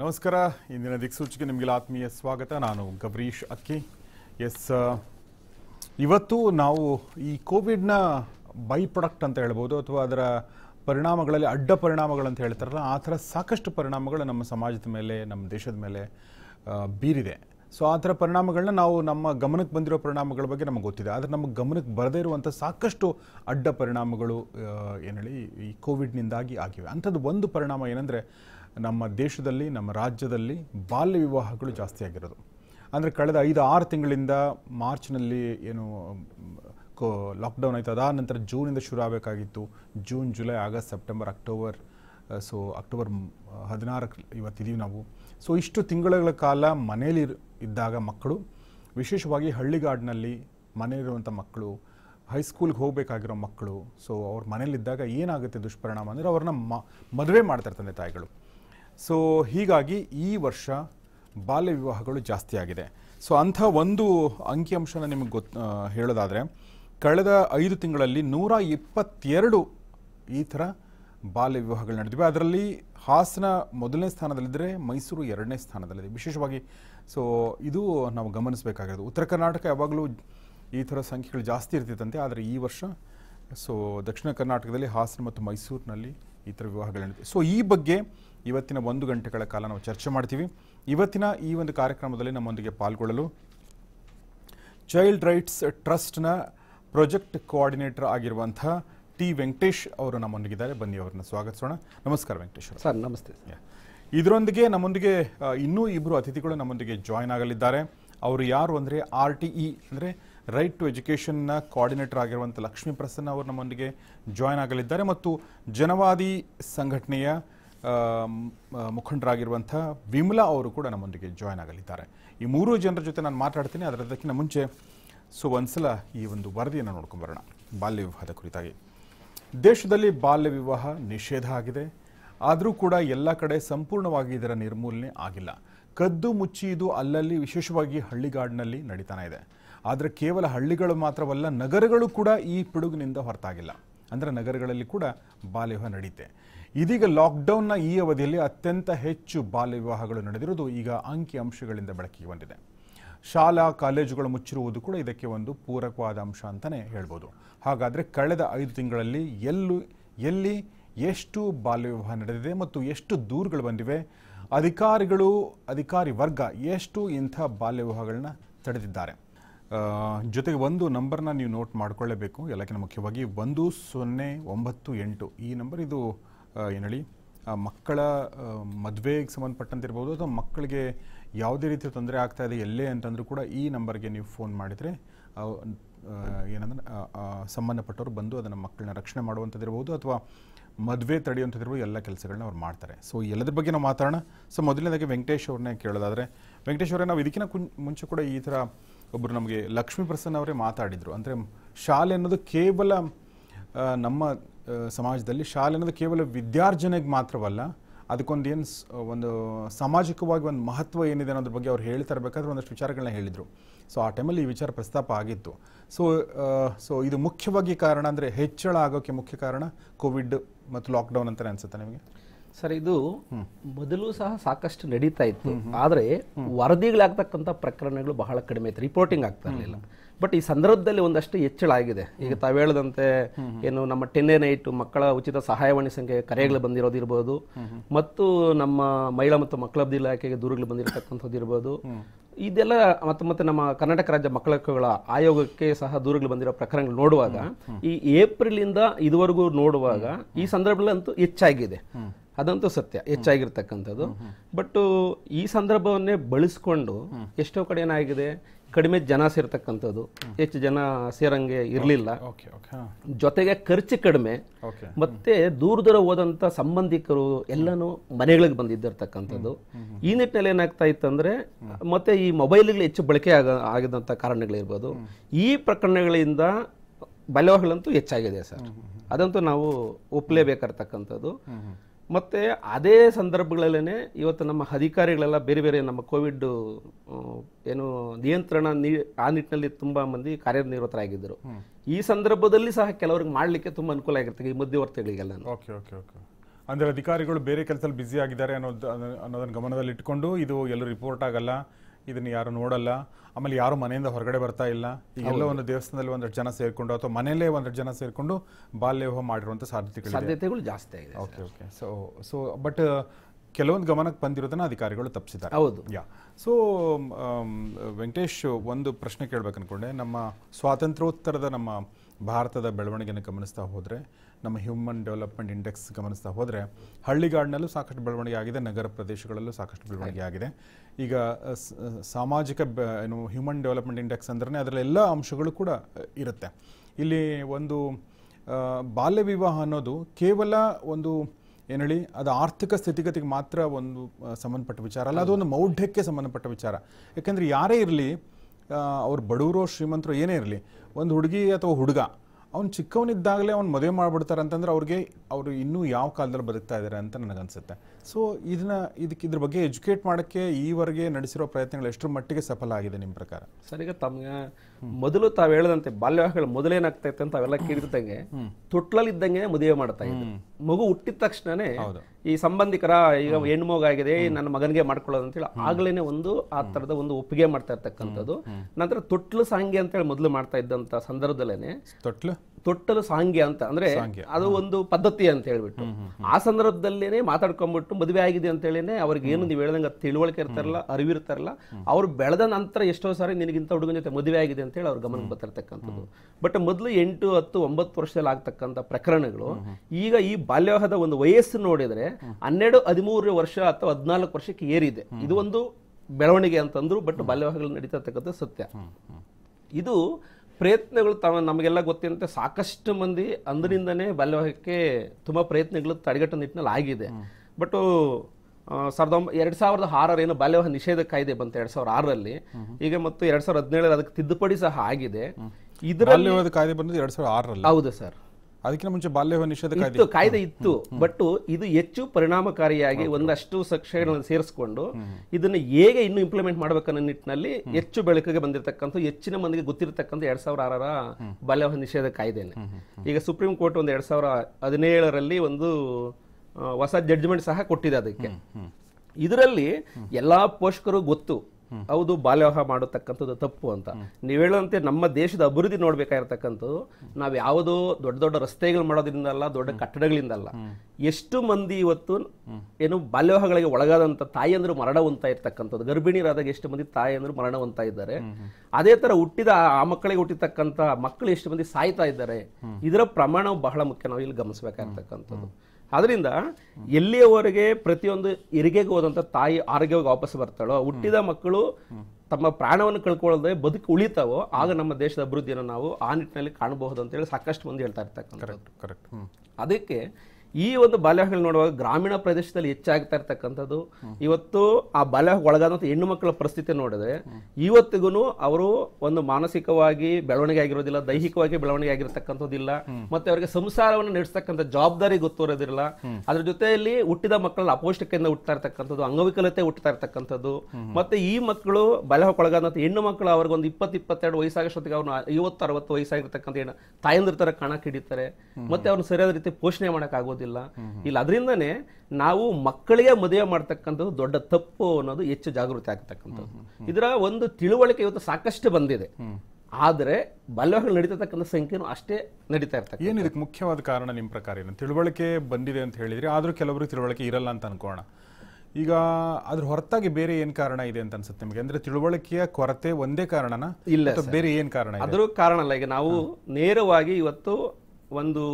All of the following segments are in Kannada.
ನಮಸ್ಕಾರ ಇಂದಿನ ದಿಕ್ಸೂಚಿಗೆ ನಿಮಗೆ ಆತ್ಮೀಯ ಸ್ವಾಗತ ನಾನು ಗಬರೀಶ್ ಅಕ್ಕಿ ಎಸ್ ಇವತ್ತು ನಾವು ಈ ಕೋವಿಡ್ನ ಬೈ ಪ್ರಾಡಕ್ಟ್ ಅಂತ ಹೇಳ್ಬೋದು ಅಥವಾ ಅದರ ಪರಿಣಾಮಗಳಲ್ಲಿ ಅಡ್ಡ ಪರಿಣಾಮಗಳಂತ ಹೇಳ್ತಾರಲ್ಲ ಆ ಥರ ಸಾಕಷ್ಟು ಪರಿಣಾಮಗಳು ನಮ್ಮ ಸಮಾಜದ ಮೇಲೆ ನಮ್ಮ ದೇಶದ ಮೇಲೆ ಬೀರಿದೆ ಸೊ ಆ ಥರ ಪರಿಣಾಮಗಳನ್ನ ನಾವು ನಮ್ಮ ಗಮನಕ್ಕೆ ಬಂದಿರೋ ಪರಿಣಾಮಗಳ ಬಗ್ಗೆ ನಮಗೆ ಗೊತ್ತಿದೆ ಆದರೆ ನಮ್ಮ ಗಮನಕ್ಕೆ ಬರದೇ ಇರುವಂಥ ಸಾಕಷ್ಟು ಅಡ್ಡ ಪರಿಣಾಮಗಳು ಏನು ಹೇಳಿ ಈ ಕೋವಿಡ್ನಿಂದಾಗಿ ಆಗಿವೆ ಅಂಥದ್ದು ಒಂದು ಪರಿಣಾಮ ಏನಂದರೆ ನಮ್ಮ ದೇಶದಲ್ಲಿ ನಮ್ಮ ರಾಜ್ಯದಲ್ಲಿ ಬಾಲ್ಯ ವಿವಾಹಗಳು ಜಾಸ್ತಿ ಆಗಿರೋದು ಅಂದರೆ ಕಳೆದ ಐದು ಆರು ತಿಂಗಳಿಂದ ಮಾರ್ಚ್ನಲ್ಲಿ ಏನು ಕೋ ಲಾಕ್ಡೌನ್ ಆಯಿತು ಅದಾದ ನಂತರ ಜೂನಿಂದ ಶುರು ಆಗಬೇಕಾಗಿತ್ತು June July August September October so October ಹದಿನಾರಕ್ಕೆ ಇವತ್ತಿದ್ದೀವಿ ನಾವು ಸೊ ಇಷ್ಟು ತಿಂಗಳುಗಳ ಕಾಲ ಮನೇಲಿ ಇದ್ದಾಗ ಮಕ್ಕಳು ವಿಶೇಷವಾಗಿ ಹಳ್ಳಿಗಾಡಿನಲ್ಲಿ ಮನೆಯಲ್ಲಿರುವಂಥ ಮಕ್ಕಳು ಹೈಸ್ಕೂಲ್ಗೆ ಹೋಗಬೇಕಾಗಿರೋ ಮಕ್ಕಳು ಸೊ ಅವ್ರ ಮನೇಲಿದ್ದಾಗ ಏನಾಗುತ್ತೆ ದುಷ್ಪರಿಣಾಮ ಅಂದರೆ ಅವ್ರನ್ನ ಮದುವೆ ಮಾಡ್ತಾರೆ ತಂದೆ ತಾಯಿಗಳು ಸೊ ಹೀಗಾಗಿ ಈ ವರ್ಷ ಬಾಲ್ಯ ವಿವಾಹಗಳು ಜಾಸ್ತಿ ಆಗಿದೆ ಸೊ ಅಂಥ ಒಂದು ಅಂಕಿಅಂಶನ ನಿಮಗೆ ಗೊತ್ತು ಹೇಳೋದಾದರೆ ಕಳೆದ ಐದು ತಿಂಗಳಲ್ಲಿ ನೂರ ಇಪ್ಪತ್ತೆರಡು ಈ ಥರ ಬಾಲ್ಯ ವಿವಾಹಗಳು ನಡೆದಿವೆ ಅದರಲ್ಲಿ ಹಾಸನ ಮೊದಲನೇ ಸ್ಥಾನದಲ್ಲಿದ್ದರೆ ಮೈಸೂರು ಎರಡನೇ ಸ್ಥಾನದಲ್ಲಿದೆ ವಿಶೇಷವಾಗಿ ಸೊ ಇದು ನಾವು ಗಮನಿಸಬೇಕಾಗಿರೋದು ಉತ್ತರ ಕರ್ನಾಟಕ ಯಾವಾಗಲೂ ಈ ಥರ ಸಂಖ್ಯೆಗಳು ಜಾಸ್ತಿ ಇರ್ತಿತ್ತಂತೆ ಆದರೆ ಈ ವರ್ಷ ಸೊ ದಕ್ಷಿಣ ಕರ್ನಾಟಕದಲ್ಲಿ ಹಾಸನ ಮತ್ತು ಮೈಸೂರಿನಲ್ಲಿ ಈ ಥರ ವಿವಾಹಗಳು ನಡೆದಿವೆ ಸೊ ಈ ಬಗ್ಗೆ ಇವತ್ತಿನ ಒಂದು ಗಂಟೆಗಳ ಕಾಲ ನಾವು ಚರ್ಚೆ ಮಾಡ್ತೀವಿ ಇವತ್ತಿನ ಈ ಒಂದು ಕಾರ್ಯಕ್ರಮದಲ್ಲಿ ನಮ್ಮೊಂದಿಗೆ ಪಾಲ್ಗೊಳ್ಳಲು ಚೈಲ್ಡ್ ರೈಟ್ಸ್ ಟ್ರಸ್ಟ್ನ ಪ್ರಾಜೆಕ್ಟ್ ಕೋಆರ್ಡಿನೇಟರ್ ಆಗಿರುವಂಥ ಟಿ ವೆಂಕಟೇಶ್ ಅವರು ನಮ್ಮೊಂದಿಗಿದ್ದಾರೆ ಬನ್ನಿ ಅವರನ್ನ ಸ್ವಾಗತಿಸೋಣ ನಮಸ್ಕಾರ ವೆಂಕಟೇಶ್ ಸರ್ ನಮಸ್ತೆ ಇದರೊಂದಿಗೆ ನಮ್ಮೊಂದಿಗೆ ಇನ್ನೂ ಇಬ್ಬರು ಅತಿಥಿಗಳು ನಮ್ಮೊಂದಿಗೆ ಜಾಯ್ನ್ ಆಗಲಿದ್ದಾರೆ ಅವರು ಯಾರು ಅಂದರೆ ಆರ್ ಟಿ ಇ ಅಂದರೆ ರೈಟ್ ಟು ಎಜುಕೇಷನ್ನ ಕೋಆರ್ಡಿನೇಟರ್ ಆಗಿರುವಂಥ ಲಕ್ಷ್ಮೀ ಪ್ರಸನ್ನ ಅವರು ನಮ್ಮೊಂದಿಗೆ ಜಾಯ್ನ್ ಆಗಲಿದ್ದಾರೆ ಮತ್ತು ಜನವಾದಿ ಸಂಘಟನೆಯ ಮುಖಂಡರಾಗಿರುವಂಥ ವಿಮಲಾ ಅವರು ಕೂಡ ನಮ್ಮೊಂದಿಗೆ ಜಾಯ್ನ್ ಆಗಲಿದ್ದಾರೆ ಈ ಮೂರು ಜನರ ಜೊತೆ ನಾನು ಮಾತಾಡ್ತೀನಿ ಅದರದಕ್ಕಿಂತ ಮುಂಚೆ ಸೊ ಒಂದ್ಸಲ ಈ ಒಂದು ವರದಿಯನ್ನು ನೋಡ್ಕೊಂಡು ಬರೋಣ ಬಾಲ್ಯ ವಿವಾಹದ ಕುರಿತಾಗಿ ದೇಶದಲ್ಲಿ ಬಾಲ್ಯ ವಿವಾಹ ನಿಷೇಧ ಆಗಿದೆ ಆದರೂ ಕೂಡ ಎಲ್ಲ ಕಡೆ ಸಂಪೂರ್ಣವಾಗಿ ಇದರ ನಿರ್ಮೂಲನೆ ಆಗಿಲ್ಲ ಕದ್ದು ಮುಚ್ಚಿ ಇದು ಅಲ್ಲಲ್ಲಿ ವಿಶೇಷವಾಗಿ ಹಳ್ಳಿಗಾಡಿನಲ್ಲಿ ನಡೀತಾನೆ ಇದೆ ಆದರೆ ಕೇವಲ ಹಳ್ಳಿಗಳು ಮಾತ್ರವಲ್ಲ ನಗರಗಳು ಕೂಡ ಈ ಪಿಡುಗಿನಿಂದ ಹೊರತಾಗಿಲ್ಲ ಅಂದರೆ ನಗರಗಳಲ್ಲಿ ಕೂಡ ಬಾಲ್ಯ ವಿವಾಹ ನಡೆಯುತ್ತೆ ಇದೀಗ ಲಾಕ್ಡೌನ್ನ ಈ ಅವಧಿಯಲ್ಲಿ ಅತ್ಯಂತ ಹೆಚ್ಚು ಬಾಲ್ಯ ವಿವಾಹಗಳು ನಡೆದಿರುವುದು ಈಗ ಅಂಕಿ ಅಂಶಗಳಿಂದ ಬೆಳಕಿಗೆ ಬಂದಿದೆ ಶಾಲಾ ಕಾಲೇಜುಗಳು ಮುಚ್ಚಿರುವುದು ಕೂಡ ಇದಕ್ಕೆ ಒಂದು ಪೂರಕವಾದ ಅಂಶ ಅಂತಲೇ ಹೇಳ್ಬೋದು ಹಾಗಾದರೆ ಕಳೆದ ಐದು ತಿಂಗಳಲ್ಲಿ ಎಲ್ಲೂ ಎಲ್ಲಿ ಎಷ್ಟು ಬಾಲ್ಯ ವಿವಾಹ ನಡೆದಿದೆ ಮತ್ತು ಎಷ್ಟು ದೂರುಗಳು ಬಂದಿವೆ ಅಧಿಕಾರಿಗಳು ಅಧಿಕಾರಿ ವರ್ಗ ಎಷ್ಟು ಇಂಥ ಬಾಲ್ಯ ವಿವಾಹಗಳನ್ನ ತಡೆದಿದ್ದಾರೆ ಜೊತೆಗೆ ಒಂದು ನಂಬರ್ನ ನೀವು ನೋಟ್ ಮಾಡಿಕೊಳ್ಳಬೇಕು ಎಲ್ಲಕ್ಕಿಂತ ಮುಖ್ಯವಾಗಿ ಒಂದು ಸೊನ್ನೆ ಒಂಬತ್ತು ಎಂಟು ಈ ನಂಬರ್ ಇದು ಏನು ಹೇಳಿ ಮಕ್ಕಳ ಮದುವೆಗೆ ಸಂಬಂಧಪಟ್ಟಂತೆ ಇರ್ಬೋದು ಅಥವಾ ಮಕ್ಕಳಿಗೆ ಯಾವುದೇ ರೀತಿಯ ತೊಂದರೆ ಆಗ್ತಾ ಇದೆ ಎಲ್ಲೇ ಅಂತಂದರೂ ಕೂಡ ಈ ನಂಬರ್ಗೆ ನೀವು ಫೋನ್ ಮಾಡಿದರೆ ಏನಂದ್ರೆ ಸಂಬಂಧಪಟ್ಟವರು ಬಂದು ಅದನ್ನು ಮಕ್ಕಳನ್ನ ರಕ್ಷಣೆ ಮಾಡುವಂಥದ್ದಿರ್ಬೋದು ಅಥವಾ ಮದುವೆ ತಡೆಯುವಂಥದ್ದಿರ್ಬೋದು ಎಲ್ಲ ಕೆಲಸಗಳನ್ನ ಅವ್ರು ಮಾಡ್ತಾರೆ ಸೊ ಎಲ್ಲದ್ರ ಬಗ್ಗೆ ನಾವು ಮಾತಾಡೋಣ ಸೊ ಮೊದಲನೇದಾಗಿ ವೆಂಕಟೇಶ್ ಅವ್ರನ್ನೇ ಕೇಳೋದಾದರೆ ವೆಂಕಟೇಶ್ ಅವರೇ ನಾವು ಇದಕ್ಕಿಂತ ಮುಂಚೆ ಕೂಡ ಈ ಥರ ಒಬ್ಬರು ನಮಗೆ ಲಕ್ಷ್ಮೀ ಪ್ರಸನ್ನ ಅವರೇ ಮಾತಾಡಿದರು ಅಂದರೆ ಶಾಲೆ ಅನ್ನೋದು ಕೇವಲ ನಮ್ಮ ಸಮಾಜದಲ್ಲಿ ಶಾಲೆ ಅನ್ನೋದು ಕೇವಲ ವಿದ್ಯಾರ್ಜನೆಗೆ ಮಾತ್ರವಲ್ಲ ಅದಕ್ಕೊಂದು ಏನು ಒಂದು ಸಾಮಾಜಿಕವಾಗಿ ಒಂದು ಮಹತ್ವ ಏನಿದೆ ಅನ್ನೋದ್ರ ಬಗ್ಗೆ ಅವ್ರು ಹೇಳ್ತಾ ಇರಬೇಕಾದ್ರೆ ಒಂದಷ್ಟು ವಿಚಾರಗಳನ್ನ ಹೇಳಿದರು ಸೊ ಆ ಟೈಮಲ್ಲಿ ಈ ವಿಚಾರ ಪ್ರಸ್ತಾಪ ಆಗಿತ್ತು ಸೊ ಸೊ ಇದು ಮುಖ್ಯವಾಗಿ ಕಾರಣ ಅಂದರೆ ಹೆಚ್ಚಳ ಆಗೋಕ್ಕೆ ಮುಖ್ಯ ಕಾರಣ ಕೋವಿಡ್ ಮತ್ತು ಲಾಕ್ಡೌನ್ ಅಂತಲೇ ಅನಿಸುತ್ತೆ ನಿಮಗೆ ಸರ್ ಇದು ಮೊದಲು ಸಹ ಸಾಕಷ್ಟು ನಡೀತಾ ಇತ್ತು ಆದರೆ ವರದಿಗಳಾಗ್ತಕ್ಕಂಥ ಪ್ರಕರಣಗಳು ಬಹಳ ಕಡಿಮೆ ಇತ್ತು ರಿಪೋರ್ಟಿಂಗ್ ಆಗ್ತಾ ಇರಲಿಲ್ಲ ಬಟ್ ಈ ಸಂದರ್ಭದಲ್ಲಿ ಒಂದಷ್ಟು ಹೆಚ್ಚಳ ಆಗಿದೆ ಈಗ ತಾವು ಹೇಳದಂತೆ ಏನು ನಮ್ಮ ಟೆನ್ ಎ ಮಕ್ಕಳ ಉಚಿತ ಸಹಾಯವಾಣಿ ಸಂಖ್ಯೆ ಕರೆಗಳು ಬಂದಿರೋದಿರ್ಬೋದು ಮತ್ತು ನಮ್ಮ ಮಹಿಳಾ ಮತ್ತು ಮಕ್ಕಳ ಇಲಾಖೆಗೆ ದೂರುಗಳು ಬಂದಿರತಕ್ಕಂಥದ್ದು ಇದೆಲ್ಲ ಮತ್ತೆ ಮತ್ತೆ ನಮ್ಮ ಕರ್ನಾಟಕ ರಾಜ್ಯ ಮಕ್ಕಳ ಹಕ್ಕುಗಳ ಆಯೋಗಕ್ಕೆ ಸಹ ದೂರುಗಳು ಬಂದಿರೋ ಪ್ರಕರಣಗಳು ನೋಡುವಾಗ ಈ ಏಪ್ರಿಲಿಂದ ಇದುವರೆಗೂ ನೋಡುವಾಗ ಈ ಅಂತೂ ಹೆಚ್ಚಾಗಿದೆ ಅದಂತೂ ಸತ್ಯ ಹೆಚ್ಚಾಗಿರ್ತಕ್ಕಂಥದ್ದು ಬಟ್ಟು ಈ ಸಂದರ್ಭವನ್ನೇ ಬಳಸ್ಕೊಂಡು ಎಷ್ಟೋ ಕಡೆ ಏನಾಗಿದೆ ಕಡಿಮೆ ಜನ ಸೇರ್ತಕ್ಕಂಥದ್ದು ಹೆಚ್ಚು ಜನ ಸೇರಂಗೆ ಇರಲಿಲ್ಲ ಜೊತೆಗೆ ಖರ್ಚು ಕಡಿಮೆ ಮತ್ತೆ ದೂರ ದೂರ ಹೋದಂಥ ಸಂಬಂಧಿಕರು ಎಲ್ಲನೂ ಮನೆಗಳಿಗೆ ಬಂದಿದ್ದಿರ್ತಕ್ಕಂಥದ್ದು ಈ ನಿಟ್ಟಿನಲ್ಲಿ ಏನಾಗ್ತಾ ಇತ್ತಂದ್ರೆ ಮತ್ತೆ ಈ ಮೊಬೈಲ್ಗಳು ಹೆಚ್ಚು ಬಳಕೆ ಆಗ ಆಗಿದಂಥ ಕಾರಣಗಳಿರ್ಬೋದು ಈ ಪ್ರಕರಣಗಳಿಂದ ಬಲವಾಗಳಂತೂ ಹೆಚ್ಚಾಗಿದೆ ಸರ್ ಅದಂತೂ ನಾವು ಒಪ್ಪಲೇಬೇಕಾಗಿರ್ತಕ್ಕಂಥದ್ದು ಮತ್ತು ಅದೇ ಸಂದರ್ಭಗಳಲ್ಲೇ ಇವತ್ತು ನಮ್ಮ ಅಧಿಕಾರಿಗಳೆಲ್ಲ ಬೇರೆ ಬೇರೆ ನಮ್ಮ ಕೋವಿಡ್ ಏನು ನಿಯಂತ್ರಣ ನೀ ಆ ನಿಟ್ಟಿನಲ್ಲಿ ತುಂಬ ಮಂದಿ ಕಾರ್ಯನಿರತರಾಗಿದ್ದರು ಈ ಸಂದರ್ಭದಲ್ಲಿ ಸಹ ಕೆಲವ್ರಿಗೆ ಮಾಡಲಿಕ್ಕೆ ತುಂಬ ಅನುಕೂಲ ಆಗಿರ್ತದೆ ಈ ಮಧ್ಯವರ್ತಿಗಳಿಗೆಲ್ಲ ಓಕೆ ಓಕೆ ಓಕೆ ಅಂದರೆ ಅಧಿಕಾರಿಗಳು ಬೇರೆ ಕೆಲಸದಲ್ಲಿ ಬ್ಯುಸಿ ಆಗಿದ್ದಾರೆ ಅನ್ನೋದು ಅನ್ನೋದನ್ನು ಗಮನದಲ್ಲಿಟ್ಟುಕೊಂಡು ಇಟ್ಕೊಂಡು ಇದು ಎಲ್ಲರೂ ರಿಪೋರ್ಟ್ ಆಗಲ್ಲ ಇದನ್ನು ಯಾರು ನೋಡಲ್ಲ ಆಮೇಲೆ ಯಾರು ಮನೆಯಿಂದ ಹೊರಗಡೆ ಬರ್ತಾ ಇಲ್ಲ ಈಗೆಲ್ಲ ಒಂದು ದೇವಸ್ಥಾನದಲ್ಲಿ ಒಂದಷ್ಟು ಜನ ಸೇರಿಕೊಂಡು ಅಥವಾ ಮನೆಯಲ್ಲೇ ಒಂದಷ್ಟು ಜನ ಸೇರಿಕೊಂಡು ಬಾಲ್ಯ ವಿವಾಹ ಮಾಡಿರುವಂಥ ಸಾಧ್ಯತೆಗಳು ಸಾಧ್ಯತೆಗಳು ಜಾಸ್ತಿ ಆಗಿದೆ okay okay so so but ಕೆಲವೊಂದು ಗಮನಕ್ಕೆ ಬಂದಿರೋದನ್ನ ಅಧಿಕಾರಿಗಳು ತಪ್ಪಿಸಿದ್ದಾರೆ ಹೌದು yeah so um, um, Venkatesh ಒಂದು ಪ್ರಶ್ನೆ ಕೇಳ್ಬೇಕು ಅನ್ಕೊಂಡೆ ನಮ್ಮ ಸ್ವಾತಂತ್ರ್ಯೋತ್ತರದ ನಮ್ಮ ಭಾರತದ ಬೆಳವಣಿಗೆಯನ್ನು ಗಮನಿಸ್ತಾ ಹೋದ್ರೆ ನಮ್ಮ ಹ್ಯೂಮನ್ ಡೆವಲಪ್ಮೆಂಟ್ ಇಂಡೆಕ್ಸ್ ಗಮನಿಸ್ತಾ ಹೋದರೆ ಹಳ್ಳಿಗಾಡಿನಲ್ಲೂ ಸಾಕಷ್ಟು ಬೆಳವಣಿಗೆ ಆಗಿದೆ ನಗರ ಪ್ರದೇಶಗಳಲ್ಲೂ ಸಾಕಷ್ಟು ಬೆಳವಣಿಗೆ ಆಗಿದೆ ಈಗ ಸಾಮಾಜಿಕ ಏನು ಹ್ಯೂಮನ್ ಡೆವಲಪ್ಮೆಂಟ್ ಇಂಡೆಕ್ಸ್ ಅಂದ್ರೆ ಅದರಲ್ಲಿ ಎಲ್ಲ ಅಂಶಗಳು ಕೂಡ ಇರುತ್ತೆ ಇಲ್ಲಿ ಒಂದು ಬಾಲ್ಯ ವಿವಾಹ ಅನ್ನೋದು ಕೇವಲ ಒಂದು ಏನು ಹೇಳಿ ಅದು ಆರ್ಥಿಕ ಸ್ಥಿತಿಗತಿಗೆ ಮಾತ್ರ ಒಂದು ಸಂಬಂಧಪಟ್ಟ ವಿಚಾರ ಅಲ್ಲ ಅದು ಒಂದು ಮೌಢ್ಯಕ್ಕೆ ಸಂಬಂಧಪಟ್ಟ ವಿಚಾರ ಯಾಕೆಂದರೆ ಯಾರೇ ಇರಲಿ ಅವ್ರು ಬಡವರು ಶ್ರೀಮಂತರು ಏನೇ ಇರಲಿ ಒಂದು ಹುಡುಗಿ ಅಥವಾ ಹುಡುಗ ಅವ್ನು ಚಿಕ್ಕವನಿದ್ದಾಗಲೇ ಅವ್ನು ಮದುವೆ ಮಾಡಿಬಿಡ್ತಾರೆ ಅಂತಂದ್ರೆ ಅವ್ರಿಗೆ ಅವರು ಇನ್ನೂ ಯಾವ ಕಾಲದಲ್ಲಿ ಬದುಕ್ತಾ ಇದ್ದಾರೆ ಅಂತ ನನಗನ್ಸುತ್ತೆ ಸೊ ಇದನ್ನ ಇದಕ್ಕೆ ಇದ್ರ ಬಗ್ಗೆ ಎಜುಕೇಟ್ ಮಾಡೋಕ್ಕೆ ಈವರೆಗೆ ನಡೆಸಿರೋ ಪ್ರಯತ್ನಗಳು ಎಷ್ಟರ ಮಟ್ಟಿಗೆ ಸಫಲ ಆಗಿದೆ ನಿಮ್ಮ ಪ್ರಕಾರ ಸರ್ ಈಗ ತಮ್ಗೆ ಮೊದಲು ತಾವು ಹೇಳದಂತೆ ಬಾಲ್ಯವಾಹಗಳು ಮೊದಲೇನಾಗ್ತಾ ಇತ್ತು ಅಂತ ಅವೆಲ್ಲ ಕೇಳಿದಂಗೆ ತೊಟ್ಲಲ್ಲಿ ಇದ್ದಂಗೆ ಮದುವೆ ಮಾಡ್ತಾ ಇದ್ದ ಮಗು ಹುಟ್ಟಿದ ತಕ್ಷಣನೇ ಈ ಸಂಬಂಧಿಕರ ಈಗ ಆಗಿದೆ ನನ್ನ ಮಗನಿಗೆ ಮಾಡ್ಕೊಳ್ಳೋದು ಹೇಳಿ ಆಗ್ಲೇನೆ ಒಂದು ಆ ತರದ ಒಂದು ಒಪ್ಪಿಗೆ ಮಾಡ್ತಾ ಇರ್ತಕ್ಕಂಥದ್ದು ನಂತರ ತೊಟ್ಲು ಸಾಂಗ್ಯ ಹೇಳಿ ಮೊದಲು ಮಾಡ್ತಾ ಇದ್ದಂತ ಸಂದರ್ಭದಲ್ಲೇನೆ ತೊಟ್ಲು ತೊಟ್ಟಲು ಸಾಂಗ್ಯ ಅಂತ ಅಂದ್ರೆ ಅದು ಒಂದು ಪದ್ಧತಿ ಅಂತ ಹೇಳ್ಬಿಟ್ಟು ಆ ಸಂದರ್ಭದಲ್ಲೇನೆ ಮಾತಾಡ್ಕೊಂಡ್ಬಿಟ್ಟು ಮದುವೆ ಆಗಿದೆ ಅಂತ ಹೇಳಿನೇ ಅವ್ರಿಗೆ ಏನು ನೀವು ಹೇಳಿದಂಗ ತಿಳುವಳಿಕೆ ಇರ್ತಾರಲ್ಲ ಅರಿವಿರ್ತಾರಲ್ಲ ಅವ್ರು ಬೆಳೆದ ನಂತರ ಎಷ್ಟೋ ಸಾರಿ ನಿನಗಿಂತ ಹುಡುಗನ ಜೊತೆ ಮದುವೆ ಆಗಿದೆ ಹೇಳಿ ಅವ್ರ ಗಮನಕ್ಕೆ ಬರ್ತಿರ್ತಕ್ಕಂಥದ್ದು ಬಟ್ ಮೊದಲು ಎಂಟು ಹತ್ತು ಒಂಬತ್ತು ವರ್ಷದಲ್ಲಿ ಆಗ್ತಕ್ಕಂಥ ಪ್ರಕರಣಗಳು ಈಗ ಈ ಬಾಲ್ಯವಾಹದ ಒಂದು ವಯಸ್ಸು ನೋಡಿದರೆ ಹನ್ನೆರಡು ಹದಿಮೂರು ವರ್ಷ ಅಥವಾ ಹದಿನಾಲ್ಕು ವರ್ಷಕ್ಕೆ ಏರಿದೆ ಇದು ಒಂದು ಬೆಳವಣಿಗೆ ಅಂತಂದ್ರು ಬಟ್ ಬಾಲ್ಯವಾಹಗಳು ನಡೀತಾ ಸತ್ಯ ಇದು ಪ್ರಯತ್ನಗಳು ತಮ್ಮ ನಮಗೆಲ್ಲ ಗೊತ್ತಿರಂತೆ ಸಾಕಷ್ಟು ಮಂದಿ ಅಂದರಿಂದನೇ ಬಾಲ್ಯವಾಹಕ್ಕೆ ತುಂಬ ಪ್ರಯತ್ನಗಳು ತಡೆಗಟ್ಟ ನಿಟ್ಟಿನಲ್ಲಿ ಆಗಿದೆ ಬಟ್ ಸಾವಿರದ ಒಂಬ ಎರಡು ಸಾವಿರದ ಆರರೇನು ಬಾಲ್ಯವಾಹ ನಿಷೇಧ ಕಾಯ್ದೆ ಬಂತು ಎರಡ್ ಸಾವಿರದ ಆರರಲ್ಲಿ ಈಗ ಮತ್ತು ಎರಡ್ ಸಾವಿರದ ಹದಿನೇಳರಲ್ಲಿ ಅದಕ್ಕೆ ತಿದ್ದುಪಡಿ ಸಹ ಆಗಿದೆ ಇದರಲ್ಲಿ ಕಾಯ್ದೆ ಬಂದು ಎರಡ್ ಸಾವಿರದ ಆರರಲ್ಲಿ ಹೌದು ಸರ್ ಅದಕ್ಕಿಂತ ಮುಂಚೆ ಬಾಲ್ಯ ನಿಷೇಧ ಇತ್ತು ಕಾಯ್ದೆ ಇತ್ತು ಬಟ್ ಇದು ಹೆಚ್ಚು ಪರಿಣಾಮಕಾರಿಯಾಗಿ ಒಂದಷ್ಟು ಸಕ್ಷಗಳನ್ನು ಸೇರಿಸಿಕೊಂಡು ಇದನ್ನ ಹೇಗೆ ಇನ್ನು ಇಂಪ್ಲಿಮೆಂಟ್ ಮಾಡಬೇಕನ್ನೋ ನಿಟ್ಟಿನಲ್ಲಿ ಹೆಚ್ಚು ಬೆಳಕಿಗೆ ಬಂದಿರತಕ್ಕಂಥ ಹೆಚ್ಚಿನ ಮಂದಿಗೆ ಗೊತ್ತಿರತಕ್ಕಂಥ ಎರಡ್ ಸಾವಿರ ಆರರ ಬಾಲ್ಯ ನಿಷೇಧ ಕಾಯ್ದೆನೆ ಈಗ ಸುಪ್ರೀಂ ಕೋರ್ಟ್ ಒಂದು ಎರಡ್ ಸಾವಿರ ಹದಿನೇಳರಲ್ಲಿ ಒಂದು ಹೊಸ ಜಡ್ಜ್ಮೆಂಟ್ ಸಹ ಕೊಟ್ಟಿದೆ ಅದಕ್ಕೆ ಇದರಲ್ಲಿ ಎಲ್ಲಾ ಪೋಷಕರು ಗೊತ್ತು ಹೌದು ಬಾಲ್ಯವಾಹ ಮಾಡತಕ್ಕಂಥದ್ದು ತಪ್ಪು ಅಂತ ನೀವು ಹೇಳುವಂತೆ ನಮ್ಮ ದೇಶದ ಅಭಿವೃದ್ಧಿ ನೋಡ್ಬೇಕಾಗಿರ್ತಕ್ಕಂಥದ್ದು ನಾವು ಯಾವುದೋ ದೊಡ್ಡ ದೊಡ್ಡ ರಸ್ತೆಗಳು ಮಾಡೋದ್ರಿಂದ ಅಲ್ಲ ದೊಡ್ಡ ಕಟ್ಟಡಗಳಿಂದ ಅಲ್ಲ ಎಷ್ಟು ಮಂದಿ ಇವತ್ತು ಏನು ಬಾಲ್ಯವಾಹಗಳಿಗೆ ಒಳಗಾದಂಥ ತಾಯಿಯಂದರು ಮರಣ ಹೊಂತ ಇರ್ತಕ್ಕಂಥದ್ದು ಗರ್ಭಿಣಿಯರಾದಾಗ ಎಷ್ಟು ಮಂದಿ ತಾಯಿಯಂದರು ಮರಣ ಹೊಂತ ಇದ್ದಾರೆ ಅದೇ ತರ ಹುಟ್ಟಿದ ಆ ಮಕ್ಕಳಿಗೆ ಹುಟ್ಟಿರ್ತಕ್ಕಂಥ ಮಕ್ಕಳು ಎಷ್ಟು ಮಂದಿ ಸಾಯ್ತಾ ಇದ್ದಾರೆ ಇದರ ಪ್ರಮಾಣವು ಬಹಳ ಮುಖ್ಯ ನಾವು ಇಲ್ಲಿ ಗಮನಿಸಬೇಕಾಗಿರ್ತಕ್ಕಂಥದ್ದು ಆದ್ರಿಂದ ಎಲ್ಲಿಯವರೆಗೆ ಪ್ರತಿಯೊಂದು ಇರಿಗೆಗೆ ಹೋದಂತ ತಾಯಿ ಆರೋಗ್ಯವಾಗಿ ವಾಪಸ್ ಬರ್ತಾಳೋ ಹುಟ್ಟಿದ ಮಕ್ಕಳು ತಮ್ಮ ಪ್ರಾಣವನ್ನು ಕಳ್ಕೊಳ್ಳದೆ ಬದುಕು ಉಳಿತಾವೋ ಆಗ ನಮ್ಮ ದೇಶದ ಅಭಿವೃದ್ಧಿಯನ್ನು ನಾವು ಆ ನಿಟ್ಟಿನಲ್ಲಿ ಕಾಣಬಹುದು ಅಂತೇಳಿ ಸಾಕಷ್ಟು ಮಂದಿ ಹೇಳ್ತಾ ಇರ್ತಕ್ಕಂಥ ಅದಕ್ಕೆ ಈ ಒಂದು ಬಾಲ್ಯವಿವಾಹಗಳು ನೋಡುವಾಗ ಗ್ರಾಮೀಣ ಪ್ರದೇಶದಲ್ಲಿ ಹೆಚ್ಚಾಗ್ತಾ ಇರ್ತಕ್ಕಂಥದ್ದು ಇವತ್ತು ಆ ಬಾಲ್ಯ ಒಳಗಾದಂಥ ಹೆಣ್ಣು ಮಕ್ಕಳ ಪರಿಸ್ಥಿತಿ ನೋಡಿದ್ರೆ ಇವತ್ತಿಗೂ ಅವರು ಒಂದು ಮಾನಸಿಕವಾಗಿ ಬೆಳವಣಿಗೆ ಆಗಿರೋದಿಲ್ಲ ದೈಹಿಕವಾಗಿ ಬೆಳವಣಿಗೆ ಆಗಿರತಕ್ಕಂಥದ್ದಿಲ್ಲ ಮತ್ತೆ ಅವರಿಗೆ ಸಂಸಾರವನ್ನು ನಡೆಸ್ತಕ್ಕಂಥ ಜವಾಬ್ದಾರಿ ಗೊತ್ತಿರೋದಿಲ್ಲ ಅದ್ರ ಜೊತೆಯಲ್ಲಿ ಹುಟ್ಟಿದ ಮಕ್ಕಳ ಅಪೌಷ್ಟಿಕೆಯಿಂದ ಹುಟ್ಟತಾ ಇರ್ತಕ್ಕಂಥದ್ದು ಅಂಗವಿಕಲತೆ ಹುಟ್ಟತಾ ಇರ್ತಕ್ಕಂಥದ್ದು ಮತ್ತೆ ಈ ಮಕ್ಕಳು ಬಾಲ್ಯವಿವಾಹ ಒಳಗಾದಂಥ ಹೆಣ್ಣು ಮಕ್ಕಳು ಅವ್ರಿಗೊಂದು ಇಪ್ಪತ್ತು ಇಪ್ಪತ್ತೆರಡು ವಯಸ್ಸಾಗೋಷ್ಟೊತ್ತಿಗೆ ಅವ್ರನ್ನ ಐವತ್ತು ಅರವತ್ತು ವಯಸ್ಸಾಗಿರ್ತಕ್ಕಂಥ ತಾಯಂದ್ರ ತರ ಕಣಕ್ಕೆ ಹಿಡಿತಾರೆ ಮತ್ತೆ ಅವ್ರನ್ನ ಸರಿಯಾದ ರೀತಿ ಪೋಷಣೆ ಮಾಡೋಕ್ಕಾಗೋದಿಲ್ಲ ಕೊಡೋದಿಲ್ಲ ಇಲ್ಲ ಅದರಿಂದನೇ ನಾವು ಮಕ್ಕಳಿಗೆ ಮದುವೆ ಮಾಡ್ತಕ್ಕಂಥದ್ದು ದೊಡ್ಡ ತಪ್ಪು ಅನ್ನೋದು ಹೆಚ್ಚು ಜಾಗೃತಿ ಆಗ್ತಕ್ಕಂಥದ್ದು ಇದರ ಒಂದು ತಿಳುವಳಿಕೆ ಇವತ್ತು ಸಾಕಷ್ಟು ಬಂದಿದೆ ಆದರೆ ಬಾಲ್ಯಗಳು ನಡೀತಕ್ಕಂಥ ಸಂಖ್ಯೆನೂ ಅಷ್ಟೇ ನಡೀತಾ ಇರ್ತದೆ ಏನು ಇದಕ್ಕೆ ಮುಖ್ಯವಾದ ಕಾರಣ ನಿಮ್ಮ ಪ್ರಕಾರ ಏನು ತಿಳುವಳಿಕೆ ಬಂದಿದೆ ಅಂತ ಹೇಳಿದ್ರೆ ಆದರೂ ಕೆಲವರು ತಿಳುವಳಿಕೆ ಇರಲ್ಲ ಅಂತ ಅನ್ಕೋಣ ಈಗ ಅದ್ರ ಹೊರತಾಗಿ ಬೇರೆ ಏನ್ ಕಾರಣ ಇದೆ ಅಂತ ಅನ್ಸುತ್ತೆ ನಿಮಗೆ ಅಂದ್ರೆ ತಿಳುವಳಿಕೆಯ ಕೊರತೆ ಒಂದೇ ಕಾರಣನ ಇಲ್ಲ ಬೇರೆ ಏನ್ ಕಾರಣ ಅದ್ರ ಕಾರಣ ಅಲ್ಲ ಈಗ ನಾವು ನೇರವಾಗಿ ಇವತ್ತು ಒಂದು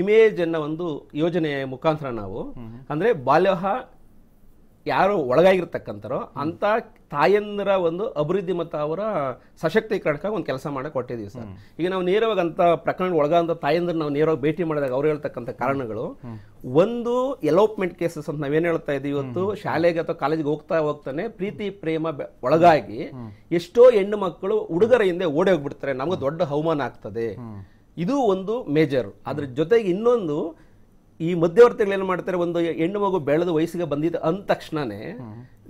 ಇಮೇಜ್ ಅನ್ನೋ ಒಂದು ಯೋಜನೆಯ ಮುಖಾಂತರ ನಾವು ಅಂದ್ರೆ ಬಾಲ್ಯಹ ಯಾರು ಒಳಗಾಗಿರ್ತಕ್ಕಂಥರೋ ಅಂತ ತಾಯಂದಿರ ಒಂದು ಅಭಿವೃದ್ಧಿ ಮತ್ತು ಅವರ ಸಶಕ್ತೀಕರಣಕ್ಕಾಗಿ ಒಂದು ಕೆಲಸ ಮಾಡಕ್ಕೆ ಕೊಟ್ಟಿದ್ದೀವಿ ಸರ್ ಈಗ ನಾವು ನೇರವಾಗಿ ಅಂತ ಪ್ರಕರಣ ಒಳಗಂತ ತಾಯಂದ್ರ ನಾವು ನೇರವಾಗಿ ಭೇಟಿ ಮಾಡಿದಾಗ ಅವ್ರು ಹೇಳ್ತಕ್ಕಂಥ ಕಾರಣಗಳು ಒಂದು ಎಲೋಪ್ಮೆಂಟ್ ಕೇಸಸ್ ಅಂತ ನಾವೇನು ಹೇಳ್ತಾ ಇದ್ದೀವಿ ಇವತ್ತು ಶಾಲೆಗೆ ಅಥವಾ ಕಾಲೇಜಿಗೆ ಹೋಗ್ತಾ ಹೋಗ್ತಾನೆ ಪ್ರೀತಿ ಪ್ರೇಮ ಒಳಗಾಗಿ ಎಷ್ಟೋ ಹೆಣ್ಣು ಮಕ್ಕಳು ಹುಡುಗರ ಹಿಂದೆ ಓಡಿ ಹೋಗ್ಬಿಡ್ತಾರೆ ನಮ್ಗೆ ದೊಡ್ಡ ಹವಾಮಾನ ಆಗ್ತದೆ ಇದು ಒಂದು ಮೇಜರ್ ಅದ್ರ ಜೊತೆಗೆ ಇನ್ನೊಂದು ಈ ಮಧ್ಯವರ್ತಿಗಳು ಏನು ಮಾಡ್ತಾರೆ ಒಂದು ಹೆಣ್ಣು ಮಗು ಬೆಳೆದು ವಯಸ್ಸಿಗೆ ಬಂದಿದ್ದ ಅಂದ ತಕ್ಷಣನೇ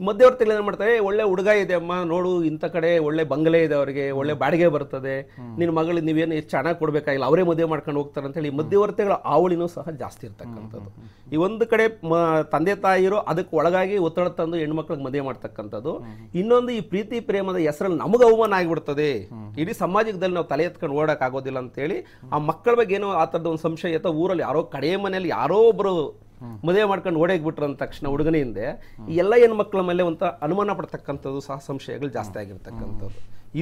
ಮಧ್ಯವರ್ತಿಗಳು ಏನ್ ಮಾಡ್ತಾರೆ ಒಳ್ಳೆ ಹುಡುಗ ಇದೆ ಅಮ್ಮ ನೋಡು ಇಂಥ ಕಡೆ ಒಳ್ಳೆ ಬಂಗಲೆ ಇದೆ ಅವರಿಗೆ ಒಳ್ಳೆ ಬಾಡಿಗೆ ಬರ್ತದೆ ನಿನ್ನ ಮಗಳು ನೀವೇನು ಹೆಚ್ಚು ಚೆನ್ನಾಗಿ ಕೊಡ್ಬೇಕಾಗಿಲ್ಲ ಅವರೇ ಮದುವೆ ಮಾಡ್ಕೊಂಡು ಹೋಗ್ತಾರೆ ಅಂತ ಹೇಳಿ ಮಧ್ಯವರ್ತಿಗಳ ಆವಳಿನೂ ಸಹ ಜಾಸ್ತಿ ಇರ್ತಕ್ಕಂಥದ್ದು ಈ ಒಂದು ಕಡೆ ಮ ತಂದೆ ತಾಯಿರು ಅದಕ್ಕೆ ಒಳಗಾಗಿ ಒತ್ತಡ ತಂದು ಹೆಣ್ಮಕ್ಳಿಗೆ ಮದುವೆ ಮಾಡ್ತಕ್ಕಂಥದ್ದು ಇನ್ನೊಂದು ಈ ಪ್ರೀತಿ ಪ್ರೇಮದ ಹೆಸರಲ್ಲಿ ನಮಗೆ ಅವಮಾನ ಆಗಿಬಿಡ್ತದೆ ಇಡೀ ಸಮಾಜದಲ್ಲಿ ನಾವು ತಲೆ ಎತ್ಕೊಂಡು ಅಂತ ಅಂತೇಳಿ ಆ ಮಕ್ಕಳ ಬಗ್ಗೆ ಏನೋ ಆ ಥರದ ಒಂದು ಸಂಶಯ ಅಥವಾ ಊರಲ್ಲಿ ಯಾರೋ ಕಡೆಯ ಮನೆಯಲ್ಲಿ ಯಾರೋ ಒಬ್ಬರು ಮದುವೆ ಮಾಡ್ಕೊಂಡು ಬಿಟ್ರು ಅಂದ ತಕ್ಷಣ ಹುಡುಗನ ಹಿಂದೆ ಎಲ್ಲ ಹೆಣ್ಮಕ್ಳ ಮೇಲೆ ಒಂತ ಅನುಮಾನ ಪಡ್ತಕ್ಕಂಥದ್ದು ಸಹ ಸಂಶಯಗಳು ಜಾಸ್ತಿ ಆಗಿರ್ತಕ್ಕಂಥದ್ದು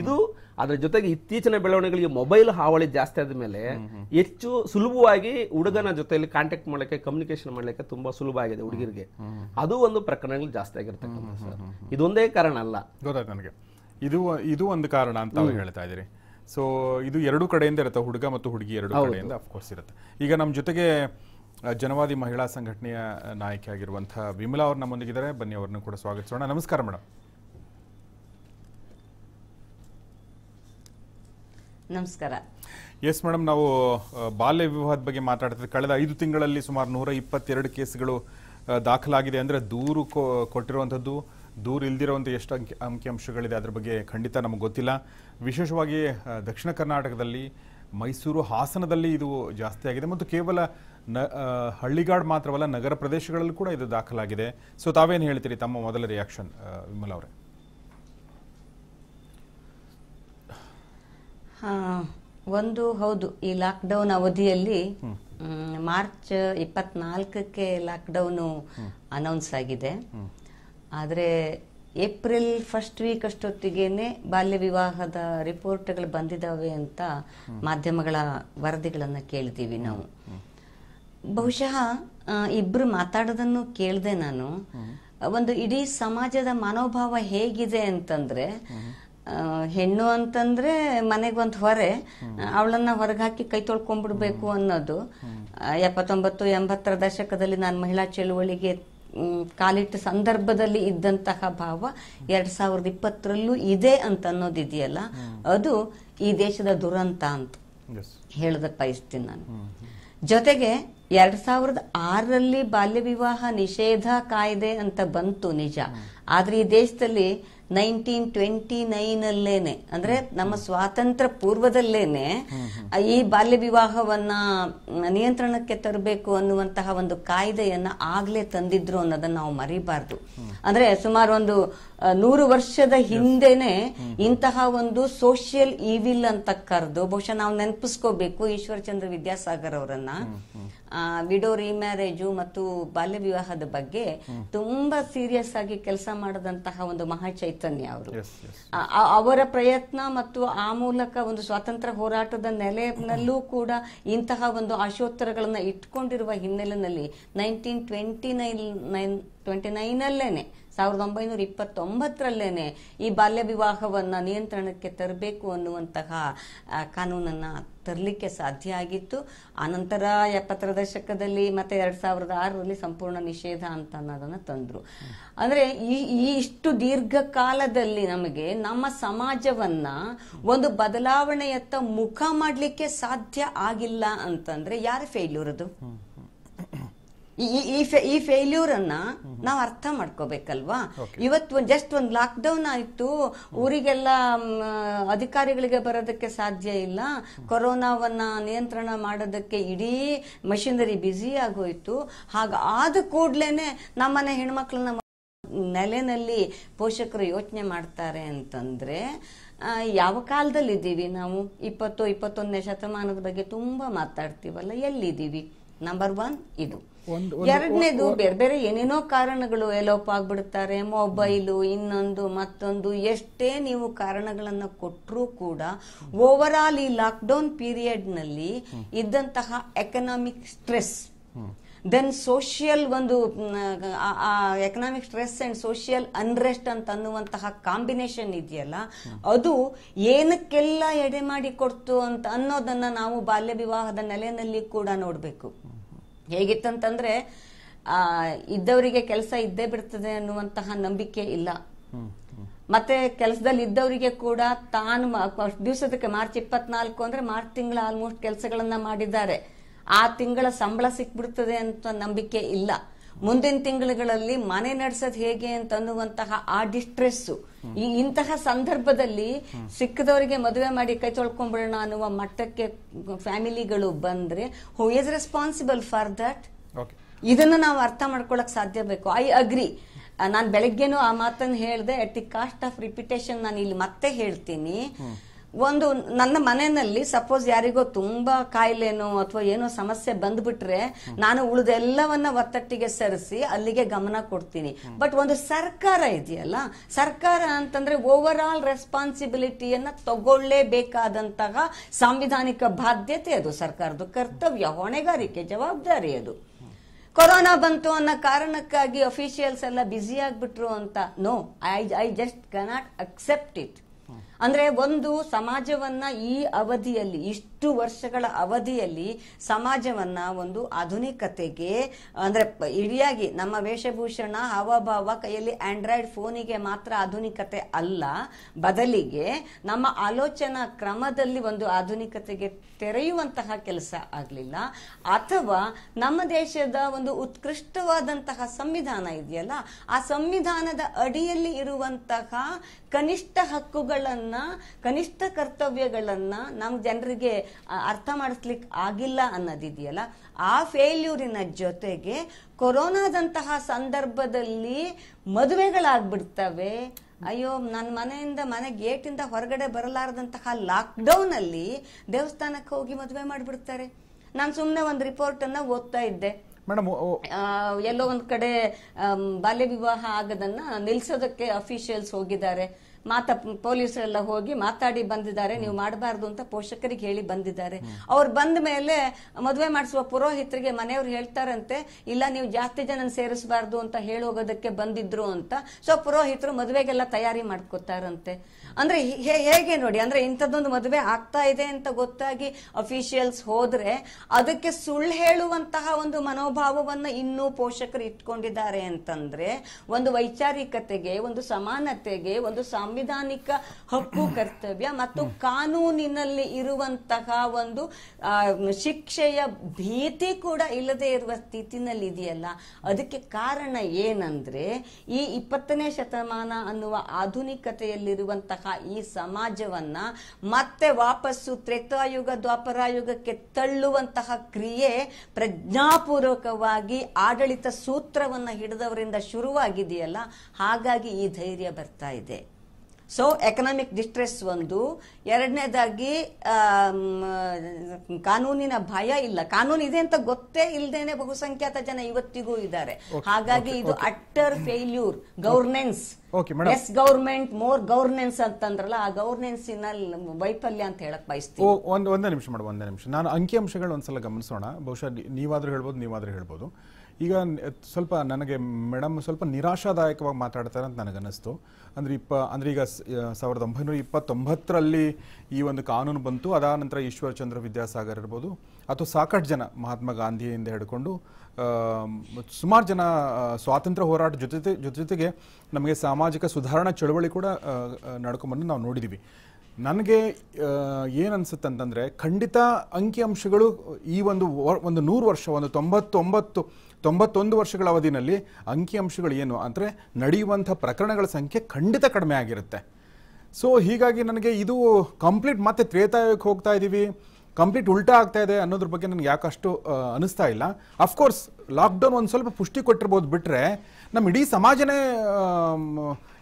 ಇದು ಅದರ ಜೊತೆಗೆ ಇತ್ತೀಚಿನ ಬೆಳವಣಿಗೆಗಳಿಗೆ ಮೊಬೈಲ್ ಹಾವಳಿ ಜಾಸ್ತಿ ಆದ ಮೇಲೆ ಹೆಚ್ಚು ಸುಲಭವಾಗಿ ಹುಡುಗನ ಜೊತೆಯಲ್ಲಿ ಕಾಂಟ್ಯಾಕ್ಟ್ ಮಾಡಲಿಕ್ಕೆ ಕಮ್ಯುನಿಕೇಶನ್ ಮಾಡ್ಲಿಕ್ಕೆ ತುಂಬಾ ಸುಲಭ ಆಗಿದೆ ಹುಡುಗಿರಿಗೆ ಅದು ಒಂದು ಪ್ರಕರಣಗಳು ಜಾಸ್ತಿ ಆಗಿರ್ತಕ್ಕಂಥದ್ದು ಸರ್ ಇದೊಂದೇ ಕಾರಣ ಅಲ್ಲ ನನಗೆ ಇದು ಇದು ಒಂದು ಕಾರಣ ಅಂತ ಹೇಳ್ತಾ ಇದ್ರಿ ಸೊ ಇದು ಎರಡು ಕಡೆಯಿಂದ ಇರುತ್ತೆ ಹುಡುಗ ಮತ್ತು ಹುಡುಗಿ ಎರಡು ಕಡೆಯಿಂದ ಅಫ್ಕೋರ್ಸ್ ಇರುತ್ತೆ ಈಗ ನಮ್ಮ ಜೊತೆಗೆ ಜನವಾದಿ ಮಹಿಳಾ ಸಂಘಟನೆಯ ನಾಯಕಿಯಾಗಿರುವಂಥ ವಿಮಲಾ ಅವರು ನಮ್ಮೊಂದಿಗಿದ್ದಾರೆ ಬನ್ನಿ ಅವರನ್ನು ಕೂಡ ಸ್ವಾಗತಿಸೋಣ ನಮಸ್ಕಾರ ಮೇಡಮ್ ನಮಸ್ಕಾರ ಎಸ್ ಮೇಡಮ್ ನಾವು ಬಾಲ್ಯ ವಿವಾಹದ ಬಗ್ಗೆ ಮಾತಾಡ್ತಿದ್ದೆ ಕಳೆದ ಐದು ತಿಂಗಳಲ್ಲಿ ಸುಮಾರು ನೂರ ಇಪ್ಪತ್ತೆರಡು ಕೇಸ್ಗಳು ದಾಖಲಾಗಿದೆ ಅಂದರೆ ದೂರು ಕೊಟ್ಟಿರುವಂಥದ್ದು ದೂರು ಇಲ್ದಿರುವಂಥ ಎಷ್ಟು ಅಂಕಿ ಅಂಕಿಅಂಶಗಳಿದೆ ಅದ್ರ ಬಗ್ಗೆ ಖಂಡಿತ ನಮಗೆ ಗೊತ್ತಿಲ್ಲ ವಿಶೇಷವಾಗಿ ದಕ್ಷಿಣ ಕರ್ನಾಟಕದಲ್ಲಿ ಮೈಸೂರು ಹಾಸನದಲ್ಲಿ ಇದು ಜಾಸ್ತಿ ಆಗಿದೆ ಮತ್ತು ಕೇವಲ ನ ಹಳ್ಳಿಗಾಡ್ ಮಾತ್ರವಲ್ಲ ನಗರ ಪ್ರದೇಶಗಳಲ್ಲೂ ಕೂಡ ಇದು ದಾಖಲಾಗಿದೆ ಸೊ ತಾವೇನು ಹೇಳ್ತೀರಿ ತಮ್ಮ ಮೊದಲ ರಿಯಾಕ್ಷನ್ ವಿಮಲ್ ಅವರೇ ಒಂದು ಹೌದು ಈ ಲಾಕ್ಡೌನ್ ಅವಧಿಯಲ್ಲಿ ಮಾರ್ಚ್ ಇಪ್ಪತ್ನಾಲ್ಕಕ್ಕೆ ಲಾಕ್ಡೌನ್ ಅನೌನ್ಸ್ ಆಗಿದೆ ಆದರೆ ಏಪ್ರಿಲ್ ಫಸ್ಟ್ ವೀಕ್ ಅಷ್ಟೊತ್ತಿಗೇನೆ ಬಾಲ್ಯ ವಿವಾಹದ ರಿಪೋರ್ಟ್ಗಳು ಬಂದಿದ್ದಾವೆ ಅಂತ ಮಾಧ್ಯಮಗಳ ವರದಿಗಳನ್ನು ಕೇಳ್ತೀವಿ ನಾವು ಬಹುಶಃ ಇಬ್ರು ಮಾತಾಡೋದನ್ನು ಕೇಳಿದೆ ನಾನು ಒಂದು ಇಡೀ ಸಮಾಜದ ಮನೋಭಾವ ಹೇಗಿದೆ ಅಂತಂದ್ರೆ ಹೆಣ್ಣು ಅಂತಂದ್ರೆ ಮನೆಗೆ ಒಂದು ಹೊರೆ ಅವಳನ್ನ ಹೊರಗೆ ಹಾಕಿ ಕೈ ತೊಳ್ಕೊಂಡ್ಬಿಡ್ಬೇಕು ಅನ್ನೋದು ಎಪ್ಪತ್ತೊಂಬತ್ತು ಎಂಬತ್ತರ ದಶಕದಲ್ಲಿ ನಾನು ಮಹಿಳಾ ಚಳುವಳಿಗೆ ಕಾಲಿಟ್ಟ ಸಂದರ್ಭದಲ್ಲಿ ಇದ್ದಂತಹ ಭಾವ ಎರಡ್ ಸಾವಿರದ ಇಪ್ಪತ್ತರಲ್ಲೂ ಇದೆ ಅಂತ ಅನ್ನೋದಿದೆಯಲ್ಲ ಅದು ಈ ದೇಶದ ದುರಂತ ಅಂತ ಹೇಳ್ದೆ ಬಯಸ್ತೀನಿ ನಾನು ಜೊತೆಗೆ ಎರಡ್ ಸಾವಿರದ ಆರರಲ್ಲಿ ಬಾಲ್ಯ ವಿವಾಹ ನಿಷೇಧ ಕಾಯ್ದೆ ಅಂತ ಬಂತು ನಿಜ ಆದ್ರೆ ಈ ದೇಶದಲ್ಲಿ ನೈನ್ಟೀನ್ ಟ್ವೆಂಟಿ ನೈನ್ ಅಲ್ಲೇನೆ ಅಂದ್ರೆ ನಮ್ಮ ಸ್ವಾತಂತ್ರ್ಯ ಪೂರ್ವದಲ್ಲೇನೆ ಈ ಬಾಲ್ಯ ವಿವಾಹವನ್ನ ನಿಯಂತ್ರಣಕ್ಕೆ ತರಬೇಕು ಅನ್ನುವಂತಹ ಒಂದು ಕಾಯ್ದೆಯನ್ನ ಆಗ್ಲೇ ತಂದಿದ್ರು ಅನ್ನೋದನ್ನ ನಾವು ಮರಿಬಾರ್ದು ಅಂದ್ರೆ ಸುಮಾರು ಒಂದು ನೂರು ವರ್ಷದ ಹಿಂದೆನೆ ಇಂತಹ ಒಂದು ಸೋಷಿಯಲ್ ಈವಿಲ್ ಅಂತ ಕರೆದು ಬಹುಶಃ ನಾವು ನೆನಪಿಸ್ಕೋಬೇಕು ಚಂದ್ರ ವಿದ್ಯಾಸಾಗರ್ ಅವರನ್ನ ವಿಡೋ ರಿಮ್ಯಾರೇಜು ಮತ್ತು ಬಾಲ್ಯ ವಿವಾಹದ ಬಗ್ಗೆ ತುಂಬಾ ಸೀರಿಯಸ್ ಆಗಿ ಕೆಲಸ ಮಾಡದಂತಹ ಒಂದು ಮಹಾಚೈತನ್ಯ ಅವರು ಅವರ ಪ್ರಯತ್ನ ಮತ್ತು ಆ ಮೂಲಕ ಒಂದು ಸ್ವಾತಂತ್ರ್ಯ ಹೋರಾಟದ ನೆಲೆಯಲ್ಲೂ ಕೂಡ ಇಂತಹ ಒಂದು ಆಶೋತ್ತರಗಳನ್ನ ಇಟ್ಕೊಂಡಿರುವ ಹಿನ್ನೆಲೆಯಲ್ಲಿ nineteen twenty nine nine twenty ಸಾವಿರದ ಒಂಬೈನೂರ ಇಪ್ಪತ್ತೊಂಬತ್ತರಲ್ಲೇನೆ ಈ ಬಾಲ್ಯ ವಿವಾಹವನ್ನು ನಿಯಂತ್ರಣಕ್ಕೆ ತರಬೇಕು ಅನ್ನುವಂತಹ ಕಾನೂನನ್ನು ತರಲಿಕ್ಕೆ ಸಾಧ್ಯ ಆಗಿತ್ತು ಆನಂತರ ಎಪ್ಪತ್ತರ ದಶಕದಲ್ಲಿ ಮತ್ತೆ ಎರಡ್ ಸಾವಿರದ ಆರರಲ್ಲಿ ಸಂಪೂರ್ಣ ನಿಷೇಧ ಅಂತ ಅನ್ನೋದನ್ನು ತಂದರು ಅಂದರೆ ಈ ಈ ಇಷ್ಟು ದೀರ್ಘಕಾಲದಲ್ಲಿ ನಮಗೆ ನಮ್ಮ ಸಮಾಜವನ್ನು ಒಂದು ಬದಲಾವಣೆಯತ್ತ ಮುಖ ಮಾಡಲಿಕ್ಕೆ ಸಾಧ್ಯ ಆಗಿಲ್ಲ ಅಂತಂದರೆ ಯಾರು ಫೇಲ್ಯೂರ್ ಅದು ಈ ಈ ಫೇಲ್ಯೂರ್ ಅನ್ನ ನಾವು ಅರ್ಥ ಮಾಡ್ಕೋಬೇಕಲ್ವಾ ಇವತ್ತು ಜಸ್ಟ್ ಒಂದು ಲಾಕ್ ಡೌನ್ ಆಯ್ತು ಊರಿಗೆಲ್ಲ ಅಧಿಕಾರಿಗಳಿಗೆ ಬರೋದಕ್ಕೆ ಸಾಧ್ಯ ಇಲ್ಲ ಕೊರೋನಾವನ್ನ ನಿಯಂತ್ರಣ ಮಾಡೋದಕ್ಕೆ ಇಡೀ ಮಷಿನರಿ ಬ್ಯುಸಿ ಆಗೋಯ್ತು ಹಾಗಾದ ಕೂಡ್ಲೇನೆ ನಮ್ಮನೆ ಹೆಣ್ಮಕ್ಳನ್ನ ನೆಲೆನಲ್ಲಿ ಪೋಷಕರು ಯೋಚನೆ ಮಾಡ್ತಾರೆ ಅಂತಂದ್ರೆ ಯಾವ ಕಾಲದಲ್ಲಿ ಇದ್ದೀವಿ ನಾವು ಇಪ್ಪತ್ತು ಇಪ್ಪತ್ತೊಂದನೇ ಶತಮಾನದ ಬಗ್ಗೆ ತುಂಬಾ ಮಾತಾಡ್ತೀವಲ್ಲ ಎಲ್ಲಿದ್ದೀವಿ ನಂಬರ್ ಒನ್ ಇದು ಎರಡನೇದು ಬೇರೆ ಬೇರೆ ಏನೇನೋ ಕಾರಣಗಳು ಎಲೋಪ್ ಆಗ್ಬಿಡ್ತಾರೆ ಮೊಬೈಲು ಇನ್ನೊಂದು ಮತ್ತೊಂದು ಎಷ್ಟೇ ನೀವು ಕಾರಣಗಳನ್ನ ಕೊಟ್ಟರೂ ಕೂಡ ಓವರ್ ಆಲ್ ಈ ಲಾಕ್ಡೌನ್ ಪೀರಿಯಡ್ ನಲ್ಲಿ ಇದ್ದಂತಹ ಎಕನಾಮಿಕ್ ಸ್ಟ್ರೆಸ್ ದೆನ್ ಸೋಷಿಯಲ್ ಒಂದು economic stress and social unrest ಅಂತ ಅನ್ನುವಂತಹ ಕಾಂಬಿನೇಷನ್ ಇದೆಯಲ್ಲ ಅದು ಏನಕ್ಕೆಲ್ಲ ಎಡೆ ಮಾಡಿ ಕೊಡ್ತು ಅಂತ ಅನ್ನೋದನ್ನ ನಾವು ಬಾಲ್ಯ ವಿವಾಹದ ನೆಲೆಯಲ್ಲಿ ಕೂಡ ನೋಡಬೇಕು ಹೇಗಿತ್ತಂತಂದ್ರೆ ಆ ಇದ್ದವರಿಗೆ ಕೆಲಸ ಇದ್ದೇ ಬಿಡ್ತದೆ ಅನ್ನುವಂತಹ ನಂಬಿಕೆ ಇಲ್ಲ ಮತ್ತೆ ಕೆಲಸದಲ್ಲಿ ಇದ್ದವರಿಗೆ ಕೂಡ ತಾನು ದಿವಸದಕ್ಕೆ ಮಾರ್ಚ್ ಇಪ್ಪತ್ನಾಲ್ಕು ಅಂದ್ರೆ ಮಾರ್ಚ್ ತಿಂಗಳ ಆಲ್ಮೋಸ್ಟ್ ಕೆಲಸಗಳನ್ನ ಮಾಡಿದ್ದಾರೆ ಆ ತಿಂಗಳ ಸಂಬಳ ಸಿಕ್ಬಿಡ್ತದೆ ಅಂತ ನಂಬಿಕೆ ಇಲ್ಲ ಮುಂದಿನ ತಿಂಗಳುಗಳಲ್ಲಿ ಮನೆ ನಡೆಸೋದು ಹೇಗೆ ಅಂತನ್ನುವಂತಹ ಆ ಡಿಸ್ಟ್ರೆಸ್ ಈ ಇಂತಹ ಸಂದರ್ಭದಲ್ಲಿ ಸಿಕ್ಕದವರಿಗೆ ಮದುವೆ ಮಾಡಿ ಕೈ ತೊಳ್ಕೊಂಡ್ಬಿಡೋಣ ಅನ್ನುವ ಮಟ್ಟಕ್ಕೆ ಫ್ಯಾಮಿಲಿಗಳು ಬಂದ್ರೆ who is responsible for that ಇದನ್ನು ನಾವು ಅರ್ಥ ಮಾಡ್ಕೊಳಕ್ ಸಾಧ್ಯ ಬೇಕು ಐ ಅಗ್ರಿ ನಾನು ಬೆಳಗ್ಗೆನೂ ಆ ಮಾತನ್ನು ಹೇಳಿದೆ at the cost of repetition ನಾನು ಇಲ್ಲಿ ಮತ್ತೆ ಹೇಳ್ತೀನಿ ಒಂದು ನನ್ನ ಮನೆಯಲ್ಲಿ ಸಪೋಸ್ ಯಾರಿಗೋ ತುಂಬಾ ಕಾಯಿಲೆನೋ ಅಥವಾ ಏನೋ ಸಮಸ್ಯೆ ಬಂದ್ಬಿಟ್ರೆ ನಾನು ಉಳಿದೆಲ್ಲವನ್ನ ಒತ್ತಟ್ಟಿಗೆ ಸರಿಸಿ ಅಲ್ಲಿಗೆ ಗಮನ ಕೊಡ್ತೀನಿ ಬಟ್ ಒಂದು ಸರ್ಕಾರ ಇದೆಯಲ್ಲ ಸರ್ಕಾರ ಅಂತಂದ್ರೆ ಓವರ್ ಆಲ್ ರೆಸ್ಪಾನ್ಸಿಬಿಲಿಟಿಯನ್ನ ತಗೊಳ್ಳೇಬೇಕಾದಂತಹ ಸಾಂವಿಧಾನಿಕ ಬಾಧ್ಯತೆ ಅದು ಸರ್ಕಾರದ ಕರ್ತವ್ಯ ಹೊಣೆಗಾರಿಕೆ ಜವಾಬ್ದಾರಿ ಅದು ಕೊರೋನಾ ಬಂತು ಅನ್ನೋ ಕಾರಣಕ್ಕಾಗಿ ಅಫಿಷಿಯಲ್ಸ್ ಎಲ್ಲ ಬ್ಯುಸಿ ಆಗ್ಬಿಟ್ರು ಅಂತ no I I just cannot accept it ಅಂದ್ರೆ ಒಂದು ಸಮಾಜವನ್ನ ಈ ಅವಧಿಯಲ್ಲಿ ಇಷ್ಟು ವರ್ಷಗಳ ಅವಧಿಯಲ್ಲಿ ಸಮಾಜವನ್ನ ಒಂದು ಆಧುನಿಕತೆಗೆ ಅಂದ್ರೆ ಇಡಿಯಾಗಿ ನಮ್ಮ ವೇಷಭೂಷಣ ಹಾವಭಾವ ಕೈಯಲ್ಲಿ ಆಂಡ್ರಾಯ್ಡ್ ಫೋನಿಗೆ ಮಾತ್ರ ಆಧುನಿಕತೆ ಅಲ್ಲ ಬದಲಿಗೆ ನಮ್ಮ ಆಲೋಚನಾ ಕ್ರಮದಲ್ಲಿ ಒಂದು ಆಧುನಿಕತೆಗೆ ತೆರೆಯುವಂತಹ ಕೆಲಸ ಆಗಲಿಲ್ಲ ಅಥವಾ ನಮ್ಮ ದೇಶದ ಒಂದು ಉತ್ಕೃಷ್ಟವಾದಂತಹ ಸಂವಿಧಾನ ಇದೆಯಲ್ಲ ಆ ಸಂವಿಧಾನದ ಅಡಿಯಲ್ಲಿ ಇರುವಂತಹ ಕನಿಷ್ಠ ಹಕ್ಕುಗಳನ್ನ ಕನಿಷ್ಠ ಕರ್ತವ್ಯಗಳನ್ನ ನಮ್ಮ ಜನರಿಗೆ ಅರ್ಥ ಮಾಡಿಸ್ಲಿಕ್ಕೆ ಆಗಿಲ್ಲ ಅನ್ನೋದಿದೆಯಲ್ಲ ಆ ಫೇಲ್ಯೂರಿನ ಜೊತೆಗೆ ಕೊರೋನಾದಂತಹ ಸಂದರ್ಭದಲ್ಲಿ ಮದುವೆಗಳಾಗ್ಬಿಡ್ತವೆ ಅಯ್ಯೋ ನನ್ನ ಮನೆಯಿಂದ ಮನೆ ಗೇಟಿಂದ ಹೊರಗಡೆ ಬರಲಾರದಂತಹ ಲಾಕ್ ಡೌನ್ ಅಲ್ಲಿ ದೇವಸ್ಥಾನಕ್ಕೆ ಹೋಗಿ ಮದುವೆ ಮಾಡಿಬಿಡ್ತಾರೆ ನಾನು ಸುಮ್ಮನೆ ಒಂದು ರಿಪೋರ್ಟ್ ಅನ್ನ ಓದ್ತಾ ಇದ್ದೆ ಮೇಡಮ್ ಎಲ್ಲೋ ಒಂದ್ ಕಡೆ ಬಾಲ್ಯ ವಿವಾಹ ಆಗದನ್ನ ನಿಲ್ಸೋದಕ್ಕೆ ಅಫಿಷಿಯಲ್ಸ್ ಹೋಗಿದ್ದಾರೆ ಮಾತ ಪೊಲೀಸರೆಲ್ಲ ಹೋಗಿ ಮಾತಾಡಿ ಬಂದಿದ್ದಾರೆ ನೀವು ಮಾಡಬಾರ್ದು ಅಂತ ಪೋಷಕರಿಗೆ ಹೇಳಿ ಬಂದಿದ್ದಾರೆ ಅವ್ರು ಬಂದ ಮೇಲೆ ಮದುವೆ ಮಾಡಿಸುವ ಪುರೋಹಿತರಿಗೆ ಮನೆಯವ್ರು ಹೇಳ್ತಾರಂತೆ ಇಲ್ಲ ನೀವು ಜಾಸ್ತಿ ಜನ ಸೇರಿಸಬಾರ್ದು ಅಂತ ಹೇಳೋಗೋದಕ್ಕೆ ಬಂದಿದ್ರು ಅಂತ ಸೊ ಪುರೋಹಿತರು ಮದುವೆಗೆಲ್ಲ ತಯಾರಿ ಮಾಡ್ಕೋತಾರಂತೆ ಅಂದ್ರೆ ಹೇಗೆ ನೋಡಿ ಅಂದ್ರೆ ಇಂಥದ್ದೊಂದು ಮದುವೆ ಆಗ್ತಾ ಇದೆ ಅಂತ ಗೊತ್ತಾಗಿ ಅಫಿಷಿಯಲ್ಸ್ ಹೋದ್ರೆ ಅದಕ್ಕೆ ಸುಳ್ಳು ಹೇಳುವಂತಹ ಒಂದು ಮನೋಭಾವವನ್ನು ಇನ್ನೂ ಪೋಷಕರು ಇಟ್ಕೊಂಡಿದ್ದಾರೆ ಅಂತಂದ್ರೆ ಒಂದು ವೈಚಾರಿಕತೆಗೆ ಒಂದು ಸಮಾನತೆಗೆ ಒಂದು ಸಾಂವಿಧಾನಿಕ ಹಕ್ಕು ಕರ್ತವ್ಯ ಮತ್ತು ಕಾನೂನಿನಲ್ಲಿ ಇರುವಂತಹ ಒಂದು ಶಿಕ್ಷೆಯ ಭೀತಿ ಕೂಡ ಇಲ್ಲದೆ ಇರುವ ಸ್ಥಿತಿನಲ್ಲಿ ಇದೆಯಲ್ಲ ಅದಕ್ಕೆ ಕಾರಣ ಏನಂದ್ರೆ ಈ ಇಪ್ಪತ್ತನೇ ಶತಮಾನ ಅನ್ನುವ ಆಧುನಿಕತೆಯಲ್ಲಿರುವಂತಹ ಈ ಸಮಾಜವನ್ನ ಮತ್ತೆ ವಾಪಸ್ಸು ತ್ರೇತಾಯುಗ ದ್ವಾಪರಾಯುಗಕ್ಕೆ ತಳ್ಳುವಂತಹ ಕ್ರಿಯೆ ಪ್ರಜ್ಞಾಪೂರ್ವಕವಾಗಿ ಆಡಳಿತ ಸೂತ್ರವನ್ನ ಹಿಡಿದವರಿಂದ ಶುರುವಾಗಿದೆಯಲ್ಲ ಹಾಗಾಗಿ ಈ ಧೈರ್ಯ ಬರ್ತಾ ಇದೆ ಸೊ ಎಕನಾಮಿಕ್ ಡಿಸ್ಟ್ರೆಸ್ ಒಂದು ಎರಡನೇದಾಗಿ ಕಾನೂನಿನ ಭಯ ಇಲ್ಲ ಕಾನೂನು ಇದೆ ಅಂತ ಗೊತ್ತೇ ಇಲ್ಲದೇನೆ ಬಹುಸಂಖ್ಯಾತ ಜನ ಇವತ್ತಿಗೂ ಇದ್ದಾರೆ ಹಾಗಾಗಿ ಇದು utter failure governance is more governance ಅಂತಂದ್ರಲ್ಲ ಆ ಗವರ್ನೆನ್ಸ್ ವೈಫಲ್ಯ ಅಂತ ಹೇಳಕ್ ಬಯಸ್ತೀವಿ ಒಂದ್ ಒಂದೇ ನಿಮಿಷ ಮಾಡುವ ಒಂದೇ ನಿಮಿಷ ನಾನು ಅಂಕಿ ಅಂಶಗಳು ಒಂದ್ಸಲ ಗಮನಿಸೋಣ ಬಹುಶಃ ನೀವಾದ್ರೂ ಹೇಳ್ಬೋದು ನೀವಾದ್ರೂ ಹೇಳ್ಬೋದು ಈಗ ಸ್ವಲ್ಪ ನನಗೆ ಮೇಡಮ್ ಸ್ವಲ್ಪ ನಿರಾಶಾದಾಯಕವಾಗಿ ಮಾತಾಡ್ತಾರೆ ಅಂತ ನನಗನ್ನಿಸ್ತು ಅಂದರೆ ಇಪ್ಪ ಅಂದರೆ ಈಗ ಸಾವಿರದ ಒಂಬೈನೂರ ಇಪ್ಪತ್ತೊಂಬತ್ತರಲ್ಲಿ ಈ ಒಂದು ಕಾನೂನು ಬಂತು ಅದಾದ ನಂತರ ಚಂದ್ರ ವಿದ್ಯಾಸಾಗರ್ ಇರ್ಬೋದು ಅಥವಾ ಸಾಕಷ್ಟು ಜನ ಮಹಾತ್ಮ ಗಾಂಧಿಯಿಂದ ಹಿಡ್ಕೊಂಡು ಸುಮಾರು ಜನ ಸ್ವಾತಂತ್ರ್ಯ ಹೋರಾಟ ಜೊತೆ ಜೊತೆ ಜೊತೆಗೆ ನಮಗೆ ಸಾಮಾಜಿಕ ಸುಧಾರಣಾ ಚಳುವಳಿ ಕೂಡ ನಡ್ಕೊಂಬಂದು ನಾವು ನೋಡಿದ್ದೀವಿ ನನಗೆ ಏನು ಅನಿಸುತ್ತೆ ಅಂತಂದರೆ ಖಂಡಿತ ಅಂಕಿಅಂಶಗಳು ಈ ಒಂದು ಒಂದು ನೂರು ವರ್ಷ ಒಂದು ತೊಂಬತ್ತೊಂಬತ್ತು ತೊಂಬತ್ತೊಂದು ವರ್ಷಗಳ ಅವಧಿನಲ್ಲಿ ಅಂಕಿಅಂಶಗಳು ಏನು ಅಂದರೆ ನಡೆಯುವಂಥ ಪ್ರಕರಣಗಳ ಸಂಖ್ಯೆ ಖಂಡಿತ ಕಡಿಮೆ ಆಗಿರುತ್ತೆ ಸೊ ಹೀಗಾಗಿ ನನಗೆ ಇದು ಕಂಪ್ಲೀಟ್ ಮತ್ತೆ ತ್ರೇತಾಯಕ್ಕೆ ಹೋಗ್ತಾ ಇದ್ದೀವಿ ಕಂಪ್ಲೀಟ್ ಉಲ್ಟಾ ಆಗ್ತಾ ಇದೆ ಅನ್ನೋದ್ರ ಬಗ್ಗೆ ನನಗೆ ಯಾಕಷ್ಟು ಅನಿಸ್ತಾ ಇಲ್ಲ ಅಫ್ಕೋರ್ಸ್ ಲಾಕ್ಡೌನ್ ಒಂದು ಸ್ವಲ್ಪ ಪುಷ್ಟಿ ಕೊಟ್ಟಿರ್ಬೋದು ಬಿಟ್ಟರೆ ನಮ್ಮ ಇಡೀ ಸಮಾಜನೇ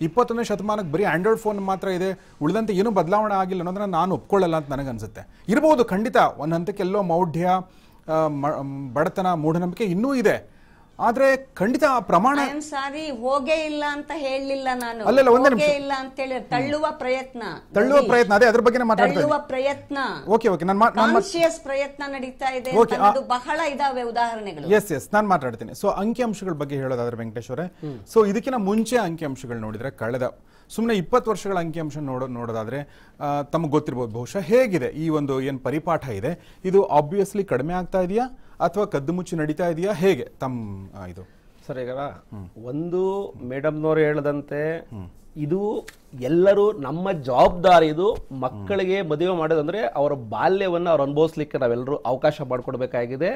ಇಪ್ಪತ್ತೊಂದನೇ ಶತಮಾನಕ್ಕೆ ಬರೀ ಆ್ಯಂಡ್ರಾಯ್ಡ್ ಫೋನ್ ಮಾತ್ರ ಇದೆ ಉಳಿದಂತೆ ಏನೂ ಬದಲಾವಣೆ ಆಗಿಲ್ಲ ಅನ್ನೋದನ್ನ ನಾನು ಒಪ್ಕೊಳ್ಳಲ್ಲ ಅಂತ ನನಗನ್ಸುತ್ತೆ ಇರ್ಬೋದು ಖಂಡಿತ ಒಂದು ಹಂತಕ್ಕೆಲ್ಲೋ ಮೌಢ್ಯ ಬಡತನ ಮೂಢನಂಬಿಕೆ ಇನ್ನೂ ಇದೆ ಆದ್ರೆ ಖಂಡಿತ ಆ ಪ್ರಮಾಣ ಸಾರಿ ಹೋಗೇ ಇಲ್ಲ ಅಂತ ಹೇಳಲಿಲ್ಲ ನಾನು ಅಲ್ಲ ಒಂದೇ ಇಲ್ಲ ಅಂತ ಹೇಳಿ ತಳ್ಳುವ ಪ್ರಯತ್ನ ತಳ್ಳುವ ಪ್ರಯತ್ನ ಅದೇ ಅದ್ರ ಬಗ್ಗೆ ಮಾತಾಡ್ತಾ ತಳ್ಳುವ ಪ್ರಯತ್ನ ಓಕೆ ಓಕೆ ನಾನು ಕಾನ್ಶಿಯಸ್ ಪ್ರಯತ್ನ ನಡೀತಾ ಇದೆ ಅದು ಬಹಳ ಇದಾವೆ ಉದಾಹರಣೆಗಳು ಎಸ್ ಎಸ್ ನಾನು ಮಾತಾಡ್ತೀನಿ ಸೊ ಅಂಕಿಅಂಶಗಳ ಬಗ್ಗೆ ಹೇಳೋದಾದ್ರೆ ವೆಂಕಟೇಶ್ ಅವರೇ ಸೊ ಇದಕ್ಕಿಂತ ಮುಂಚೆ ಅಂಕಿಅಂಶಗಳು ನೋಡಿದ್ರೆ ಕಳೆದ ಸುಮ್ಮನೆ ಇಪ್ಪತ್ತು ವರ್ಷಗಳ ಅಂಕಿಅಂಶ ನೋಡೋದಾದ್ರೆ ನೋಡೋದಾದ್ರೆ ತಮಗೆ ಗೊತ್ತಿರ್ಬೋದು ಬಹುಶಃ ಹೇಗಿದೆ ಈ ಒಂದು ಏನು ಪರಿಪಾಠ ಇದೆ ಇದು ಆಬ್ವಿಯಸ್ಲಿ ಕಡಿಮೆ ಆಗ್ತಾ ಇದೆಯಾ ಅಥವಾ ಕದ್ದು ಮುಚ್ಚಿ ನಡೀತಾ ಇದೆಯಾ ಹೇಗೆ ತಮ್ಮ ಇದು ಸರ್ ಈಗ ಒಂದು ಮೇಡಮ್ನವ್ರು ಹೇಳದಂತೆ ಇದು ಎಲ್ಲರೂ ನಮ್ಮ ಜವಾಬ್ದಾರಿ ಇದು ಮಕ್ಕಳಿಗೆ ಮದುವೆ ಮಾಡೋದಂದ್ರೆ ಅವರ ಬಾಲ್ಯವನ್ನು ಅವ್ರು ಅನುಭವಿಸ್ಲಿಕ್ಕೆ ನಾವೆಲ್ಲರೂ ಅವಕಾಶ ಮಾಡಿಕೊಡ್ಬೇಕಾಗಿದೆ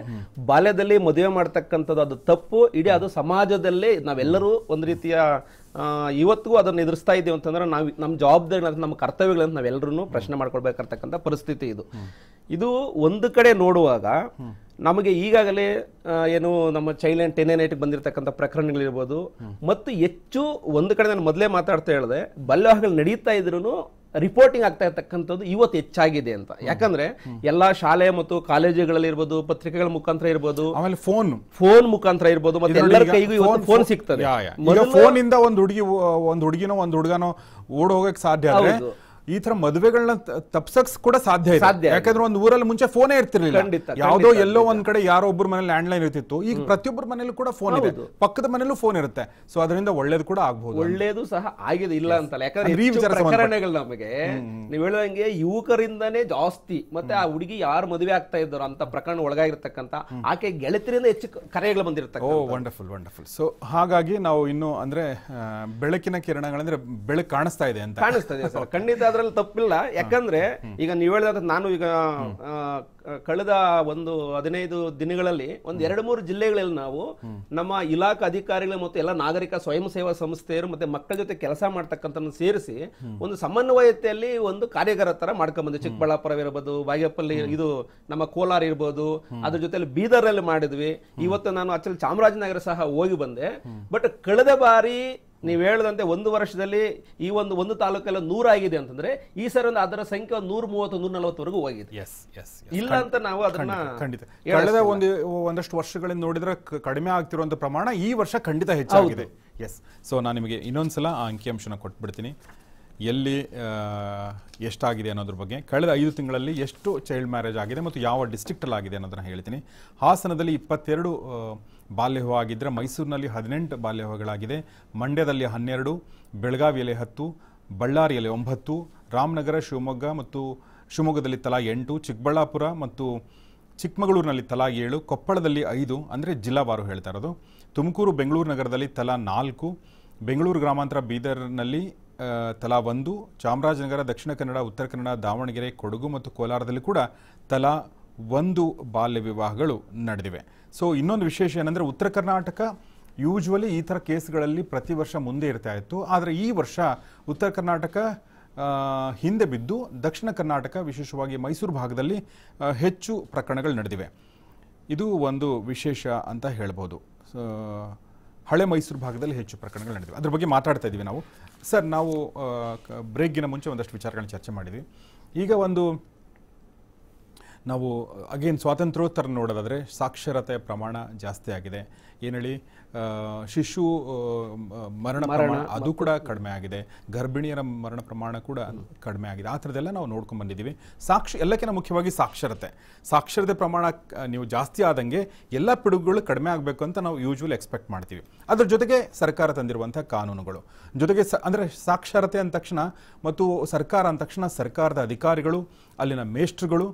ಬಾಲ್ಯದಲ್ಲಿ ಮದುವೆ ಮಾಡ್ತಕ್ಕಂಥದ್ದು ಅದು ತಪ್ಪು ಇಡೀ ಅದು ಸಮಾಜದಲ್ಲಿ ನಾವೆಲ್ಲರೂ ಒಂದು ರೀತಿಯ ಇವತ್ತಿಗೂ ಅದನ್ನು ಎದುರಿಸ್ತಾ ಇದ್ದೀವಿ ಅಂತಂದ್ರೆ ನಾವು ನಮ್ಮ ಜವಾಬ್ದಾರಿ ನಮ್ಮ ಕರ್ತವ್ಯಗಳಂತ ನಾವೆಲ್ಲರೂ ಪ್ರಶ್ನೆ ಮಾಡ್ಕೊಳ್ಬೇಕಂತಕ್ಕಂಥ ಪರಿಸ್ಥಿತಿ ಇದು ಇದು ಒಂದು ಕಡೆ ನೋಡುವಾಗ ನಮಗೆ ಈಗಾಗಲೇ ಏನು ನಮ್ಮ ಚೈಲ್ಡ್ ಆ್ಯಂಡ್ ಟೆನ್ ಐಟಿಗೆ ಬಂದಿರತಕ್ಕಂಥ ಪ್ರಕರಣಗಳಿರ್ಬೋದು ಮತ್ತು ಹೆಚ್ಚು ಒಂದು ಕಡೆ ನಾನು ಮೊದಲೇ ಮಾತಾಡ್ತಾ ಹೇಳಿದೆ ಬಲ್ಯವಾಹಗಳು ನಡೀತಾ ಇದ್ರೂ ರಿಪೋರ್ಟಿಂಗ್ ಆಗ್ತಾ ಇರ್ತಕ್ಕಂಥದ್ದು ಇವತ್ತು ಹೆಚ್ಚಾಗಿದೆ ಅಂತ ಯಾಕಂದ್ರೆ ಎಲ್ಲಾ ಶಾಲೆ ಮತ್ತು ಕಾಲೇಜುಗಳಲ್ಲಿ ಇರ್ಬೋದು ಪತ್ರಿಕೆಗಳ ಮುಖಾಂತರ ಇರ್ಬೋದು ಆಮೇಲೆ ಫೋನ್ ಫೋನ್ ಮುಖಾಂತರ ಇರ್ಬೋದು ಮತ್ತೆ ಎಲ್ಲರ ಕೈಗೂ ಇವತ್ತು ಫೋನ್ ಸಿಗ್ತದೆ ಫೋನ್ ಇಂದ ಒಂದು ಹುಡುಗಿ ಒಂದು ಹುಡುಗಿನೋ ಒಂದು ಹುಡುಗನೋ ಓಡ್ ಹೋಗಕ್ಕೆ ಸಾಧ್ಯ ಈ ತರ ಮದುವೆಗಳನ್ನ ತಪ್ಸಕ್ ಕೂಡ ಸಾಧ್ಯ ಇದೆ ಯಾಕಂದ್ರೆ ಒಂದ್ ಊರಲ್ಲಿ ಮುಂಚೆ ಫೋನೇ ಇರ್ತಿರ್ಲಿಲ್ಲ ಯಾವ್ದೋ ಎಲ್ಲೋ ಒಂದ್ ಕಡೆ ಯಾರೋ ಒಬ್ಬರ ಮನೇಲಿ ಲ್ಯಾಂಡ್ ಲೈನ್ ಇರ್ತಿತ್ತು ಈಗ ಪ್ರತಿಯೊಬ್ಬರ ಮನೇಲಿ ಕೂಡ ಫೋನ್ ಇದೆ ಪಕ್ಕದ ಮನೇಲೂ ಫೋನ್ ಇರುತ್ತೆ ಸೊ ಅದರಿಂದ ಒಳ್ಳೇದು ಕೂಡ ಆಗ್ಬಹುದು ಒಳ್ಳೇದು ಸಹ ಆಗಿದೆ ಇಲ್ಲ ಅಂತಲ್ಲ ಯಾಕಂದ್ರೆ ನಮಗೆ ನೀವು ಹೇಳಿದಂಗೆ ಯುವಕರಿಂದನೇ ಜಾಸ್ತಿ ಮತ್ತೆ ಆ ಹುಡುಗಿ ಯಾರು ಮದುವೆ ಆಗ್ತಾ ಇದ್ದಾರೋ ಅಂತ ಪ್ರಕರಣ ಒಳಗಾಗಿರ್ತಕ್ಕಂತ ಆಕೆ ಗೆಳತಿರಿಂದ ಹೆಚ್ಚು ಕರೆಗಳು ಬಂದಿರ್ತಕ್ಕ ಓ ವಂಡರ್ಫುಲ್ ವಂಡರ್ಫುಲ್ ಸೊ ಹಾಗಾಗಿ ನಾವು ಇನ್ನು ಅಂದ್ರೆ ಬೆಳಕಿನ ಕಿರಣಗಳಂದ್ರೆ ಬೆಳಕು ಕಾಣಿಸ್ತಾ ಇದೆ ಅಂತ ಕಾಣಿಸ್ತಾ ಇದೆ ಖಂಡಿತ ಅದ್ರಲ್ಲಿ ತಪ್ಪಿಲ್ಲ ಯಾಕಂದ್ರೆ ಈಗ ನೀವು ಹೇಳಿದ ನಾನು ಈಗ ಕಳೆದ ಒಂದು ಹದಿನೈದು ದಿನಗಳಲ್ಲಿ ಒಂದ್ ಎರಡು ಮೂರು ಜಿಲ್ಲೆಗಳಲ್ಲಿ ನಾವು ನಮ್ಮ ಇಲಾಖಾ ಅಧಿಕಾರಿಗಳು ಮತ್ತು ಎಲ್ಲ ನಾಗರಿಕ ಸ್ವಯಂ ಸೇವಾ ಸಂಸ್ಥೆಯರು ಮತ್ತೆ ಮಕ್ಕಳ ಜೊತೆ ಕೆಲಸ ಮಾಡ್ತಕ್ಕಂಥ ಸೇರಿಸಿ ಒಂದು ಸಮನ್ವಯತೆಯಲ್ಲಿ ಒಂದು ಕಾರ್ಯಗಾರ ತರ ಮಾಡ್ಕೊಂಡ್ಬಂದ್ವಿ ಚಿಕ್ಕಬಳ್ಳಾಪುರವಿರ್ಬೋದು ಬಾಗೇಪಲ್ಲಿ ಇದು ನಮ್ಮ ಕೋಲಾರ ಇರ್ಬೋದು ಅದ್ರ ಜೊತೆಲಿ ಬೀದರ್ ಮಾಡಿದ್ವಿ ಇವತ್ತು ನಾನು ಆಕ್ಚುಲಿ ಚಾಮರಾಜನಗರ ಸಹ ಹೋಗಿ ಬಂದೆ ಬಟ್ ಕಳೆದ ಬಾರಿ ನೀವು ಹೇಳಿದಂತೆ ಒಂದು ವರ್ಷದಲ್ಲಿ ಈ ಒಂದು ಒಂದು ತಾಲೂಕೆಲ್ಲ ಆಗಿದೆ ಅಂತಂದ್ರೆ ಈ ಸರ್ ಒಂದು ಅದರ ಸಂಖ್ಯೆ ಒಂದು ನೂರ ಮೂವತ್ತು ನೂರ ನಲವತ್ತವರೆಗೂ ಹೋಗಿದೆ ಇಲ್ಲ ಅಂತ ನಾವು ಅದನ್ನ ಖಂಡಿತ ಕಳೆದ ಒಂದು ಒಂದಷ್ಟು ವರ್ಷಗಳಿಂದ ನೋಡಿದ್ರೆ ಕಡಿಮೆ ಆಗ್ತಿರುವಂತ ಪ್ರಮಾಣ ಈ ವರ್ಷ ಖಂಡಿತ ಹೆಚ್ಚಾಗಿದೆ ಎಸ್ ಸೊ ನಾನು ನಿಮಗೆ ಇನ್ನೊಂದ್ಸಲ ಆ ಅಂಕಿಅಂಶನ ಕೊಟ್ಬಿಡ್ತೀನಿ ಎಲ್ಲಿ ಎಷ್ಟಾಗಿದೆ ಅನ್ನೋದ್ರ ಬಗ್ಗೆ ಕಳೆದ ಐದು ತಿಂಗಳಲ್ಲಿ ಎಷ್ಟು ಚೈಲ್ಡ್ ಮ್ಯಾರೇಜ್ ಆಗಿದೆ ಮತ್ತು ಯಾವ ಡಿಸ್ಟ್ರಿಕ್ಟಲ್ಲಿ ಆಗಿದೆ ಅನ್ನೋದನ್ನು ಹೇಳ್ತೀನಿ ಹಾಸನದಲ್ಲಿ ಇಪ್ಪತ್ತೆರಡು ಬಾಲ್ಯ ವಿವಾಹ ಆಗಿದ್ದರೆ ಮೈಸೂರಿನಲ್ಲಿ ಹದಿನೆಂಟು ಬಾಲ್ಯ ವಿವಾಹಗಳಾಗಿದೆ ಮಂಡ್ಯದಲ್ಲಿ ಹನ್ನೆರಡು ಬೆಳಗಾವಿಯಲ್ಲಿ ಹತ್ತು ಬಳ್ಳಾರಿಯಲ್ಲಿ ಒಂಬತ್ತು ರಾಮನಗರ ಶಿವಮೊಗ್ಗ ಮತ್ತು ಶಿವಮೊಗ್ಗದಲ್ಲಿ ತಲಾ ಎಂಟು ಚಿಕ್ಕಬಳ್ಳಾಪುರ ಮತ್ತು ಚಿಕ್ಕಮಗಳೂರಿನಲ್ಲಿ ತಲಾ ಏಳು ಕೊಪ್ಪಳದಲ್ಲಿ ಐದು ಅಂದರೆ ಜಿಲ್ಲಾವಾರು ಹೇಳ್ತಾ ಇರೋದು ತುಮಕೂರು ಬೆಂಗಳೂರು ನಗರದಲ್ಲಿ ತಲಾ ನಾಲ್ಕು ಬೆಂಗಳೂರು ಗ್ರಾಮಾಂತರ ಬೀದರ್ನಲ್ಲಿ ತಲಾ ಒಂದು ಚಾಮರಾಜನಗರ ದಕ್ಷಿಣ ಕನ್ನಡ ಉತ್ತರ ಕನ್ನಡ ದಾವಣಗೆರೆ ಕೊಡಗು ಮತ್ತು ಕೋಲಾರದಲ್ಲಿ ಕೂಡ ತಲಾ ಒಂದು ಬಾಲ್ಯ ವಿವಾಹಗಳು ನಡೆದಿವೆ ಸೊ ಇನ್ನೊಂದು ವಿಶೇಷ ಏನಂದರೆ ಉತ್ತರ ಕರ್ನಾಟಕ ಯೂಶ್ವಲಿ ಈ ಥರ ಕೇಸ್ಗಳಲ್ಲಿ ಪ್ರತಿ ವರ್ಷ ಮುಂದೆ ಇರ್ತಾ ಇತ್ತು ಆದರೆ ಈ ವರ್ಷ ಉತ್ತರ ಕರ್ನಾಟಕ ಹಿಂದೆ ಬಿದ್ದು ದಕ್ಷಿಣ ಕರ್ನಾಟಕ ವಿಶೇಷವಾಗಿ ಮೈಸೂರು ಭಾಗದಲ್ಲಿ ಹೆಚ್ಚು ಪ್ರಕರಣಗಳು ನಡೆದಿವೆ ಇದು ಒಂದು ವಿಶೇಷ ಅಂತ ಹೇಳ್ಬೋದು ಹಳೆ ಮೈಸೂರು ಭಾಗದಲ್ಲಿ ಹೆಚ್ಚು ಪ್ರಕರಣಗಳು ನಡೆದಿವೆ ಅದ್ರ ಬಗ್ಗೆ ಮಾತಾಡ್ತಾ ಇದ್ದೀವಿ ನಾವು ಸರ್ ನಾವು ಬ್ರೇಕ್ಗಿನ ಮುಂಚೆ ಒಂದಷ್ಟು ವಿಚಾರಗಳನ್ನ ಚರ್ಚೆ ಮಾಡಿದ್ವಿ ಈಗ ಒಂದು ನಾವು ಅಗೇನ್ ಸ್ವಾತಂತ್ರ್ಯೋತ್ತರ ನೋಡೋದಾದರೆ ಸಾಕ್ಷರತೆ ಪ್ರಮಾಣ ಜಾಸ್ತಿ ಆಗಿದೆ ಏನೇಳಿ ಶಿಶು ಮರಣ ಪ್ರಮಾಣ ಅದು ಕೂಡ ಕಡಿಮೆ ಆಗಿದೆ ಗರ್ಭಿಣಿಯರ ಮರಣ ಪ್ರಮಾಣ ಕೂಡ ಕಡಿಮೆ ಆಗಿದೆ ಆ ಥರದ್ದೆಲ್ಲ ನಾವು ನೋಡ್ಕೊಂಡು ಬಂದಿದ್ದೀವಿ ಸಾಕ್ಷ ಎಲ್ಲಕ್ಕಿಂತ ಮುಖ್ಯವಾಗಿ ಸಾಕ್ಷರತೆ ಸಾಕ್ಷರತೆ ಪ್ರಮಾಣ ನೀವು ಜಾಸ್ತಿ ಆದಂಗೆ ಎಲ್ಲ ಪಿಡುಗುಗಳು ಕಡಿಮೆ ಆಗಬೇಕು ಅಂತ ನಾವು ಯೂಶ್ವಲಿ ಎಕ್ಸ್ಪೆಕ್ಟ್ ಮಾಡ್ತೀವಿ ಅದ್ರ ಜೊತೆಗೆ ಸರ್ಕಾರ ತಂದಿರುವಂಥ ಕಾನೂನುಗಳು ಜೊತೆಗೆ ಸ ಅಂದರೆ ಸಾಕ್ಷರತೆ ಅಂದ ತಕ್ಷಣ ಮತ್ತು ಸರ್ಕಾರ ಅಂದ ತಕ್ಷಣ ಸರ್ಕಾರದ ಅಧಿಕಾರಿಗಳು ಅಲ್ಲಿನ ಮೇಷ್ಟ್ರುಗಳು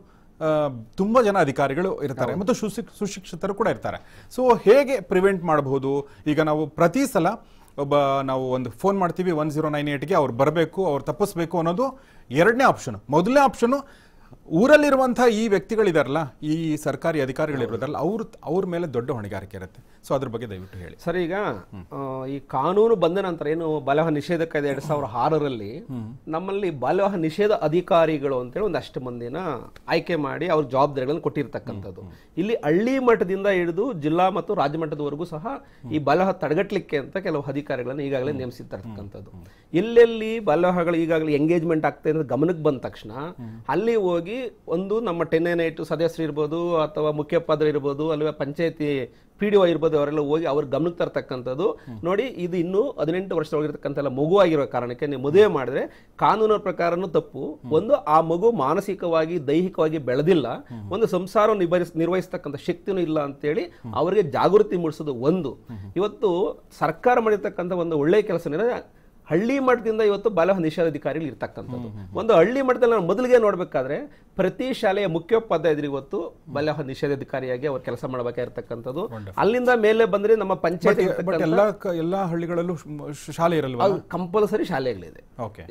ತುಂಬ ಜನ ಅಧಿಕಾರಿಗಳು ಇರ್ತಾರೆ ಮತ್ತು ಸುಶಿಕ್ ಸುಶಿಕ್ಷಿತರು ಕೂಡ ಇರ್ತಾರೆ ಸೊ ಹೇಗೆ ಪ್ರಿವೆಂಟ್ ಮಾಡಬಹುದು ಈಗ ನಾವು ಪ್ರತಿ ಸಲ ಒಬ್ಬ ನಾವು ಒಂದು ಫೋನ್ ಮಾಡ್ತೀವಿ ಒನ್ ಜೀರೋ ನೈನ್ ಏಟ್ಗೆ ಅವ್ರು ಬರಬೇಕು ಅವ್ರು ತಪ್ಪಿಸ್ಬೇಕು ಅನ್ನೋದು ಎರಡನೇ ಆಪ್ಷನ್ ಮೊದಲನೇ ಆಪ್ಷನು ಊರಲ್ಲಿರುವಂತಹ ಈ ವ್ಯಕ್ತಿಗಳಿದಾರಲ್ಲ ಈ ಸರ್ಕಾರಿ ಅಧಿಕಾರಿಗಳಿರೋದಲ್ಲ ಅವ್ರ ಅವ್ರ ಮೇಲೆ ದೊಡ್ಡ ಹೊಣೆಗಾರಿಕೆ ಇರುತ್ತೆ ಸೊ ಅದ್ರ ಬಗ್ಗೆ ದಯವಿಟ್ಟು ಹೇಳಿ ಸರ್ ಈಗ ಈ ಕಾನೂನು ಬಂದ ನಂತರ ಏನು ಬಲಹ ನಿಷೇಧ ಕಾಯ್ದೆ ಎರಡ್ ಸಾವಿರದ ಆರರಲ್ಲಿ ನಮ್ಮಲ್ಲಿ ಬಲಹ ನಿಷೇಧ ಅಧಿಕಾರಿಗಳು ಅಂತೇಳಿ ಒಂದಷ್ಟು ಮಂದಿನ ಆಯ್ಕೆ ಮಾಡಿ ಅವ್ರ ಜವಾಬ್ದಾರಿಗಳನ್ನು ಕೊಟ್ಟಿರ್ತಕ್ಕಂಥದ್ದು ಇಲ್ಲಿ ಹಳ್ಳಿ ಮಟ್ಟದಿಂದ ಹಿಡಿದು ಜಿಲ್ಲಾ ಮತ್ತು ರಾಜ್ಯ ಮಟ್ಟದವರೆಗೂ ಸಹ ಈ ಬಲಹ ತಡೆಗಟ್ಟಲಿಕ್ಕೆ ಅಂತ ಕೆಲವು ಅಧಿಕಾರಿಗಳನ್ನು ಈಗಾಗಲೇ ನೇಮಿಸಿರ್ತಕ್ಕಂಥದ್ದು ಎಲ್ಲೆಲ್ಲಿ ಬಲಹಗಳು ಈಗಾಗಲೇ ಎಂಗೇಜ್ಮೆಂಟ್ ಆಗ್ತಾ ಗಮನಕ್ಕೆ ಬಂದ ತಕ್ಷಣ ಅಲ್ಲಿ ಹೋಗಿ ಒಂದು ನಮ್ಮ ಟೆನ್ ಎನ್ ಏಟು ಸದಸ್ಯರು ಇರ್ಬೋದು ಅಥವಾ ಮುಖ್ಯೋಪಾಧ್ಯಾಯರು ಇರ್ಬೋದು ಅಲ್ವಾ ಪಂಚಾಯತಿ ಪಿ ಡಿ ಒ ಇರ್ಬೋದು ಅವರೆಲ್ಲ ಹೋಗಿ ಅವ್ರ ಗಮನಕ್ಕೆ ತರ್ತಕ್ಕಂಥದ್ದು ನೋಡಿ ಇದು ಇನ್ನೂ ಹದಿನೆಂಟು ವರ್ಷದೊಳಗಿರ್ತಕ್ಕಂಥ ಮಗು ಆಗಿರೋ ಕಾರಣಕ್ಕೆ ನೀವು ಮದುವೆ ಮಾಡಿದ್ರೆ ಕಾನೂನು ಪ್ರಕಾರನೂ ತಪ್ಪು ಒಂದು ಆ ಮಗು ಮಾನಸಿಕವಾಗಿ ದೈಹಿಕವಾಗಿ ಬೆಳೆದಿಲ್ಲ ಒಂದು ಸಂಸಾರ ನಿಭಾಯಿಸ್ ನಿರ್ವಹಿಸ್ತಕ್ಕಂಥ ಶಕ್ತಿನೂ ಇಲ್ಲ ಅಂತೇಳಿ ಅವರಿಗೆ ಜಾಗೃತಿ ಮೂಡಿಸೋದು ಒಂದು ಇವತ್ತು ಸರ್ಕಾರ ಮಾಡಿರ್ತಕ್ಕಂಥ ಒಂದು ಒಳ್ಳೆಯ ಕೆಲಸ ಹಳ್ಳಿ ಮಟ್ಟದಿಂದ ಇವತ್ತು ಬಾಲ ನಿಷೇಧಾಧಿಕಾರಿಗಳು ಇರ್ತಕ್ಕಂಥದ್ದು ಒಂದು ಹಳ್ಳಿ ಮಟ್ಟದಲ್ಲಿ ನಾವು ಮೊದಲಿಗೆ ನೋಡಬೇಕಾದ್ರೆ ಪ್ರತಿ ಶಾಲೆಯ ಮುಖ್ಯೋಪಾಧ್ಯಾಯರು ಇವತ್ತು ಬಾಲ್ಯ ನಿಷೇಧಾಧಿಕಾರಿಯಾಗಿ ಅವ್ರು ಕೆಲಸ ಮಾಡಬೇಕಾಗಿರ್ತಕ್ಕಂಥದ್ದು ಅಲ್ಲಿಂದ ಮೇಲೆ ಬಂದ್ರೆ ನಮ್ಮ ಪಂಚಾಯತ್ ಎಲ್ಲಾ ಹಳ್ಳಿಗಳಲ್ಲೂ ಶಾಲೆ ಇರಲ್ಲ ಕಂಪಲ್ಸರಿ ಶಾಲೆಗಳಿದೆ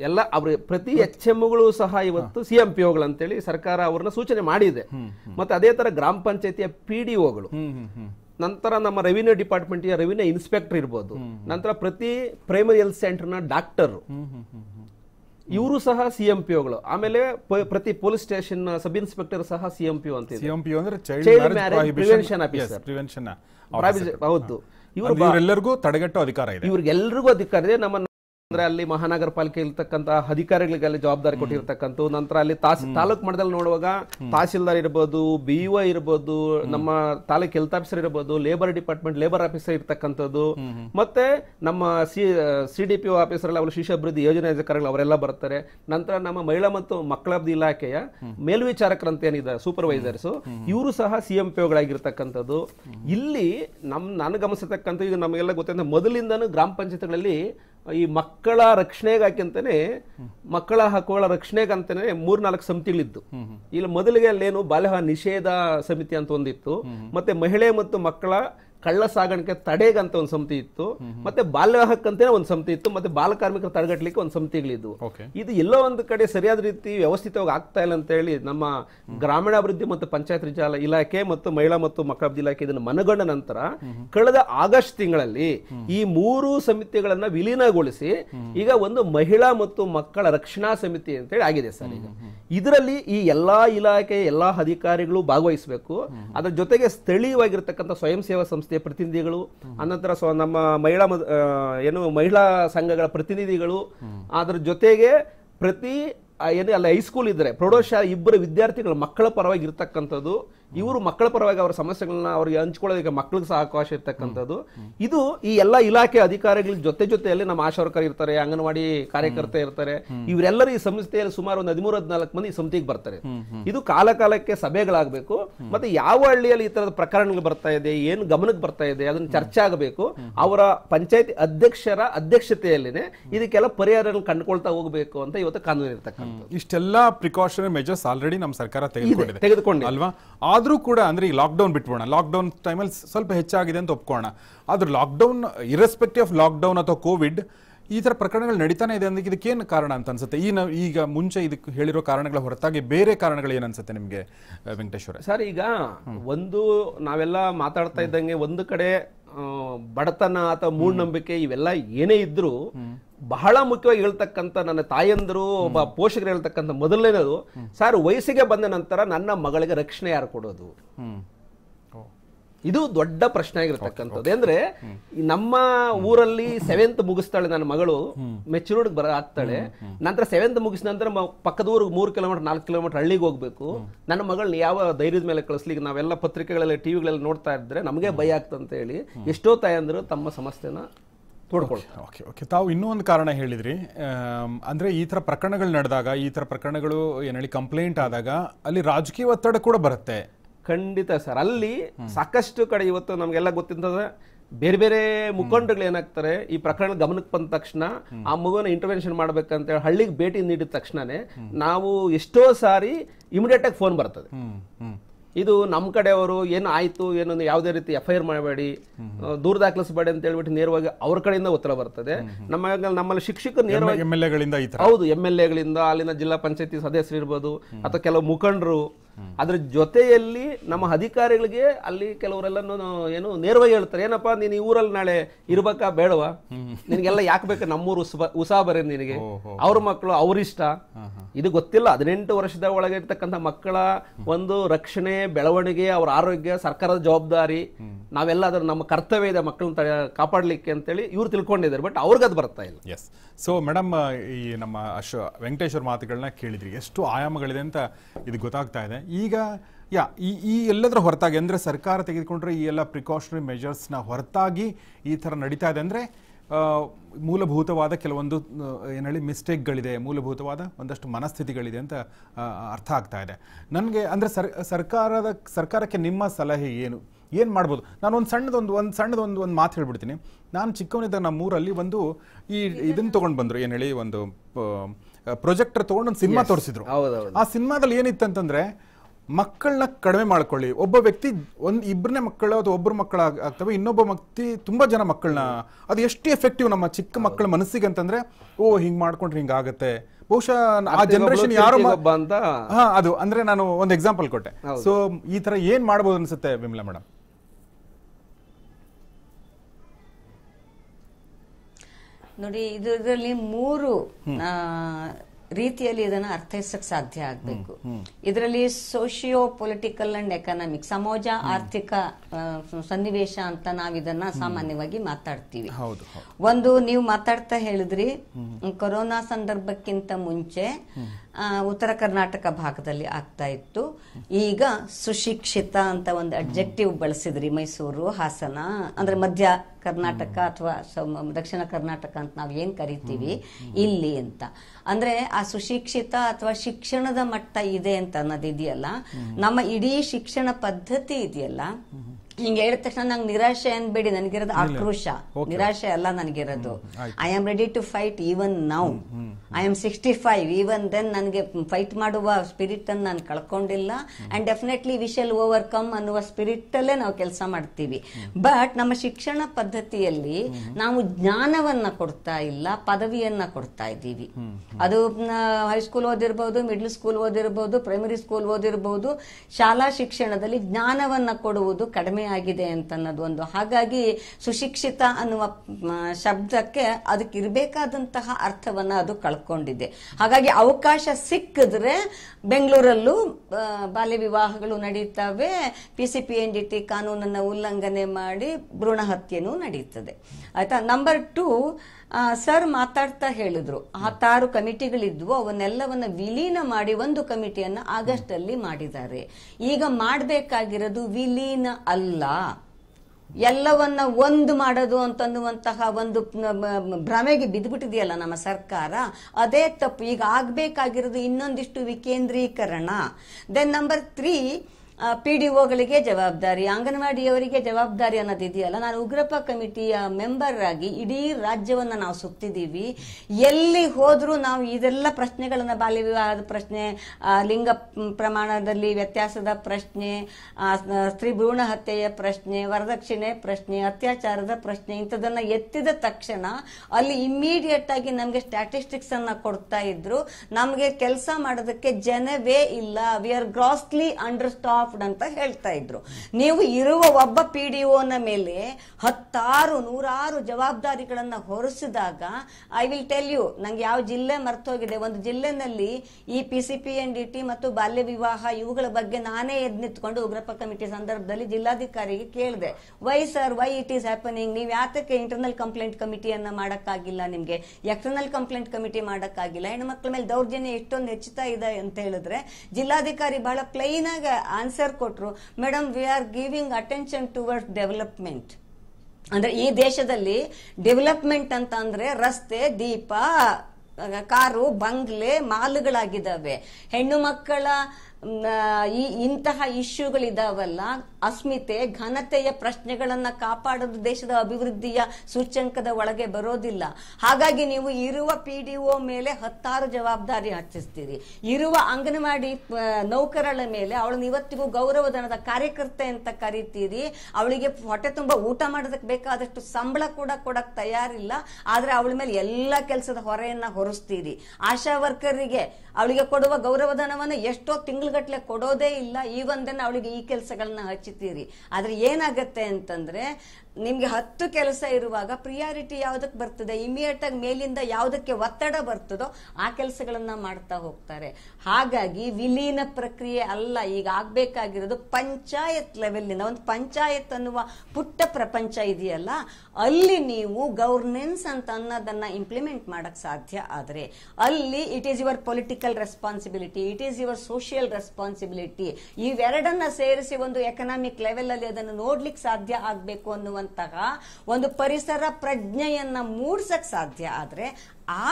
ಎಲ್ಲ ಅವ್ರ ಪ್ರತಿ ಎಚ್ ಎಂಗಳು ಸಹ ಇವತ್ತು ಸಿ ಎಂ ಪಿ ಓಗಳು ಅಂತೇಳಿ ಸರ್ಕಾರ ಅವ್ರನ್ನ ಸೂಚನೆ ಮಾಡಿದೆ ಮತ್ತೆ ಅದೇ ತರ ಗ್ರಾಮ ಪಂಚಾಯತಿಯ ಪಿಡಿಒಗಳು ನಂತರ ನಮ್ಮ ರೆವಿನ್ಯೂ ಡಿಪಾರ್ಟ್ಮೆಂಟ್ ರೆವಿನ್ಯೂ ಇನ್ಸ್ಪೆಕ್ಟರ್ ಇರ್ಬೋದು ನಂತರ ಪ್ರತಿ ಪ್ರೈಮರಿ ಹೆಲ್ತ್ ನ ಡಾಕ್ಟರ್ ಇವರು ಸಹ ಸಿ ಎಂ ಪಿ ಓಗಳು ಆಮೇಲೆ ಪ್ರತಿ ಪೊಲೀಸ್ ಸ್ಟೇಷನ್ ಸಬ್ ಇನ್ಸ್ಪೆಕ್ಟರ್ ಸಹ ಸಿ ಎಂ ಪಿ ಅಂತ ಚೈಲ್ಡ್ ಇವರು ಎಲ್ಲರಿಗೂ ಹೌದು ಅಧಿಕಾರ ಇದೆ ಇವರಿಗೆಲ್ಲರಿಗೂ ಅಧಿಕಾರ ಇದೆ ನಮ್ಮ ಅಂದ್ರೆ ಅಲ್ಲಿ ಮಹಾನಗರ ಪಾಲಿಕೆ ಇರ್ತಕ್ಕಂತ ಅಧಿಕಾರಿಗಳಿಗೆ ಅಲ್ಲಿ ಜವಾಬ್ದಾರಿ ಕೊಟ್ಟಿರ್ತಕ್ಕಂಥ ನಂತರ ಅಲ್ಲಿ ತಾಸ್ ತಾಲೂಕ್ ಮಟ್ಟದಲ್ಲಿ ನೋಡುವಾಗ ತಹಸೀಲ್ದಾರ್ ಇರ್ಬೋದು ಬಿ ಇರ್ಬೋದು ನಮ್ಮ ತಾಲೂಕ್ ಹೆಲ್ತ್ ಆಫೀಸರ್ ಇರ್ಬೋದು ಲೇಬರ್ ಡಿಪಾರ್ಟ್ಮೆಂಟ್ ಲೇಬರ್ ಆಫೀಸರ್ ಇರ್ತಕ್ಕಂಥದ್ದು ಮತ್ತೆ ನಮ್ಮ ಸಿ ಡಿ ಪಿ ಆಫೀಸರ್ ಅವರು ಶಿಶು ಅಭಿವೃದ್ಧಿ ಯೋಜನೆ ಅಧಿಕಾರಿಗಳು ಅವರೆಲ್ಲ ಬರ್ತಾರೆ ನಂತರ ನಮ್ಮ ಮಹಿಳಾ ಮತ್ತು ಮಕ್ಕಳ ಇಲಾಖೆಯ ಮೇಲ್ವಿಚಾರಕರಂತ ಏನಿದೆ ಸೂಪರ್ವೈಸರ್ಸ್ ಇವರು ಸಹ ಸಿ ಎಂ ಪಿ ಓಗಳಾಗಿರ್ತಕ್ಕಂಥದ್ದು ಇಲ್ಲಿ ನಮ್ ನಾನು ಗಮನಿಸತಕ್ಕಂಥ ಈಗ ನಮಗೆಲ್ಲ ಗೊತ್ತಿದೆ ಮೊದಲಿಂದನೂ ಗ್ರಾಮ ಪಂಚಾಯತ್ಗಳಲ್ಲಿ ಈ ಮಕ್ಕಳ ರಕ್ಷಣೆಗಾಕಂತಾನೆ ಮಕ್ಕಳ ಹಕ್ಕುಗಳ ರಕ್ಷಣೆಗಂತಾನೆ ಮೂರ್ನಾಲ್ಕು ಸಮಿತಿಗಳಿದ್ದು ಇಲ್ಲಿ ಮೊದಲಿಗೆ ಅಲ್ಲೇನು ಬಾಲ್ಯ ನಿಷೇಧ ಸಮಿತಿ ಅಂತ ಒಂದಿತ್ತು ಮತ್ತೆ ಮಹಿಳೆ ಮತ್ತು ಮಕ್ಕಳ ಕಳ್ಳ ಸಾಗಾಣಿಕೆ ತಡೆಗಂತ ಒಂದು ಸಮಿತಿ ಇತ್ತು ಮತ್ತೆ ಬಾಲ್ಯವಾಹಕ್ಕಂತೇನೆ ಒಂದು ಸಮಿತಿ ಇತ್ತು ಮತ್ತೆ ಬಾಲಕಾರ್ಮಿಕರ ತಡೆಗಟ್ಟಲಿಕ್ಕೆ ಒಂದು ಸಮಿತಿಗಳಿದ್ವು ಇದು ಎಲ್ಲೋ ಒಂದು ಕಡೆ ಸರಿಯಾದ ರೀತಿ ವ್ಯವಸ್ಥಿತವಾಗಿ ಆಗ್ತಾ ಇಲ್ಲ ಅಂತ ಹೇಳಿ ನಮ್ಮ ಗ್ರಾಮೀಣಾಭಿವೃದ್ಧಿ ಮತ್ತು ಪಂಚಾಯತ್ ರಾಜ್ ಇಲಾಖೆ ಮತ್ತು ಮಹಿಳಾ ಮತ್ತು ಮಕ್ಕಳ ಇಲಾಖೆ ಇದನ್ನು ಮನಗಂಡ ನಂತರ ಕಳೆದ ಆಗಸ್ಟ್ ತಿಂಗಳಲ್ಲಿ ಈ ಮೂರು ಸಮಿತಿಗಳನ್ನ ವಿಲೀನಗೊಳಿಸಿ ಈಗ ಒಂದು ಮಹಿಳಾ ಮತ್ತು ಮಕ್ಕಳ ರಕ್ಷಣಾ ಸಮಿತಿ ಅಂತ ಹೇಳಿ ಆಗಿದೆ ಸರ್ ಈಗ ಇದರಲ್ಲಿ ಈ ಎಲ್ಲಾ ಇಲಾಖೆ ಎಲ್ಲಾ ಅಧಿಕಾರಿಗಳು ಭಾಗವಹಿಸಬೇಕು ಅದರ ಜೊತೆಗೆ ಸ್ಥಳೀಯವಾಗಿರ್ತಕ್ಕಂಥ ಸ್ವಯಂ ಸೇವಾ ಸಂಸ್ಥೆ ಸಂಸ್ಥೆ ಪ್ರತಿನಿಧಿಗಳು ಅನಂತರ ಸ್ವ ನಮ್ಮ ಮಹಿಳಾ ಏನು ಮಹಿಳಾ ಸಂಘಗಳ ಪ್ರತಿನಿಧಿಗಳು ಅದರ ಜೊತೆಗೆ ಪ್ರತಿ ಏನು ಅಲ್ಲಿ ಹೈಸ್ಕೂಲ್ ಇದ್ರೆ ಪ್ರೌಢಶಾಲೆ ಇಬ್ಬರು ವಿದ್ಯಾರ್ಥಿಗಳು ಮಕ್ಕಳ ಪರವಾಗಿ ಇರ್ತಕ್ಕಂಥದ್ದು ಇವರು ಮಕ್ಕಳ ಪರವಾಗಿ ಅವರ ಸಮಸ್ಯೆಗಳನ್ನ ಅವ್ರಿಗೆ ಹಂಚ್ಕೊಳ್ಳೋದಕ್ಕೆ ಮಕ್ಕಳಿಗೆ ಸಹ ಅವಕಾಶ ಇರ್ತಕ್ಕಂಥದ್ದು ಇದು ಈ ಎಲ್ಲ ಇಲಾಖೆ ಅಧಿಕಾರಿಗಳ ಜೊತೆ ಜೊತೆಯಲ್ಲಿ ನಮ್ಮ ಆಶಾ ಇರ್ತಾರೆ ಅಂಗನವಾಡಿ ಕಾರ್ಯಕರ್ತ ಇರ್ತಾರೆ ಇವರೆಲ್ಲರೂ ಈ ಸಂಸ್ಥೆಯಲ್ಲಿ ಸುಮಾರು ಒಂದು ಹದಿಮೂರು ಹದಿನಾಲ್ಕು ಮಂದಿ ಸಮಿತಿಗೆ ಬರ್ತಾರೆ ಇದು ಕಾಲ ಕಾಲಕ್ಕೆ ಸಭೆಗಳಾಗಬೇಕು ಮತ್ತೆ ಯಾವ ಹಳ್ಳಿಯಲ್ಲಿ ಈ ತರದ ಪ್ರಕರಣಗಳು ಬರ್ತಾ ಇದೆ ಏನು ಗಮನಕ್ಕೆ ಬರ್ತಾ ಇದೆ ಅದನ್ನ ಚರ್ಚೆ ಆಗಬೇಕು ಅವರ ಪಂಚಾಯತಿ ಅಧ್ಯಕ್ಷರ ಅಧ್ಯಕ್ಷತೆಯಲ್ಲಿನೇ ಇದಕ್ಕೆಲ್ಲ ಪರಿಹಾರ ಕಂಡುಕೊಳ್ತಾ ಹೋಗಬೇಕು ಅಂತ ಇವತ್ತು ಕಾನೂನು ಇರ್ತಕ್ಕಂಥ ಇಷ್ಟೆಲ್ಲ ಪ್ರಿಕಾಷನರಿ ಮೆಜರ್ಸ್ ಆಲ್ರೆಡಿ ನಮ್ಮ ಸರ್ಕಾರ ತೆಗೆದುಕೊಂಡಿದೆ ತೆಗೆದುಕೊಂಡಿದೆ ಅಲ್ವಾ ಆದರೂ ಕೂಡ ಅಂದರೆ ಈ ಲಾಕ್ಡೌನ್ ಬಿಟ್ಬಿಡೋಣ ಲಾಕ್ಡೌನ್ ಟೈಮಲ್ಲಿ ಸ್ವಲ್ಪ ಹೆಚ್ಚಾಗಿದೆ ಅಂತ ಒಪ್ಕೋಣ ಆದರೆ ಲಾಕ್ಡೌನ್ ಇರೆಸ್ಪೆಕ್ಟಿವ್ ಆಫ್ ಲಾಕ್ಡೌನ್ ಅಥವಾ ಕೋವಿಡ್ ಈ ಥರ ಪ್ರಕರಣಗಳು ನಡೀತಾನೆ ಇದೆ ಇದಕ್ಕೆ ಇದಕ್ಕೇನು ಕಾರಣ ಅಂತ ಅನ್ಸುತ್ತೆ ಈ ನಾವು ಈಗ ಮುಂಚೆ ಇದಕ್ಕೆ ಹೇಳಿರೋ ಕಾರಣಗಳ ಹೊರತಾಗಿ ಬೇರೆ ಕಾರಣಗಳು ಏನನ್ಸುತ್ತೆ ಅನ್ಸುತ್ತೆ ನಿಮಗೆ ವೆಂಕಟೇಶ್ವರ ಸರ್ ಈಗ ಒಂದು ನಾವೆಲ್ಲ ಮಾತಾಡ್ತಾ ಇದ್ದಂಗೆ ಒಂದು ಕಡೆ ಬಡತನ ಅಥವಾ ಮೂಢನಂಬಿಕೆ ಇವೆಲ್ಲ ಏನೇ ಇದ್ರೂ ಬಹಳ ಮುಖ್ಯವಾಗಿ ಹೇಳ್ತಕ್ಕಂಥ ನನ್ನ ತಾಯಂದರು ಒಬ್ಬ ಪೋಷಕರು ಹೇಳ್ತಕ್ಕಂಥ ಮೊದಲನೇದು ಸರ್ ವಯಸ್ಸಿಗೆ ಬಂದ ನಂತರ ನನ್ನ ಮಗಳಿಗೆ ರಕ್ಷಣೆ ಯಾರು ಕೊಡೋದು ಇದು ದೊಡ್ಡ ಪ್ರಶ್ನೆ ಆಗಿರ್ತಕ್ಕಂಥದ್ದು ಅಂದ್ರೆ ನಮ್ಮ ಊರಲ್ಲಿ ಸೆವೆಂತ್ ಮುಗಿಸ್ತಾಳೆ ನನ್ನ ಮಗಳು ಮೆಚೂರ್ಡ್ ಬರ ಆಗ್ತಾಳೆ ನಂತರ ಸೆವೆಂತ್ ಮುಗಿಸಿದ ನಂತರ ಪಕ್ಕದ ಊರಿಗೆ ಮೂರು ಕಿಲೋಮೀಟರ್ ನಾಲ್ಕು ಕಿಲೋಮೀಟರ್ ಹಳ್ಳಿಗೆ ಹೋಗ್ಬೇಕು ನನ್ನ ಮಗಳನ್ನ ಯಾವ ಧೈರ್ಯದ ಮೇಲೆ ಕಳಿಸ್ಲಿಕ್ಕೆ ನಾವೆಲ್ಲ ಪತ್ರಿಕೆಗಳಲ್ಲಿ ಟಿವಿಗಳಲ್ಲಿ ನೋಡ್ತಾ ಇದ್ರೆ ನಮಗೆ ಭಯ ಆಗ್ತಂತ ಹೇಳಿ ಎಷ್ಟೋ ತಾಯಂದ್ರು ತಮ್ಮ ಸಮಸ್ಯೆನ ಓಕೆ ಓಕೆ ತಾವು ಇನ್ನೂ ಒಂದು ಕಾರಣ ಹೇಳಿದ್ರಿ ಅಂದ್ರೆ ಈ ತರ ಪ್ರಕರಣಗಳು ನಡೆದಾಗ ಈ ತರ ಪ್ರಕರಣಗಳು ಏನೇಳಿ ಕಂಪ್ಲೇಂಟ್ ಆದಾಗ ಅಲ್ಲಿ ರಾಜಕೀಯ ಒತ್ತಡ ಕೂಡ ಬರುತ್ತೆ ಖಂಡಿತ ಸರ್ ಅಲ್ಲಿ ಸಾಕಷ್ಟು ಕಡೆ ಇವತ್ತು ನಮಗೆಲ್ಲ ಗೊತ್ತಿದ್ದದ ಬೇರೆ ಬೇರೆ ಮುಖಂಡರುಗಳು ಏನಾಗ್ತಾರೆ ಈ ಪ್ರಕರಣ ಗಮನಕ್ಕೆ ಬಂದ ತಕ್ಷಣ ಆ ಮಗುವನ್ನ ಇಂಟರ್ವೆನ್ಷನ್ ಮಾಡ್ಬೇಕಂತೇಳಿ ಹಳ್ಳಿಗೆ ಭೇಟಿ ನೀಡಿದ ತಕ್ಷಣನೇ ನಾವು ಎಷ್ಟೋ ಸಾರಿ ಇಮಿಡಿಯೇಟ್ ಆಗಿ ಫೋನ್ ಬರ್ತದೆ ಇದು ನಮ್ಮ ಕಡೆಯವರು ಏನು ಆಯಿತು ಏನೊಂದು ಯಾವುದೇ ರೀತಿ ಎಫ್ ಐ ಆರ್ ಮಾಡಬೇಡಿ ದೂರ ದಾಖಲಿಸಬೇಡಿ ಅಂತ ಹೇಳ್ಬಿಟ್ಟು ನೇರವಾಗಿ ಅವ್ರ ಕಡೆಯಿಂದ ಉತ್ತರ ಬರ್ತದೆ ನಮ್ಮ ನಮ್ಮಲ್ಲಿ ಶಿಕ್ಷಕ ನೇರವಾಗಿ ಹೌದು ಎಮ್ ಎಲ್ ಎಗಳಿಂದ ಅಲ್ಲಿನ ಜಿಲ್ಲಾ ಪಂಚಾಯತಿ ಸದಸ್ಯರು ಇರ್ಬೋದು ಅಥವಾ ಕೆಲವು ಮುಖಂಡರು ಅದ್ರ ಜೊತೆಯಲ್ಲಿ ನಮ್ಮ ಅಧಿಕಾರಿಗಳಿಗೆ ಅಲ್ಲಿ ಕೆಲವರೆಲ್ಲ ಏನು ನೇರವಾಗಿ ಹೇಳ್ತಾರೆ ಏನಪ್ಪಾ ನೀನು ಈ ಊರಲ್ಲಿ ನಾಳೆ ಇರ್ಬೇಕಾ ಬೇಡವಾ ನಿನಗೆಲ್ಲ ಯಾಕೆ ಬೇಕು ನಮ್ಮೂರು ಉಸಾ ಬರೀ ನಿನಗೆ ಅವ್ರ ಮಕ್ಕಳು ಅವರಿಷ್ಟ ಇದು ಗೊತ್ತಿಲ್ಲ ಹದಿನೆಂಟು ವರ್ಷದ ಒಳಗೆ ಇರ್ತಕ್ಕಂಥ ಮಕ್ಕಳ ಒಂದು ರಕ್ಷಣೆ ಬೆಳವಣಿಗೆ ಅವ್ರ ಆರೋಗ್ಯ ಸರ್ಕಾರದ ಜವಾಬ್ದಾರಿ ನಾವೆಲ್ಲ ಅದರ ನಮ್ಮ ಕರ್ತವ್ಯ ಇದೆ ಮಕ್ಕಳನ್ನ ಕಾಪಾಡಲಿಕ್ಕೆ ಅಂತೇಳಿ ಇವ್ರು ತಿಳ್ಕೊಂಡಿದ್ದಾರೆ ಬಟ್ ಅದು ಬರ್ತಾ ಇಲ್ಲ ಎಸ್ ಸೊ ಮೇಡಮ್ ಈ ನಮ್ಮ ಅಶೋ ವೆಂಕಟೇಶ್ವರ್ ಮಾತುಗಳನ್ನ ಕೇಳಿದ್ರಿ ಎಷ್ಟು ಆಯಾಮಗಳಿದೆ ಅಂತ ಇದು ಗೊತ್ತಾಗ್ತಾ ಇದೆ ಈಗ ಯಾ ಈ ಈ ಎಲ್ಲದರ ಹೊರತಾಗಿ ಅಂದರೆ ಸರ್ಕಾರ ತೆಗೆದುಕೊಂಡ್ರೆ ಈ ಎಲ್ಲ ಪ್ರಿಕಾಷನರಿ ಮೆಜರ್ಸ್ನ ಹೊರತಾಗಿ ಈ ಥರ ನಡೀತಾ ಇದೆ ಅಂದರೆ ಮೂಲಭೂತವಾದ ಕೆಲವೊಂದು ಏನು ಹೇಳಿ ಮಿಸ್ಟೇಕ್ಗಳಿದೆ ಮೂಲಭೂತವಾದ ಒಂದಷ್ಟು ಮನಸ್ಥಿತಿಗಳಿದೆ ಅಂತ ಅರ್ಥ ಆಗ್ತಾ ಇದೆ ನನಗೆ ಅಂದರೆ ಸರ್ ಸರ್ಕಾರದ ಸರ್ಕಾರಕ್ಕೆ ನಿಮ್ಮ ಸಲಹೆ ಏನು ಏನು ಮಾಡ್ಬೋದು ನಾನು ಒಂದು ಸಣ್ಣದೊಂದು ಒಂದು ಸಣ್ಣದೊಂದು ಒಂದು ಮಾತು ಹೇಳ್ಬಿಡ್ತೀನಿ ನಾನು ಚಿಕ್ಕವನಿದ್ದಾಗ ಊರಲ್ಲಿ ಒಂದು ಈ ಇದನ್ನು ತೊಗೊಂಡು ಬಂದರು ಏನು ಹೇಳಿ ಒಂದು ಪ್ರೊಜೆಕ್ಟರ್ ತೊಗೊಂಡು ಒಂದು ಸಿನಿಮಾ ತೋರಿಸಿದ್ರು ಆ ಸಿನಿಮಾದಲ್ಲಿ ಏನಿತ್ತಂತಂದರೆ ಮಕ್ಕಳನ್ನ ಕಡಿಮೆ ಮಾಡ್ಕೊಳ್ಳಿ ಒಬ್ಬ ವ್ಯಕ್ತಿ ಒಂದ್ ಇಬ್ಬರನೇ ಮಕ್ಕಳು ಅಥವಾ ಒಬ್ಬರು ಮಕ್ಕಳು ಆಗ್ತವೆ ಇನ್ನೊಬ್ಬ ವ್ಯಕ್ತಿ ತುಂಬಾ ಜನ ಮಕ್ಕಳನ್ನ ಅದು ಎಷ್ಟು ಎಫೆಕ್ಟಿವ್ ನಮ್ಮ ಚಿಕ್ಕ ಮಕ್ಕಳ ಮನಸ್ಸಿಗೆ ಅಂತಂದ್ರೆ ಓ ಹಿಂಗ್ ಮಾಡ್ಕೊಂಡ್ರೆ ಹಿಂಗಾಗತ್ತೆ ಆಗುತ್ತೆ ಬಹುಶಃ ಆ ಜನರೇಷನ್ ಯಾರು ಅಂತ ಹಾ ಅದು ಅಂದ್ರೆ ನಾನು ಒಂದು ಎಕ್ಸಾಂಪಲ್ ಕೊಟ್ಟೆ ಸೊ ಈ ತರ ಏನ್ ಮಾಡ್ಬೋದು ಅನ್ಸುತ್ತೆ ವಿಮಲಾ ಮೇಡಮ್ ನೋಡಿ ಇದರಲ್ಲಿ ಮೂರು ರೀತಿಯಲ್ಲಿ ಇದನ್ನು ಅರ್ಥೈಸಕ್ ಸಾಧ್ಯ ಆಗಬೇಕು ಇದರಲ್ಲಿ ಸೋಷಿಯೋ ಪೊಲಿಟಿಕಲ್ ಅಂಡ್ ಎಕನಾಮಿಕ್ ಸಮಾಜ ಆರ್ಥಿಕ ಸನ್ನಿವೇಶ ಅಂತ ನಾವು ಇದನ್ನ ಸಾಮಾನ್ಯವಾಗಿ ಮಾತಾಡ್ತೀವಿ ಒಂದು ನೀವು ಮಾತಾಡ್ತಾ ಹೇಳಿದ್ರಿ ಕೊರೋನಾ ಸಂದರ್ಭಕ್ಕಿಂತ ಮುಂಚೆ ಉತ್ತರ ಕರ್ನಾಟಕ ಭಾಗದಲ್ಲಿ ಆಗ್ತಾ ಇತ್ತು ಈಗ ಸುಶಿಕ್ಷಿತ ಅಂತ ಒಂದು ಅಬ್ಜೆಕ್ಟಿವ್ ಬಳಸಿದ್ರಿ ಮೈಸೂರು ಹಾಸನ ಅಂದ್ರೆ ಮಧ್ಯ ಕರ್ನಾಟಕ ಅಥವಾ ದಕ್ಷಿಣ ಕರ್ನಾಟಕ ಅಂತ ನಾವು ಏನು ಕರಿತೀವಿ ಇಲ್ಲಿ ಅಂತ ಅಂದ್ರೆ ಆ ಸುಶಿಕ್ಷಿತ ಅಥವಾ ಶಿಕ್ಷಣದ ಮಟ್ಟ ಇದೆ ಅಂತ ಅನ್ನೋದಿದೆಯಲ್ಲ ನಮ್ಮ ಇಡೀ ಶಿಕ್ಷಣ ಪದ್ಧತಿ ಇದೆಯಲ್ಲ ಹಿಂಗೆ ಹೇಳಿದ ತಕ್ಷಣ ನಂಗೆ ನಿರಾಶೆ ಅನ್ಬೇಡಿ ನನಗಿರೋದು ಆಕ್ರೋಶ ನಿರಾಶೆ ಅಲ್ಲ ನನಗಿರೋದು I am ready to fight even now I am sixty five even then ನನಗೆ ಫೈಟ್ ಮಾಡುವ ಸ್ಪಿರಿಟ್ ಅನ್ನು ನಾನು ಕಳ್ಕೊಂಡಿಲ್ಲ ಅಂಡ್ ಡೆಫಿನೆಟ್ಲಿ ವಿಶಲ್ ಓವರ್ಕಮ್ ಅನ್ನುವ ಸ್ಪಿರಿಟ್ ಅಲ್ಲೇ ನಾವು ಕೆಲಸ ಮಾಡ್ತೀವಿ ಬಟ್ ನಮ್ಮ ಶಿಕ್ಷಣ ಪದ್ಧತಿಯಲ್ಲಿ ನಾವು ಜ್ಞಾನವನ್ನ ಕೊಡ್ತಾ ಇಲ್ಲ ಪದವಿಯನ್ನ ಕೊಡ್ತಾ ಇದ್ದೀವಿ ಅದು ಹೈಸ್ಕೂಲ್ ಓದಿರ್ಬೋದು ಮಿಡ್ಲ್ ಸ್ಕೂಲ್ ಓದಿರ್ಬೋದು ಪ್ರೈಮರಿ ಸ್ಕೂಲ್ ಓದಿರ್ಬೋದು ಶಾಲಾ ಶಿಕ್ಷಣದಲ್ಲಿ ಜ್ಞಾನವನ್ನ ಕೊಡುವುದು ಕಡಿಮೆ ಆಗಿದೆ ಅಂತನ್ನೋದು ಒಂದು ಹಾಗಾಗಿ ಸುಶಿಕ್ಷಿತ ಅನ್ನುವ ಶಬ್ದಕ್ಕೆ ಅದಕ್ಕೆ ಇರಬೇಕಾದಂತಹ ಅರ್ಥವನ್ನು ಅದು ಕಳ್ಕೊಂಡಿದೆ ಹಾಗಾಗಿ ಅವಕಾಶ ಸಿಕ್ಕಿದ್ರೆ ಬೆಂಗಳೂರಲ್ಲೂ ಬಾಲ್ಯ ವಿವಾಹಗಳು ನಡೀತವೆ P C P N D T ಕಾನೂನನ್ನು ಉಲ್ಲಂಘನೆ ಮಾಡಿ ಭ್ರೂಣ ಹತ್ಯೆನೂ ನಡೀತದೆ ಆಯ್ತಾ ನಂಬರ್ ಟೂ ಸರ್ ಮಾತಾಡ್ತಾ ಹೇಳಿದ್ರು ಹತ್ತಾರು ಕಮಿಟಿಗಳಿದ್ವು ಅವನ್ನೆಲ್ಲವನ್ನ ವಿಲೀನ ಮಾಡಿ ಒಂದು ಕಮಿಟಿಯನ್ನ ಆಗಸ್ಟ್ ಅಲ್ಲಿ ಮಾಡಿದ್ದಾರೆ ಈಗ ಮಾಡಬೇಕಾಗಿರೋದು ವಿಲೀನ ಅಲ್ಲ ಎಲ್ಲವನ್ನ ಒಂದು ಮಾಡೋದು ಅಂತನ್ನುವಂತಹ ಒಂದು ಭ್ರಮೆಗೆ ಬಿದ್ದುಬಿಟ್ಟಿದೆಯಲ್ಲ ನಮ್ಮ ಸರ್ಕಾರ ಅದೇ ತಪ್ಪು ಈಗ ಆಗ್ಬೇಕಾಗಿರೋದು ಇನ್ನೊಂದಿಷ್ಟು ವಿಕೇಂದ್ರೀಕರಣ then number three P D ಒಗಳಿಗೆ ಜವಾಬ್ದಾರಿ ಅಂಗನವಾಡಿಯವರಿಗೆ ಜವಾಬ್ದಾರಿ ಅನ್ನೋದು ಇದೆಯಲ್ಲ ನಾನು ಉಗ್ರಪ್ಪ ಕಮಿಟಿಯ ಮೆಂಬರ್ ಆಗಿ ಇಡೀ ರಾಜ್ಯವನ್ನು ನಾವು ಸುತ್ತಿದ್ದೀವಿ ಎಲ್ಲಿ ಹೋದರೂ ನಾವು ಇದೆಲ್ಲ ಪ್ರಶ್ನೆಗಳನ್ನು ಬಾಲ್ಯ ವಿವಾಹದ ಪ್ರಶ್ನೆ ಲಿಂಗ ಪ್ರಮಾಣದಲ್ಲಿ ವ್ಯತ್ಯಾಸದ ಪ್ರಶ್ನೆ ಸ್ತ್ರೀ ಭ್ರೂಣ ಹತ್ಯೆಯ ಪ್ರಶ್ನೆ ವರದಕ್ಷಿಣೆ ಪ್ರಶ್ನೆ ಅತ್ಯಾಚಾರದ ಪ್ರಶ್ನೆ ಇಂಥದ್ದನ್ನು ಎತ್ತಿದ ತಕ್ಷಣ ಅಲ್ಲಿ ಇಮ್ಮಿಡಿಯೇಟ್ ಆಗಿ ನಮಗೆ ಸ್ಟ್ಯಾಟಿಸ್ಟಿಕ್ಸ್ ಅನ್ನು ಕೊಡ್ತಾ ಇದ್ರು ನಮಗೆ ಕೆಲಸ ಮಾಡೋದಕ್ಕೆ ಜನವೇ ಇಲ್ಲ we are grossly under staff ಅಂತ ಹೇಳ್ತಾ ಇದ್ರು ನೀವು ಇರುವ ಒಬ್ಬ ಪಿ ಡಿ ಮೇಲೆ ಹತ್ತಾರು ನೂರಾರು ಜವಾಬ್ದಾರಿಗಳನ್ನು ಹೊರಿಸಿದಾಗ ಐ ವಿಲ್ ಟೆಲ್ ಯು ನಂಗೆ ಯಾವ ಜಿಲ್ಲೆ ಮರ್ತೋಗಿದೆ ಒಂದು ಜಿಲ್ಲೆನಲ್ಲಿ ಈ P C P N D T ಮತ್ತು ಬಾಲ್ಯ ವಿವಾಹ ಇವುಗಳ ಬಗ್ಗೆ ನಾನೇ ಎದ್ ನಿಂತ್ಕೊಂಡು ಉಗ್ರಪ್ಪ ಕಮಿಟಿ ಸಂದರ್ಭದಲ್ಲಿ ಜಿಲ್ಲಾಧಿಕಾರಿಗೆ ಕೇಳಿದೆ why sir why it is happening ನೀವು ಯಾತಕ್ಕೆ ಇಂಟರ್ನಲ್ ಕಂಪ್ಲೇಂಟ್ ಕಮಿಟಿಯನ್ನ ಮಾಡಕ್ಕಾಗಿಲ್ಲ ನಿಮಗೆ ಎಕ್ಸ್ಟರ್ನಲ್ ಕಂಪ್ಲೇಂಟ್ ಕಮಿಟಿ ಮಾಡಕ್ಕಾಗಿಲ್ಲ ಹೆಣ್ಣು ಮಕ್ಕಳ ಮೇಲೆ ದೌರ್ಜನ್ಯ ಎಷ್ಟೊಂದು ಹೆಚ್ಚುತ್ತಾ ಇದೆ ಅಂತ ಹೇಳಿದ್ರೆ ಜಿಲ್ಲಾಧಿಕಾರಿ ಬಹಳ ಪ್ಲೈನ್ ಆಗಿ ಆನ್ಸರ್ ಹೆಸರು ಕೊಟ್ಟರು madam we are giving attention towards development ಅಂದ್ರೆ ಈ ದೇಶದಲ್ಲಿ ಡೆವಲಪ್ಮೆಂಟ್ ಅಂತ ಅಂದ್ರೆ ರಸ್ತೆ ದೀಪ ಕಾರು ಬಂಗ್ಲೆ ಮಾಲ್ಗಳಾಗಿದ್ದಾವೆ ಹೆಣ್ಣು ಮಕ್ಕಳ ಈ ಇಂತಹ ಇಶ್ಯೂಗಳಿದಾವಲ್ಲ ಅಸ್ಮಿತೆ ಘನತೆಯ ಪ್ರಶ್ನೆಗಳನ್ನ ಕಾಪಾಡಲು ದೇಶದ ಅಭಿವೃದ್ಧಿಯ ಸೂಚ್ಯಂಕದ ಒಳಗೆ ಬರೋದಿಲ್ಲ ಹಾಗಾಗಿ ನೀವು ಇರುವ ಪಿಡಿಒ ಮೇಲೆ ಹತ್ತಾರು ಜವಾಬ್ದಾರಿ ಹಚ್ಚಿಸ್ತೀರಿ ಇರುವ ಅಂಗನವಾಡಿ ನೌಕರಳ ಮೇಲೆ ಅವಳನ್ನ ಇವತ್ತಿಗೂ ಗೌರವಧನದ ಕಾರ್ಯಕರ್ತೆ ಅಂತ ಕರಿತೀರಿ ಅವಳಿಗೆ ಹೊಟ್ಟೆ ತುಂಬಾ ಊಟ ಮಾಡೋದಕ್ಕೆ ಬೇಕಾದಷ್ಟು ಸಂಬಳ ಕೂಡ ಕೊಡಕ್ ತಯಾರಿಲ್ಲ ಆದ್ರೆ ಅವಳ ಮೇಲೆ ಎಲ್ಲ ಕೆಲಸದ ಹೊರೆಯನ್ನ ಹೊರಿಸ್ತೀರಿ ಆಶಾ ವರ್ಕರಿಗೆ ಅವಳಿಗೆ ಕೊಡುವ ಗೌರವಧನವನ್ನು ಎಷ್ಟೋ ತಿಂಗಳುಗಟ್ಟಲೆ ಕೊಡೋದೇ ಇಲ್ಲ ಈ ಒಂದನ್ನು ಅವಳಿಗೆ ಈ ಕೆಲಸಗಳನ್ನ ಹಚ್ಚಿ ಹಚ್ಚಿದ್ದೀರಿ ಆದರೆ ಏನಾಗತ್ತೆ ಅಂತಂದ್ರೆ ನಿಮ್ಗೆ ಹತ್ತು ಕೆಲಸ ಇರುವಾಗ ಪ್ರಿಯಾರಿಟಿ ಯಾವುದಕ್ಕೆ ಬರ್ತದೆ ಇಮಿಡಿಯೇಟ್ ಆಗಿ ಮೇಲಿಂದ ಯಾವ್ದಕ್ಕೆ ಒತ್ತಡ ಬರ್ತದೋ ಆ ಕೆಲಸಗಳನ್ನ ಮಾಡ್ತಾ ಹೋಗ್ತಾರೆ ಹಾಗಾಗಿ ವಿಲೀನ ಪ್ರಕ್ರಿಯೆ ಅಲ್ಲ ಈಗ ಆಗ್ಬೇಕಾಗಿರೋದು ಪಂಚಾಯತ್ ಲೆವೆಲ್ನಿಂದ ಒಂದು ಪಂಚಾಯತ್ ಅನ್ನುವ ಪುಟ್ಟ ಪ್ರಪಂಚ ಇದೆಯಲ್ಲ ಅಲ್ಲಿ ನೀವು ಗವರ್ನೆನ್ಸ್ ಅಂತ ಅನ್ನೋದನ್ನ ಇಂಪ್ಲಿಮೆಂಟ್ ಮಾಡಕ್ ಸಾಧ್ಯ ಆದ್ರೆ ಅಲ್ಲಿ it is your political responsibility it is your social responsibility ಇವೆರಡನ್ನ ಸೇರಿಸಿ ಒಂದು ಎಕನಾಮಿಕ್ ಲೆವೆಲ್ ಅಲ್ಲಿ ಅದನ್ನು ನೋಡ್ಲಿಕ್ಕೆ ಸಾಧ್ಯ ಆಗಬೇಕು ಅನ್ನುವ ಅನ್ನುವಂತಹ ಒಂದು ಪರಿಸರ ಪ್ರಜ್ಞೆಯನ್ನ ಮೂಡ್ಸಕ್ ಸಾಧ್ಯ ಆದ್ರೆ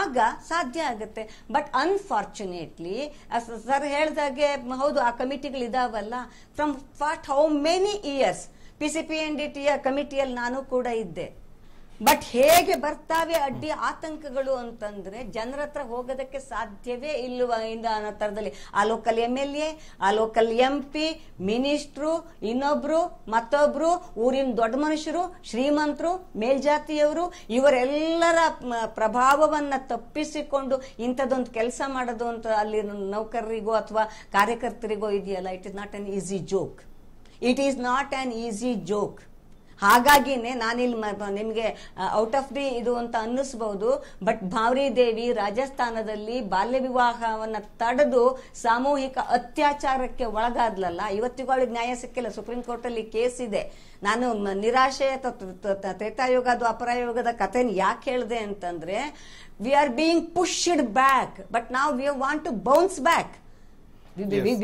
ಆಗ ಸಾಧ್ಯ ಆಗುತ್ತೆ ಬಟ್ ಅನ್ಫಾರ್ಚುನೇಟ್ಲಿ ಸರ್ ಹೇಳ್ದಾಗೆ ಹೌದು ಆ ಇದಾವಲ್ಲ from what how many years P C P N D ಟಿಯ ಕಮಿಟಿಯಲ್ಲಿ ನಾನು ಕೂಡ ಇದ್ದೆ ಬಟ್ ಹೇಗೆ ಬರ್ತಾವೆ ಅಡ್ಡಿ ಆತಂಕಗಳು ಅಂತಂದ್ರೆ ಜನರ ಹತ್ರ ಹೋಗೋದಕ್ಕೆ ಸಾಧ್ಯವೇ ಇಲ್ಲವ ಇಂದ ಅನ್ನೋ ತರದಲ್ಲಿ ಆ ಲೋಕಲ್ ಎಮ್ ಎಲ್ ಎ ಆ ಲೋಕಲ್ ಎಂ ಪಿ ಮಿನಿಸ್ಟ್ರು ಇನ್ನೊಬ್ರು ಮತ್ತೊಬ್ರು ಊರಿನ ದೊಡ್ಡ ಮನುಷ್ಯರು ಶ್ರೀಮಂತರು ಮೇಲ್ಜಾತಿಯವರು ಇವರೆಲ್ಲರ ಪ್ರಭಾವವನ್ನ ತಪ್ಪಿಸಿಕೊಂಡು ಇಂಥದ್ದೊಂದು ಕೆಲಸ ಮಾಡೋದು ಅಂತ ಅಲ್ಲಿ ನೌಕರರಿಗೋ ಅಥವಾ ಕಾರ್ಯಕರ್ತರಿಗೋ ಇದೆಯಲ್ಲ it is not an easy joke it is not an easy joke ಹಾಗಾಗಿನೇ ನಾನಿಲ್ಲಿ ನಿಮಗೆ ಔಟ್ ಆಫ್ ದಿ ಇದು ಅಂತ ಅನ್ನಿಸ್ಬಹುದು ಬಟ್ ಭಾವ್ರಿ ದೇವಿ ರಾಜಸ್ಥಾನದಲ್ಲಿ ಬಾಲ್ಯ ವಿವಾಹವನ್ನ ತಡೆದು ಸಾಮೂಹಿಕ ಅತ್ಯಾಚಾರಕ್ಕೆ ಒಳಗಾದ್ಲಲ್ಲ ಇವತ್ತಿಗೂ ಅವಳಿಗೆ ನ್ಯಾಯ ಸಿಕ್ಕಿಲ್ಲ ಸುಪ್ರೀಂ ಕೋರ್ಟ್ ಅಲ್ಲಿ ಕೇಸ್ ಇದೆ ನಾನು ನಿರಾಶೆ ತ್ರೇತಾಯೋಗ ಅದು ಅಪರಾಯೋಗದ ಕಥೆನ ಯಾಕೆ ಹೇಳಿದೆ ಅಂತಂದ್ರೆ we are being pushed back but ನಾವು we want to bounce back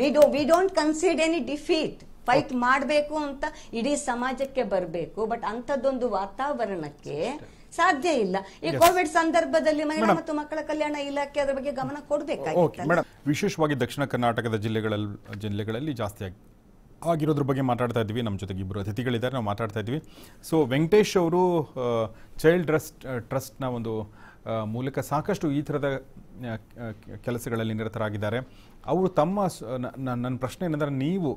we don't consider any defeat fight ಮಾಡಬೇಕು ಅಂತ ಇಡೀ ಸಮಾಜಕ್ಕೆ ಬರಬೇಕು ಬಟ್ ಅಂಥದ್ದೊಂದು ವಾತಾವರಣಕ್ಕೆ ಸಾಧ್ಯ ಇಲ್ಲ ಈ ಕೋವಿಡ್ ಸಂದರ್ಭದಲ್ಲಿ ಮಹಿಳಾ ಮತ್ತು ಮಕ್ಕಳ ಕಲ್ಯಾಣ ಇಲಾಖೆ ಅದರ ಬಗ್ಗೆ ಗಮನ ಕೊಡಬೇಕಾಗಿತ್ತು ವಿಶೇಷವಾಗಿ ದಕ್ಷಿಣ ಕರ್ನಾಟಕದ ಜಿಲ್ಲೆಗಳಲ್ಲಿ ಜಿಲ್ಲೆಗಳಲ್ಲಿ ಜಾಸ್ತಿ ಆಗಿರೋದ್ರ ಬಗ್ಗೆ ಮಾತಾಡ್ತಾ ಇದ್ವಿ ನಮ್ಮ ಜೊತೆಗೆ ಇಬ್ಬರು ಅತಿಥಿಗಳಿದ್ದಾರೆ ನಾವು ಮಾತಾಡ್ತಾ ಇದ್ವಿ ಸೊ ವೆಂಕಟೇಶ್ ಅವರು ಚೈಲ್ಡ್ ಟ್ರಸ್ಟ್ ಟ್ರಸ್ಟ್ನ ಒಂದು ಮೂಲಕ ಸಾಕಷ್ಟು ಈ ಥರದ ಕೆಲಸಗಳಲ್ಲಿ ನಿರತರಾಗಿದ್ದಾರೆ ಅವರು ತಮ್ಮ ನನ್ನ ಪ್ರಶ್ನೆ ಏನಂದ್ರೆ ನೀವು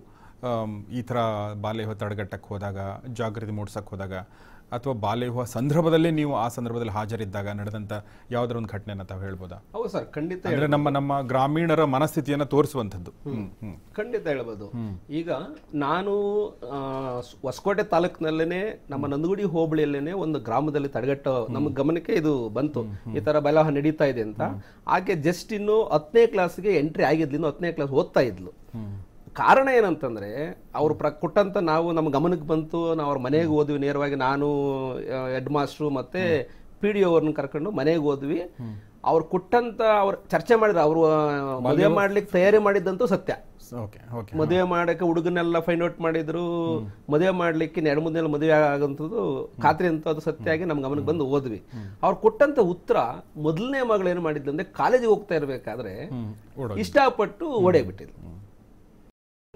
ಈ ಥರ ಬಾಲ್ಯ ವಿವಾಹ ತಡೆಗಟ್ಟಕ್ಕೆ ಹೋದಾಗ ಜಾಗೃತಿ ಮೂಡ್ಸಕ್ ಹೋದಾಗ ಅಥವಾ ಬಾಲ್ಯ ವಿವಾಹ ಸಂದರ್ಭದಲ್ಲೇ ನೀವು ಆ ಸಂದರ್ಭದಲ್ಲಿ ಹಾಜರಿದ್ದಾಗ ನಡೆದಂಥ ಯಾವುದರ ಒಂದು ಘಟನೆಯನ್ನು ತಾವು ಹೇಳ್ಬೋದಾ ಹೌದು ಸರ್ ಖಂಡಿತ ಅಂದರೆ ನಮ್ಮ ನಮ್ಮ ಗ್ರಾಮೀಣರ ಮನಸ್ಥಿತಿಯನ್ನು ತೋರಿಸುವಂಥದ್ದು ಖಂಡಿತ ಹೇಳ್ಬೋದು ಈಗ ನಾನು ಹೊಸಕೋಟೆ ತಾಲೂಕಿನಲ್ಲೇ ನಮ್ಮ ನಂದಗುಡಿ ಹೋಬಳಿಯಲ್ಲೇ ಒಂದು ಗ್ರಾಮದಲ್ಲಿ ತಡೆಗಟ್ಟ ನಮ್ಮ ಗಮನಕ್ಕೆ ಇದು ಬಂತು ಈ ಥರ ಬಲಹ ನಡೀತಾ ಇದೆ ಅಂತ ಆಕೆ ಜಸ್ಟ್ ಇನ್ನು ಹತ್ತನೇ ಕ್ಲಾಸ್ಗೆ ಎಂಟ್ರಿ ಆಗಿದ್ಲಿಂದ ಹತ್ತನೇ ಕ್ಲಾಸ್ ಓದ್ತಾ ಇದ್ಲು ಕಾರಣ ಏನಂತಂದ್ರೆ ಅವ್ರು ಪ್ರ ಕೊಟ್ಟಂತ ನಾವು ನಮ್ಮ ಗಮನಕ್ಕೆ ಬಂತು ನಾವು ಅವ್ರ ಮನೆಗೆ ಹೋದ್ವಿ ನೇರವಾಗಿ ನಾನು ಹೆಡ್ ಮಾಸ್ಟ್ರು ಮತ್ತೆ ಪಿ ಡಿ ಅವ್ರನ್ನ ಕರ್ಕೊಂಡು ಮನೆಗೆ ಹೋದ್ವಿ ಅವ್ರು ಕೊಟ್ಟಂತ ಅವ್ರು ಚರ್ಚೆ ಮಾಡಿದ್ರು ಅವರು ಮದುವೆ ಮಾಡ್ಲಿಕ್ಕೆ ತಯಾರಿ ಮಾಡಿದ್ದಂತೂ ಸತ್ಯ ಮದುವೆ ಮಾಡಕ್ಕೆ ಹುಡುಗನೆಲ್ಲ ಫೈಂಡ್ ಔಟ್ ಮಾಡಿದ್ರು ಮದುವೆ ಮಾಡ್ಲಿಕ್ಕೆ ಎರಡು ಮೂರು ದಿನ ಮದುವೆ ಆಗಂತದ್ದು ಖಾತ್ರಿ ಅಂತ ಅದು ಸತ್ಯ ಆಗಿ ನಮ್ಮ ಗಮನಕ್ಕೆ ಬಂದು ಓದ್ವಿ ಅವ್ರು ಕೊಟ್ಟಂತ ಉತ್ತರ ಮೊದಲನೇ ಮಗಳು ಏನು ಮಾಡಿದ್ಲು ಕಾಲೇಜಿಗೆ ಹೋಗ್ತಾ ಇರ್ಬೇಕಾದ್ರೆ ಇಷ್ಟಪಟ್ಟು ಓಡೇ ಬಿಟ್ಟಿದ್ರು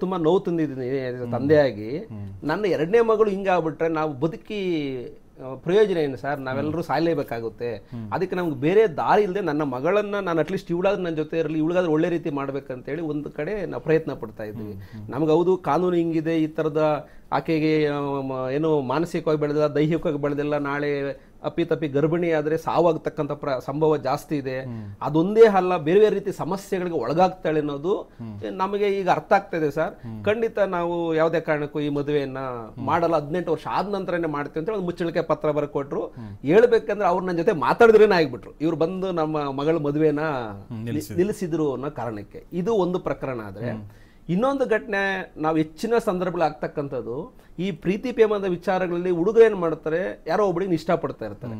ತುಂಬಾ ನೋವು ತಂದಿದ್ದೀನಿ ತಂದೆಯಾಗಿ ನನ್ನ ಎರಡನೇ ಮಗಳು ಹಿಂಗಾಗ್ಬಿಟ್ರೆ ನಾವು ಬದುಕಿ ಪ್ರಯೋಜನ ಏನು ಸರ್ ನಾವೆಲ್ಲರೂ ಸಾಯ್ಲೇಬೇಕಾಗುತ್ತೆ ಅದಕ್ಕೆ ನಮ್ಗೆ ಬೇರೆ ದಾರಿ ಇಲ್ಲದೆ ನನ್ನ ಮಗಳನ್ನ ನಾನು ಅಟ್ಲೀಸ್ಟ್ ಇವಳಾದ್ರೂ ನನ್ನ ಜೊತೆ ಇರಲಿ ಇವಳಾದ್ರೂ ಒಳ್ಳೆ ರೀತಿ ಹೇಳಿ ಒಂದು ಕಡೆ ನಾವು ಪ್ರಯತ್ನ ಪಡ್ತಾ ಇದ್ವಿ ನಮ್ಗೆ ಹೌದು ಕಾನೂನು ಹಿಂಗಿದೆ ಈ ಥರದ ಆಕೆಗೆ ಏನು ಮಾನಸಿಕವಾಗಿ ಬೆಳೆದಿಲ್ಲ ದೈಹಿಕವಾಗಿ ಬೆಳೆದಿಲ್ಲ ನಾಳೆ ಅಪ್ಪಿ ತಪ್ಪಿ ಗರ್ಭಿಣಿ ಆದರೆ ಸಾವಾಗತಕ್ಕಂಥ ಪ್ರ ಸಂಭವ ಜಾಸ್ತಿ ಇದೆ ಅದೊಂದೇ ಅಲ್ಲ ಬೇರೆ ಬೇರೆ ರೀತಿ ಸಮಸ್ಯೆಗಳಿಗೆ ಒಳಗಾಗ್ತಾಳೆ ಅನ್ನೋದು ನಮಗೆ ಈಗ ಅರ್ಥ ಆಗ್ತಾ ಇದೆ ಸರ್ ಖಂಡಿತ ನಾವು ಯಾವುದೇ ಕಾರಣಕ್ಕೂ ಈ ಮದುವೆಯನ್ನ ಮಾಡಲ್ಲ ಹದಿನೆಂಟು ವರ್ಷ ಆದ ನಂತರನೇ ಮಾಡ್ತೀವಿ ಅಂತ ಒಂದು ಮುಚ್ಚಳಿಕೆ ಪತ್ರ ಬರ್ಕೊಟ್ರು ಹೇಳ್ಬೇಕಂದ್ರೆ ಅವ್ರು ನನ್ನ ಜೊತೆ ಮಾತಾಡಿದ್ರೇನೆ ಆಗ್ಬಿಟ್ರು ಇವ್ರು ಬಂದು ನಮ್ಮ ಮಗಳ ಮದುವೆನ ನಿಲ್ಲಿಸಿದ್ರು ಅನ್ನೋ ಕಾರಣಕ್ಕೆ ಇದು ಒಂದು ಪ್ರಕರಣ ಆದ್ರೆ ಇನ್ನೊಂದು ಘಟನೆ ನಾವು ಹೆಚ್ಚಿನ ಆಗ್ತಕ್ಕಂಥದ್ದು ಈ ಪ್ರೀತಿ ಪ್ರೇಮದ ವಿಚಾರಗಳಲ್ಲಿ ಏನು ಮಾಡ್ತಾರೆ ಯಾರೋ ಒಬ್ಬಳಿಗೆ ಇಷ್ಟಪಡ್ತಾ ಇರ್ತಾರೆ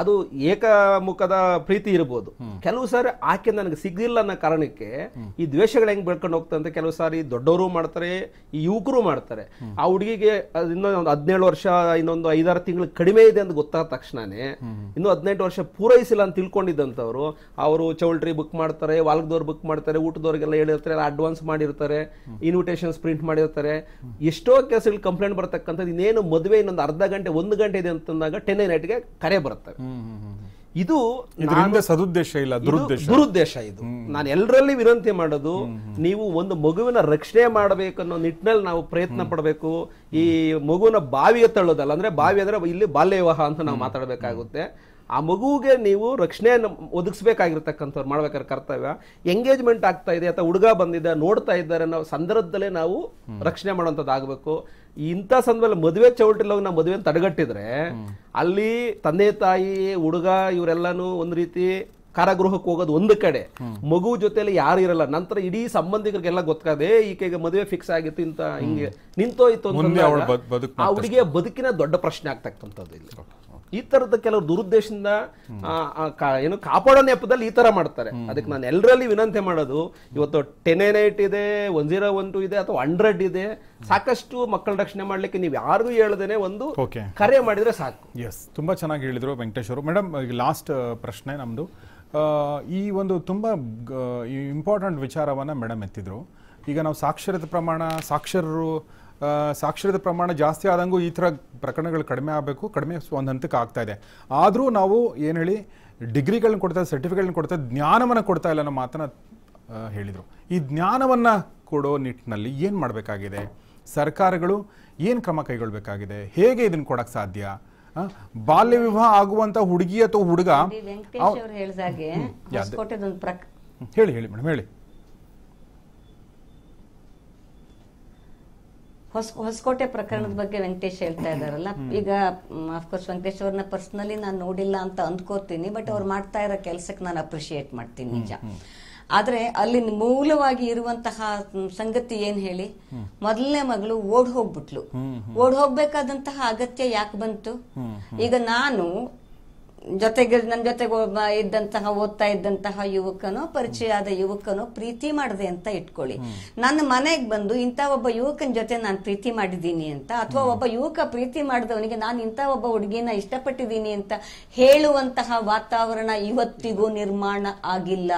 ಅದು ಏಕಮುಖದ ಪ್ರೀತಿ ಇರ್ಬೋದು ಕೆಲವು ಸಾರಿ ಆಕೆ ನನಗೆ ಸಿಗಲಿಲ್ಲ ಅನ್ನೋ ಕಾರಣಕ್ಕೆ ಈ ದ್ವೇಷಗಳು ಹೆಂಗ್ ಬೆಳ್ಕೊಂಡು ಹೋಗ್ತಂತ ಕೆಲವು ಸಾರಿ ದೊಡ್ಡವರು ಮಾಡ್ತಾರೆ ಈ ಯುವಕರು ಮಾಡ್ತಾರೆ ಆ ಹುಡುಗಿಗೆ ಇನ್ನೊಂದು ಹದಿನೇಳು ವರ್ಷ ಇನ್ನೊಂದು ಐದಾರು ತಿಂಗಳು ಕಡಿಮೆ ಇದೆ ಅಂತ ಗೊತ್ತಾದ ತಕ್ಷಣನೇ ಇನ್ನು ಹದಿನೆಂಟು ವರ್ಷ ಪೂರೈಸಿಲ್ಲ ಅಂತ ತಿಳ್ಕೊಂಡಿದ್ದಂಥವ್ರು ಅವರು ಚೌಲ್ಟ್ರಿ ಬುಕ್ ಮಾಡ್ತಾರೆ ವಾಲ್ಗದವ್ರು ಬುಕ್ ಮಾಡ್ತಾರೆ ಊಟದವ್ರಿಗೆಲ್ಲ ಹೇಳಿರ್ತಾರೆ ಅಡ್ವಾನ್ಸ್ ಮಾಡಿರ್ತಾರೆ ಇನ್ವಿಟೇಷನ್ಸ್ ಪ್ರಿಂಟ್ ಮಾಡಿರ್ತಾರೆ ಎಷ್ಟೋ ಕೇಸಲ್ಲಿ ಕಂಪ್ಲೇಂಟ್ ಬರ್ತಕ್ಕಂಥದ್ದು ಇನ್ನೇನು ಮದುವೆ ಇನ್ನೊಂದು ಅರ್ಧ ಗಂಟೆ ಒಂದು ಗಂಟೆ ಇದೆ ಅಂತಂದಾಗ ಟೆನ್ ಎ ನೈಟ್ಗೆ ಕರೆ ಬರ್ತವೆ ಇದು ಇದರಿಂದ ಸದುದ್ದೇಶ ಇಲ್ಲ ದುರುದ್ದೇಶ ದುರುದ್ದೇಶ ಇದು ನಾನು ಎಲ್ಲರಲ್ಲಿ ವಿನಂತಿ ಮಾಡೋದು ನೀವು ಒಂದು ಮಗುವಿನ ರಕ್ಷಣೆ ಮಾಡಬೇಕನ್ನೋ ನಿಟ್ಟಿನಲ್ಲಿ ನಾವು ಪ್ರಯತ್ನ ಪಡಬೇಕು ಈ ಮಗುವಿನ ಬಾವಿಗೆ ತಳ್ಳೋದಲ್ಲ ಅಂದ್ರೆ ಬಾವಿ ಅಂದ್ರೆ ಇಲ್ಲಿ ಬಾಲ್ಯ ವಿವಾಹ ಅಂತ ನಾವು ಮಾತಾಡಬೇಕಾಗುತ್ತೆ ಆ ಮಗುವಿಗೆ ನೀವು ರಕ್ಷಣೆಯನ್ನು ಒದಗಿಸಬೇಕಾಗಿರ್ತಕ್ಕಂಥ ಮಾಡ್ಬೇಕಾದ್ರೆ ಕರ್ತವ್ಯ ಎಂಗೇಜ್ಮೆಂಟ್ ಆಗ್ತಾ ಇದೆ ಅಥವಾ ಹುಡುಗ ಬಂದಿದೆ ನೋಡ್ತಾ ಇದ್ದಾರೆ ಅನ್ನೋ ಸಂದರ್ಭದಲ್ಲೇ ನಾವು ರಕ್ಷಣೆ ಮಾಡುವಂಥದ್ದು ಆಗ್ಬೇಕು ಇಂಥ ಸಂದರ್ಭದಲ್ಲಿ ಮದುವೆ ಚೌಲ್ಟ್ರಿಲ್ ನಾವು ಮದುವೆ ತಡೆಗಟ್ಟಿದ್ರೆ ಅಲ್ಲಿ ತಂದೆ ತಾಯಿ ಹುಡುಗ ಇವರೆಲ್ಲಾನು ಒಂದ್ ರೀತಿ ಕಾರಾಗೃಹಕ್ಕೆ ಹೋಗೋದು ಒಂದು ಕಡೆ ಮಗು ಜೊತೆಲಿ ಯಾರು ಇರಲ್ಲ ನಂತರ ಇಡೀ ಸಂಬಂಧಿಕರಿಗೆಲ್ಲ ಗೊತ್ತಾಗದೆ ಈಕೆಗೆ ಮದುವೆ ಫಿಕ್ಸ್ ಆಗಿತ್ತು ಇಂತ ಹಿಂಗೆ ನಿಂತೋಯ್ತು ಆ ಹುಡುಗಿಯ ಬದುಕಿನ ದೊಡ್ಡ ಪ್ರಶ್ನೆ ಆಗ್ತಕ್ಕಂಥದ್ದು ಇಲ್ಲಿ ಈ ತರದ ಕೆಲವರು ದುರುದ್ದೇಶದಿಂದ ಏನು ಕಾಪಾಡೋ ನೆಪದಲ್ಲಿ ಈ ತರ ಮಾಡ್ತಾರೆ ಅದಕ್ಕೆ ನಾನು ಎಲ್ಲರಲ್ಲಿ ವಿನಂತಿ ಮಾಡೋದು ಇವತ್ತು ಟೆನ್ ಏನ್ ಏಟ್ ಇದೆ ಒನ್ ಜೀರೋ ಒನ್ ಟು ಇದೆ ಅಥವಾ ಹಂಡ್ರೆಡ್ ಇದೆ ಸಾಕಷ್ಟು ಮಕ್ಕಳ ರಕ್ಷಣೆ ಮಾಡ್ಲಿಕ್ಕೆ ನೀವು ಯಾರಿಗೂ ಹೇಳದೇನೆ ಒಂದು ಕರೆ ಮಾಡಿದ್ರೆ ಸಾಕು ಎಸ್ ತುಂಬಾ ಚೆನ್ನಾಗಿ ಹೇಳಿದ್ರು ವೆಂಕಟೇಶ್ ಅವರು ಮೇಡಮ್ ಲಾಸ್ಟ್ ಪ್ರಶ್ನೆ ನಮ್ದು ಈ ಒಂದು ತುಂಬಾ ಇಂಪಾರ್ಟೆಂಟ್ ವಿಚಾರವನ್ನ ಮೇಡಮ್ ಎತ್ತಿದ್ರು ಈಗ ನಾವು ಸಾಕ್ಷರತೆ ಪ್ರಮಾಣ ಸಾಕ್ಷರರು ಸಾಕ್ಷರತೆ ಪ್ರಮಾಣ ಜಾಸ್ತಿ ಆದಂಗೂ ಈ ಥರ ಪ್ರಕರಣಗಳು ಕಡಿಮೆ ಆಗಬೇಕು ಕಡಿಮೆ ಒಂದು ಹಂತಕ್ಕೆ ಆಗ್ತಾ ಇದೆ ಆದರೂ ನಾವು ಏನು ಹೇಳಿ ಡಿಗ್ರಿಗಳನ್ನ ಕೊಡ್ತಾ ಸರ್ಟಿಫಿಕೇಟ್ನ ಕೊಡ್ತಾ ಜ್ಞಾನವನ್ನು ಕೊಡ್ತಾ ಇಲ್ಲ ಅನ್ನೋ ಮಾತನ್ನು ಹೇಳಿದರು ಈ ಜ್ಞಾನವನ್ನು ಕೊಡೋ ನಿಟ್ಟಿನಲ್ಲಿ ಏನು ಮಾಡಬೇಕಾಗಿದೆ ಸರ್ಕಾರಗಳು ಏನು ಕ್ರಮ ಕೈಗೊಳ್ಳಬೇಕಾಗಿದೆ ಹೇಗೆ ಇದನ್ನು ಕೊಡೋಕ್ಕೆ ಸಾಧ್ಯ ಬಾಲ್ಯ ವಿವಾಹ ಆಗುವಂತ ಹುಡುಗಿ ಅಥವಾ ಹುಡುಗ ಹೇಳಿ ಹೇಳಿ ಮೇಡಮ್ ಹೇಳಿ ಹೊಸ ಹೊಸಕೋಟೆ ಪ್ರಕರಣದ ಬಗ್ಗೆ ವೆಂಕಟೇಶ್ ಹೇಳ್ತಾ ಇದ್ದಾರಲ್ಲ ಈಗ ಅಫ್ಕೋರ್ಸ್ ವೆಂಕಟೇಶ್ ಅವ್ರನ್ನ ಪರ್ಸ್ನಲಿ ನಾನು ನೋಡಿಲ್ಲ ಅಂತ ಅಂದ್ಕೋತೀನಿ ಬಟ್ ಅವ್ರು ಮಾಡ್ತಾ ಇರೋ ಕೆಲಸಕ್ಕೆ ನಾನು ಅಪ್ರಿಷಿಯೇಟ್ ಮಾಡ್ತೀನಿ ನಿಜ ಆದ್ರೆ ಅಲ್ಲಿ ಮೂಲವಾಗಿ ಇರುವಂತಹ ಸಂಗತಿ ಏನ್ ಹೇಳಿ ಮೊದಲನೇ ಮಗಳು ಓಡ್ ಹೋಗ್ಬಿಟ್ಲು ಓಡ್ ಹೋಗ್ಬೇಕಾದಂತಹ ಅಗತ್ಯ ಯಾಕೆ ಬಂತು ಈಗ ನಾನು ಜೊತೆಗೆ ನನ್ನ ಜೊತೆಗೆ ಇದ್ದಂತಹ ಓದ್ತಾ ಇದ್ದಂತಹ ಯುವಕನೋ ಪರಿಚಯ ಆದ ಯುವಕನೋ ಪ್ರೀತಿ ಮಾಡಿದೆ ಅಂತ ಇಟ್ಕೊಳ್ಳಿ ನನ್ನ ಮನೆಗೆ ಬಂದು ಇಂಥ ಒಬ್ಬ ಯುವಕನ ಜೊತೆ ನಾನು ಪ್ರೀತಿ ಮಾಡಿದ್ದೀನಿ ಅಂತ ಅಥವಾ ಒಬ್ಬ ಯುವಕ ಪ್ರೀತಿ ಮಾಡಿದವನಿಗೆ ನಾನು ಇಂಥ ಒಬ್ಬ ಹುಡುಗಿನ ಇಷ್ಟಪಟ್ಟಿದ್ದೀನಿ ಅಂತ ಹೇಳುವಂತಹ ವಾತಾವರಣ ಇವತ್ತಿಗೂ ನಿರ್ಮಾಣ ಆಗಿಲ್ಲ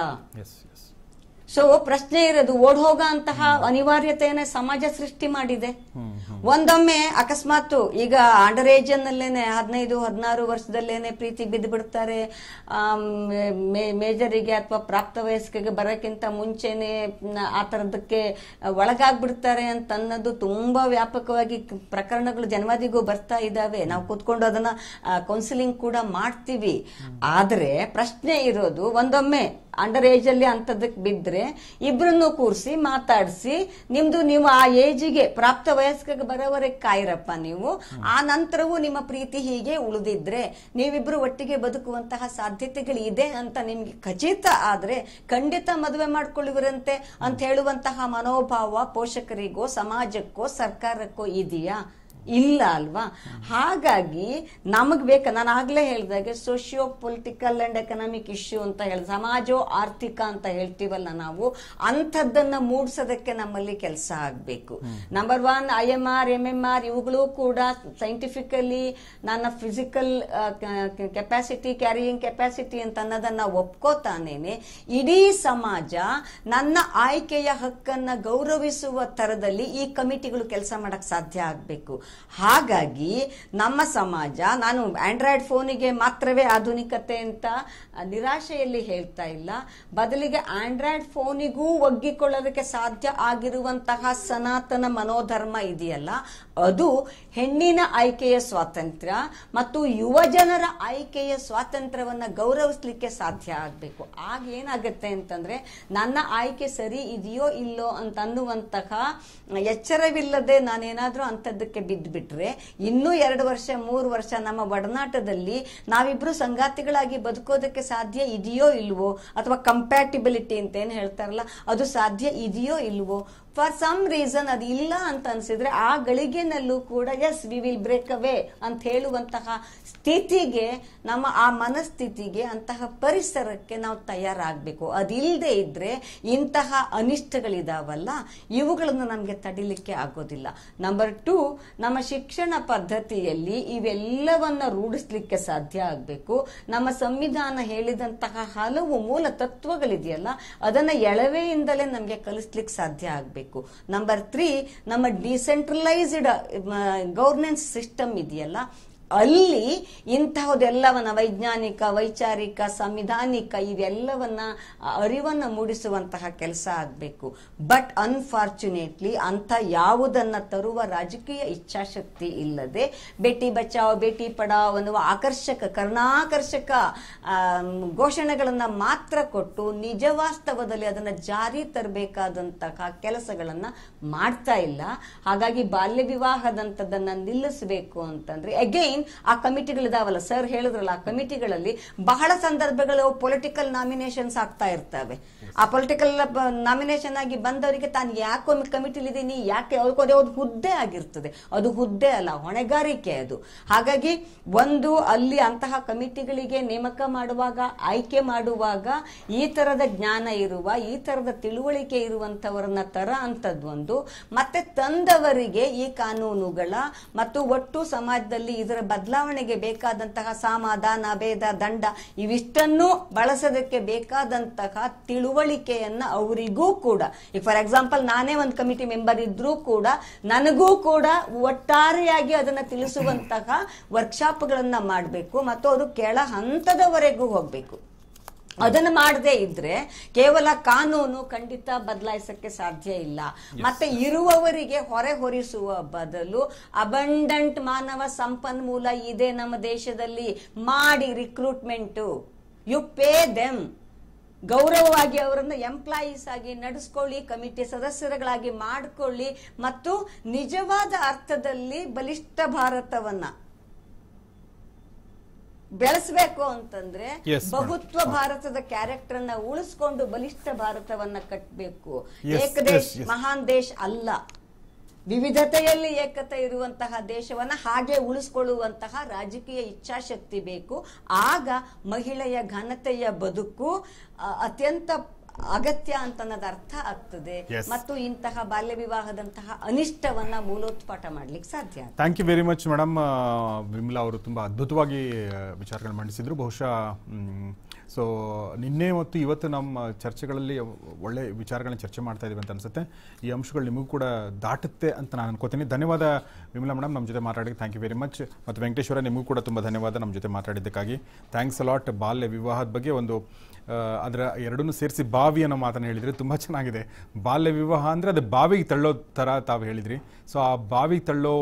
ಸೊ ಪ್ರಶ್ನೆ ಇರೋದು ಓಡ್ ಹೋಗಂತಹ ಅನಿವಾರ್ಯತೆಯನ್ನ ಸಮಾಜ ಸೃಷ್ಟಿ ಮಾಡಿದೆ ಒಂದೊಮ್ಮೆ ಅಕಸ್ಮಾತ್ ಈಗ ಅಂಡರ್ ಏಜ್ ನಲ್ಲೇನೆ ಹದಿನೈದು ಹದಿನಾರು ವರ್ಷದಲ್ಲೇನೆ ಪ್ರೀತಿ ಬಿದ್ದು ಬಿಡ್ತಾರೆ ಮೇಜರಿಗೆ ಅಥವಾ ಪ್ರಾಪ್ತ ವಯಸ್ಕಿಗೆ ಬರೋಕ್ಕಿಂತ ಮುಂಚೆನೆ ಆ ತರದಕ್ಕೆ ಒಳಗಾಗ್ಬಿಡ್ತಾರೆ ಅಂತ ಅನ್ನೋದು ತುಂಬಾ ವ್ಯಾಪಕವಾಗಿ ಪ್ರಕರಣಗಳು ಜನವಾದಿಗೂ ಬರ್ತಾ ಇದ್ದಾವೆ ನಾವು ಕೂತ್ಕೊಂಡು ಅದನ್ನ ಕೌನ್ಸಿಲಿಂಗ್ ಕೂಡ ಮಾಡ್ತೀವಿ ಆದ್ರೆ ಪ್ರಶ್ನೆ ಇರೋದು ಒಂದೊಮ್ಮೆ ಅಂಡರ್ ಏಜ್ ಅಲ್ಲಿ ಅಂತದಕ್ಕೆ ಬಿದ್ದರೆ ಇಬ್ಬರನ್ನು ಕೂರಿಸಿ ಮಾತಾಡಿಸಿ ನಿಮ್ದು ನೀವು ಆ ಏಜಿಗೆ ಪ್ರಾಪ್ತ ವಯಸ್ಕ ಬರೋವರೆಗೆ ಕಾಯಿರಪ್ಪ ನೀವು ಆ ನಂತರವೂ ನಿಮ್ಮ ಪ್ರೀತಿ ಹೀಗೆ ಉಳಿದಿದ್ರೆ ನೀವಿಬ್ರು ಒಟ್ಟಿಗೆ ಬದುಕುವಂತಹ ಸಾಧ್ಯತೆಗಳು ಇದೆ ಅಂತ ನಿಮ್ಗೆ ಖಚಿತ ಆದ್ರೆ ಖಂಡಿತ ಮದುವೆ ಮಾಡ್ಕೊಳ್ಳುವರಂತೆ ಅಂತ ಹೇಳುವಂತಹ ಮನೋಭಾವ ಪೋಷಕರಿಗೋ ಸಮಾಜಕ್ಕೋ ಸರ್ಕಾರಕ್ಕೋ ಇದೆಯಾ ಇಲ್ಲ ಅಲ್ವಾ ಹಾಗಾಗಿ ನಮಗ್ ಬೇಕ ನಾನು ಆಗ್ಲೇ ಹೇಳಿದಾಗೆ socio political and economic issue ಅಂತ ಹೇಳಿ ಸಮಾಜೋ ಆರ್ಥಿಕ ಅಂತ ಹೇಳ್ತೀವಲ್ಲ ನಾವು ಅಂಥದ್ದನ್ನ ಮೂಡಿಸೋದಕ್ಕೆ ನಮ್ಮಲ್ಲಿ ಕೆಲಸ ಆಗಬೇಕು number one I M R M M R ಇವುಗಳು ಕೂಡ ಸೈಂಟಿಫಿಕಲಿ ನನ್ನ ಫಿಸಿಕಲ್ ಕೆಪಾಸಿಟಿ ಕ್ಯಾರಿಯಿಂಗ್ ಕೆಪಾಸಿಟಿ ಅಂತ ಅನ್ನೋದನ್ನ ಒಪ್ಕೋತಾನೇನೆ ಇಡೀ ಸಮಾಜ ನನ್ನ ಆಯ್ಕೆಯ ಹಕ್ಕನ್ನ ಗೌರವಿಸುವ ತರದಲ್ಲಿ ಈ ಕಮಿಟಿಗಳು ಕೆಲಸ ಮಾಡಕ್ ಸಾಧ್ಯ ಆಗಬೇಕು ಹಾಗಾಗಿ ನಮ್ಮ ಸಮಾಜ ನಾನು ಆಂಡ್ರಾಯ್ಡ್ ಫೋನಿಗೆ ಮಾತ್ರವೇ ಆಧುನಿಕತೆ ಅಂತ ನಿರಾಶೆಯಲ್ಲಿ ಹೇಳ್ತಾ ಇಲ್ಲ ಬದಲಿಗೆ ಆಂಡ್ರಾಯ್ಡ್ ಫೋನಿಗೂ ಒಗ್ಗಿಕೊಳ್ಳೋದಕ್ಕೆ ಸಾಧ್ಯ ಆಗಿರುವಂತಹ ಸನಾತನ ಮನೋಧರ್ಮ ಇದೆಯಲ್ಲ ಅದು ಹೆಣ್ಣಿನ ಆಯ್ಕೆಯ ಸ್ವಾತಂತ್ರ್ಯ ಮತ್ತು ಯುವ ಜನರ ಆಯ್ಕೆಯ ಸ್ವಾತಂತ್ರ್ಯವನ್ನು ಗೌರವಿಸ್ಲಿಕ್ಕೆ ಸಾಧ್ಯ ಆಗಬೇಕು ಆಗ ಏನಾಗುತ್ತೆ ಅಂತಂದ್ರೆ ನನ್ನ ಆಯ್ಕೆ ಸರಿ ಇದೆಯೋ ಇಲ್ಲೋ ಅಂತ ಅನ್ನುವಂತಹ ಎಚ್ಚರವಿಲ್ಲದೆ ನಾನೇನಾದರೂ ಅಂಥದ್ದಕ್ಕೆ ಬಿದ್ದುಬಿಟ್ರೆ ಇನ್ನೂ ಎರಡು ವರ್ಷ ಮೂರು ವರ್ಷ ನಮ್ಮ ಒಡನಾಟದಲ್ಲಿ ನಾವಿಬ್ರು ಸಂಗಾತಿಗಳಾಗಿ ಬದುಕೋದಕ್ಕೆ ಸಾಧ್ಯ ಇದೆಯೋ ಇಲ್ವೋ ಅಥವಾ ಕಂಪ್ಯಾಟಿಬಿಲಿಟಿ ಅಂತ ಏನು ಹೇಳ್ತಾರಲ್ಲ ಅದು ಸಾಧ್ಯ ಇದೆಯೋ ಇಲ್ವೋ ಫಾರ್ ಸಮ್ ರೀಸನ್ ಅದು ಇಲ್ಲ ಅಂತ ಅನ್ಸಿದ್ರೆ ಆ ಗಳಿಗೆನಲ್ಲೂ ಕೂಡ as we will break away ಅಂತ ಹೇಳುವಂತಹ ಸ್ಥಿತಿಗೆ ನಮ್ಮ ಆ ಮನಸ್ಥಿತಿಗೆ ಅಂತಹ ಪರಿಸರಕ್ಕೆ ನಾವು ತಯಾರಾಗಬೇಕು ಅದಿಲ್ಲದೆ ಇದ್ರೆ ಇಂತಹ ಅನಿಷ್ಟಗಳಿದಾವಲ್ಲ ಇವುಗಳನ್ನು ನಮಗೆ ತಡಿಲಿಕ್ಕೆ ಆಗೋದಿಲ್ಲ ನಂಬರ್ ಟು ನಮ್ಮ ಶಿಕ್ಷಣ ಪದ್ಧತಿಯಲ್ಲಿ ಇವೆಲ್ಲವನ್ನ ರೂಢಿಸ್ಲಿಕ್ಕೆ ಸಾಧ್ಯ ಆಗಬೇಕು ನಮ್ಮ ಸಂವಿಧಾನ ಹೇಳಿದಂತಹ ಹಲವು ಮೂಲ ತತ್ವಗಳಿದೆಯಲ್ಲ ಅದನ್ನ ಎಳವೆಯಿಂದಲೇ ನಮಗೆ ಕಲಿಸ್ಲಿಕ್ಕೆ ಸಾಧ್ಯ ಆಗಬೇಕು ನಂಬರ್ ತ್ರೀ ನಮ್ಮ ಡಿಸೆಂಟ್ರಲೈಸ್ಡ್ ಗವರ್ನೆನ್ಸ್ ಸಿಸ್ಟಮ್ ಇದೆಯಲ್ಲ ಅಲ್ಲಿ ಇಂತಹದೆಲ್ಲವನ್ನ ವೈಜ್ಞಾನಿಕ ವೈಚಾರಿಕ ಸಂವಿಧಾನಿಕ ಇವೆಲ್ಲವನ್ನ ಅರಿವನ್ನು ಮೂಡಿಸುವಂತಹ ಕೆಲಸ ಆಗಬೇಕು ಬಟ್ ಅನ್ಫಾರ್ಚುನೇಟ್ಲಿ ಅಂತ ಯಾವುದನ್ನ ತರುವ ರಾಜಕೀಯ ಇಚ್ಛಾಶಕ್ತಿ ಇಲ್ಲದೆ ಬೇಟಿ ಬಚಾವ್ ಬೇಟಿ ಪಡಾವ್ ಅನ್ನುವ ಆಕರ್ಷಕ ಕರ್ಣಾಕರ್ಷಕ ಘೋಷಣೆಗಳನ್ನು ಮಾತ್ರ ಕೊಟ್ಟು ನಿಜವಾಸ್ತವದಲ್ಲಿ ಅದನ್ನ ಜಾರಿ ತರಬೇಕಾದಂತಹ ಕೆಲಸಗಳನ್ನು ಮಾಡ್ತಾ ಇಲ್ಲ ಹಾಗಾಗಿ ಬಾಲ್ಯ ವಿವಾಹದಂತದನ್ನ ನಿಲ್ಲಿಸಬೇಕು ಅಂತಂದ್ರೆ ಅಗೇನ್ ಅಗೈನ್ ಆ ಕಮಿಟಿಗಳಿದಾವಲ್ಲ ಸರ್ ಹೇಳಿದ್ರಲ್ಲ ಆ ಕಮಿಟಿಗಳಲ್ಲಿ ಬಹಳ ಸಂದರ್ಭಗಳು ಪೊಲಿಟಿಕಲ್ ನಾಮಿನೇಷನ್ಸ್ ಆಗ್ತಾ ಇರ್ತವೆ ಆ ಪೊಲಿಟಿಕಲ್ ನಾಮಿನೇಷನ್ ಆಗಿ ಬಂದವರಿಗೆ ತಾನು ಯಾಕೆ ಇದ್ದೀನಿ ಯಾಕೆ ಅವ್ರಿಗೆ ಒಂದು ಹುದ್ದೆ ಆಗಿರ್ತದೆ ಅದು ಹುದ್ದೆ ಅಲ್ಲ ಹೊಣೆಗಾರಿಕೆ ಅದು ಹಾಗಾಗಿ ಒಂದು ಅಲ್ಲಿ ಅಂತಹ ಕಮಿಟಿಗಳಿಗೆ ನೇಮಕ ಮಾಡುವಾಗ ಆಯ್ಕೆ ಮಾಡುವಾಗ ಈ ತರದ ಜ್ಞಾನ ಇರುವ ಈ ತರದ ತಿಳುವಳಿಕೆ ಇರುವಂತವರನ್ನ ತರ ಒಂದು ಮತ್ತೆ ತಂದವರಿಗೆ ಈ ಕಾನೂನುಗಳ ಮತ್ತು ಒಟ್ಟು ಸಮಾಜದಲ್ಲಿ ಇದರ ಬದಲಾವಣೆಗೆ ಬೇಕಾದಂತಹ ಸಮಾಧಾನ ಭೇದ ದಂಡ ಇವಿಷ್ಟನ್ನು ಬಳಸೋದಕ್ಕೆ ಬೇಕಾದಂತಹ ತಿಳುವಳಿಕೆಯನ್ನ ಅವರಿಗೂ ಕೂಡ ಈಗ ಫಾರ್ ಎಕ್ಸಾಂಪಲ್ ನಾನೇ ಒಂದು ಕಮಿಟಿ ಮೆಂಬರ್ ಇದ್ರೂ ಕೂಡ ನನಗೂ ಕೂಡ ಒಟ್ಟಾರೆಯಾಗಿ ಅದನ್ನ ತಿಳಿಸುವಂತಹ ವರ್ಕ್ಶಾಪ್ಗಳನ್ನ ಮಾಡಬೇಕು ಮತ್ತು ಅದು ಕೆಳ ಹಂತದವರೆಗೂ ಹೋಗಬೇಕು ಅದನ್ನು ಮಾಡದೇ ಇದ್ರೆ ಕೇವಲ ಕಾನೂನು ಖಂಡಿತ ಬದಲಾಯಿಸಕ್ಕೆ ಸಾಧ್ಯ ಇಲ್ಲ ಮತ್ತೆ ಇರುವವರಿಗೆ ಹೊರೆ ಹೊರಿಸುವ ಬದಲು ಅಬಂಡಂಟ್ ಮಾನವ ಸಂಪನ್ಮೂಲ ಇದೆ ನಮ್ಮ ದೇಶದಲ್ಲಿ ಮಾಡಿ ರಿಕ್ರೂಟ್ಮೆಂಟು ಯು ಪೇ ದೆಮ್ ಗೌರವವಾಗಿ ಅವರನ್ನು ಎಂಪ್ಲಾಯೀಸ್ ಆಗಿ ನಡೆಸ್ಕೊಳ್ಳಿ ಕಮಿಟಿ ಸದಸ್ಯರುಗಳಾಗಿ ಮಾಡಿಕೊಳ್ಳಿ ಮತ್ತು ನಿಜವಾದ ಅರ್ಥದಲ್ಲಿ ಬಲಿಷ್ಠ ಭಾರತವನ್ನ ಬೆಳೆಸಬೇಕು ಅಂತಂದ್ರೆ ಬಹುತ್ವ ಭಾರತದ ಕ್ಯಾರೆಕ್ಟರ್ ಅನ್ನ ಉಳಿಸ್ಕೊಂಡು ಬಲಿಷ್ಠ ಭಾರತವನ್ನ ಕಟ್ಟಬೇಕು ಏಕದೇಶ್ ಮಹಾನ್ ದೇಶ ಅಲ್ಲ ವಿವಿಧತೆಯಲ್ಲಿ ಏಕತೆ ಇರುವಂತಹ ದೇಶವನ್ನ ಹಾಗೆ ಉಳಿಸ್ಕೊಳ್ಳುವಂತಹ ರಾಜಕೀಯ ಇಚ್ಛಾಶಕ್ತಿ ಬೇಕು ಆಗ ಮಹಿಳೆಯ ಘನತೆಯ ಬದುಕು ಅತ್ಯಂತ ಅಗತ್ಯ ಅಂತ ಅನ್ನೋದು ಅರ್ಥ ಆಗ್ತದೆ ಮತ್ತು ಇಂತಹ ಬಾಲ್ಯ ವಿವಾಹದಂತಹ ಅನಿಷ್ಟವನ್ನ ಮೂಲೋತ್ಪಾಟ ಮಾಡ್ಲಿಕ್ಕೆ ಸಾಧ್ಯ thank you very much madam Vimala ಅವರು ತುಂಬಾ ಅದ್ಭುತವಾಗಿ ವಿಚಾರಗಳನ್ನು ಮಂಡಿಸಿದ್ರು ಬಹುಶಃ ಸೊ ನಿನ್ನೆ ಮತ್ತು ಇವತ್ತು ನಮ್ಮ ಚರ್ಚೆಗಳಲ್ಲಿ ಒಳ್ಳೆ ವಿಚಾರಗಳನ್ನ ಚರ್ಚೆ ಮಾಡ್ತಾ ಇದೀವಿ ಅಂತ ಅನ್ಸುತ್ತೆ ಈ ಅಂಶಗಳು ನಿಮಗೂ ಕೂಡ ದಾಟುತ್ತೆ ಅಂತ ನಾನು ಅನ್ಕೋತೀನಿ ಧನ್ಯವಾದ ವಿಮಲಾ ಮೇಡಮ್ ನಮ್ಮ ಜೊತೆ ಮಾತಾಡೋಕ್ಕೆ ಥ್ಯಾಂಕ್ ಯು ವೆರಿ ಮಚ್ ಮತ್ತು ವೆಂಕಟೇಶ್ವರ ನಿಮಗೂ ಕೂಡ ತುಂಬ ಧನ್ಯವಾದ ನಮ್ಮ ಜೊತೆ ಮಾತಾಡಿದ್ದಕ್ಕಾಗಿ ಥ್ಯಾಂಕ್ಸ್ ಅಲಾಟ್ ಬಾಲ್ಯ ವಿವಾಹದ ಬಗ್ಗೆ ಒಂದು ಅದರ ಎರಡನ್ನೂ ಸೇರಿಸಿ ಬಾವಿ ಅನ್ನೋ ಮಾತನ್ನು ಹೇಳಿದರೆ ತುಂಬ ಚೆನ್ನಾಗಿದೆ ಬಾಲ್ಯ ವಿವಾಹ ಅಂದರೆ ಅದು ಬಾವಿಗೆ ತಳ್ಳೋ ಥರ ತಾವು ಹೇಳಿದ್ರಿ ಸೊ ಆ ಬಾವಿಗೆ ತಳ್ಳೋ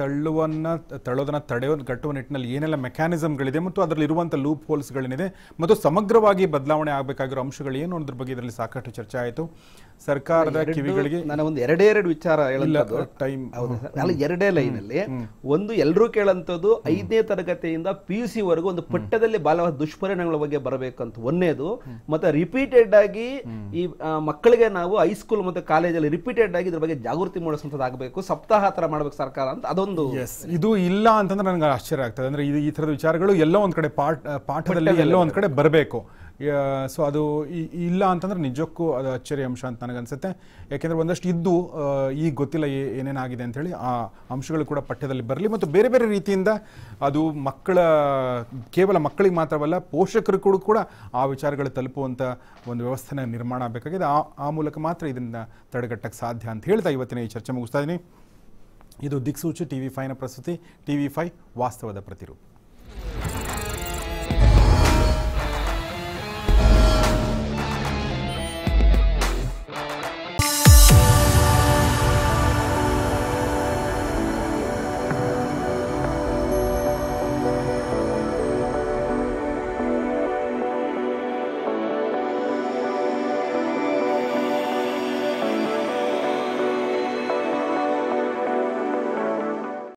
ತಳ್ಳುವನ್ನ ತಳ್ಳೋದನ್ನು ತಡೆಯೋ ಕಟ್ಟುವ ನಿಟ್ಟಿನಲ್ಲಿ ಏನೆಲ್ಲ ಮೆಕ್ಯಾನಿಸಮ್ಗಳಿದೆ ಮತ್ತು ಅದರಲ್ಲಿ ಇರುವಂತಹ ಲೂಪ್ ಹೋಲ್ಸ್ಗಳೇನಿದೆ ಮತ್ತು ಸಮಗ್ರವಾಗಿ ಬದಲಾವಣೆ ಆಗಬೇಕಾಗಿರೋ ಅಂಶಗಳು ಏನು ಅನ್ನೋದ್ರ ಬಗ್ಗೆ ಇದರಲ್ಲಿ ಸಾಕಷ್ಟು ಚರ್ಚೆ ಆಯಿತು ಸರ್ಕಾರದ ಕಿವಿಗಳಿಗೆ ನಾನು ಒಂದು ಎರಡೇ ಎರಡು ವಿಚಾರ ಟೈಮ್ ಹೌದು ಎರಡೇ ಲೈನಲ್ಲಿ ಒಂದು ಎಲ್ಲರೂ ಕೇಳಂಥದ್ದು ಐದನೇ ತರಗತಿಯಿಂದ ಪಿ ಯು ಸಿ ವರೆಗೂ ಒಂದು ಪಠ್ಯದಲ್ಲಿ ಬಾಲ ದುಷ್ಪರಿಣಾಮಗಳ ಬಗ್ಗೆ ಬರಬೇಕಂತ ಒಂದೇದು ಮತ್ತೆ ರಿಪೀಟೆಡ್ ಆಗಿ ಈ ಮಕ್ಕಳಿಗೆ ನಾವು ಹೈಸ್ಕೂಲ್ ಮತ್ತು ಕಾಲೇಜಲ್ಲಿ ರಿಪೀಟೆಡ್ ಆಗಿ ಇದ್ರ ಬಗ್ಗೆ ಜಾಗೃತಿ ಮೂಡಿಸುವಂಥದ್ದು ಆಗಬೇಕು ಸಪ್ತಾಹ ಥರ ಮಾಡಬೇಕು ಸರ್ಕಾರ ಅಂತ ಅದು ಅದೊಂದು ಇದು ಇಲ್ಲ ಅಂತಂದ್ರೆ ನನಗೆ ಆಶ್ಚರ್ಯ ಆಗ್ತದೆ ಅಂದ್ರೆ ಈ ಥರದ ವಿಚಾರಗಳು ಎಲ್ಲೋ ಒಂದು ಕಡೆ ಪಾಠ ಪಾಠದಲ್ಲಿ ಎಲ್ಲೋ ಒಂದು ಕಡೆ ಬರಬೇಕು ಸೊ ಅದು ಇಲ್ಲ ಅಂತಂದ್ರೆ ನಿಜಕ್ಕೂ ಅದು ಅಚ್ಚರಿ ಅಂಶ ಅಂತ ನನಗನ್ಸುತ್ತೆ ಯಾಕೆಂದ್ರೆ ಒಂದಷ್ಟು ಇದ್ದು ಈಗ ಗೊತ್ತಿಲ್ಲ ಏನೇನಾಗಿದೆ ಹೇಳಿ ಆ ಅಂಶಗಳು ಕೂಡ ಪಠ್ಯದಲ್ಲಿ ಬರಲಿ ಮತ್ತು ಬೇರೆ ಬೇರೆ ರೀತಿಯಿಂದ ಅದು ಮಕ್ಕಳ ಕೇವಲ ಮಕ್ಕಳಿಗೆ ಮಾತ್ರವಲ್ಲ ಪೋಷಕರು ಕೂಡ ಕೂಡ ಆ ವಿಚಾರಗಳು ತಲುಪುವಂಥ ಒಂದು ವ್ಯವಸ್ಥೆನ ನಿರ್ಮಾಣ ಆಗಬೇಕಾಗಿದೆ ಆ ಆ ಮೂಲಕ ಮಾತ್ರ ಇದನ್ನ ತಡೆಗಟ್ಟಕ್ಕೆ ಸಾಧ್ಯ ಅಂತ ಹೇಳ್ತಾ ಇವತ್ತಿನ ಈ ಚರ್ಚೆ ಮುಗಿಸ್ತಾ ಇದ್ದೀನಿ ಇದು ದಿಕ್ಸೂಚಿ ಟಿವಿ ಫೈವ್ನ ಪ್ರಸ್ತುತಿ ಟಿವಿ ಫೈವ್ ವಾಸ್ತವದ ಪ್ರತಿರೂಪ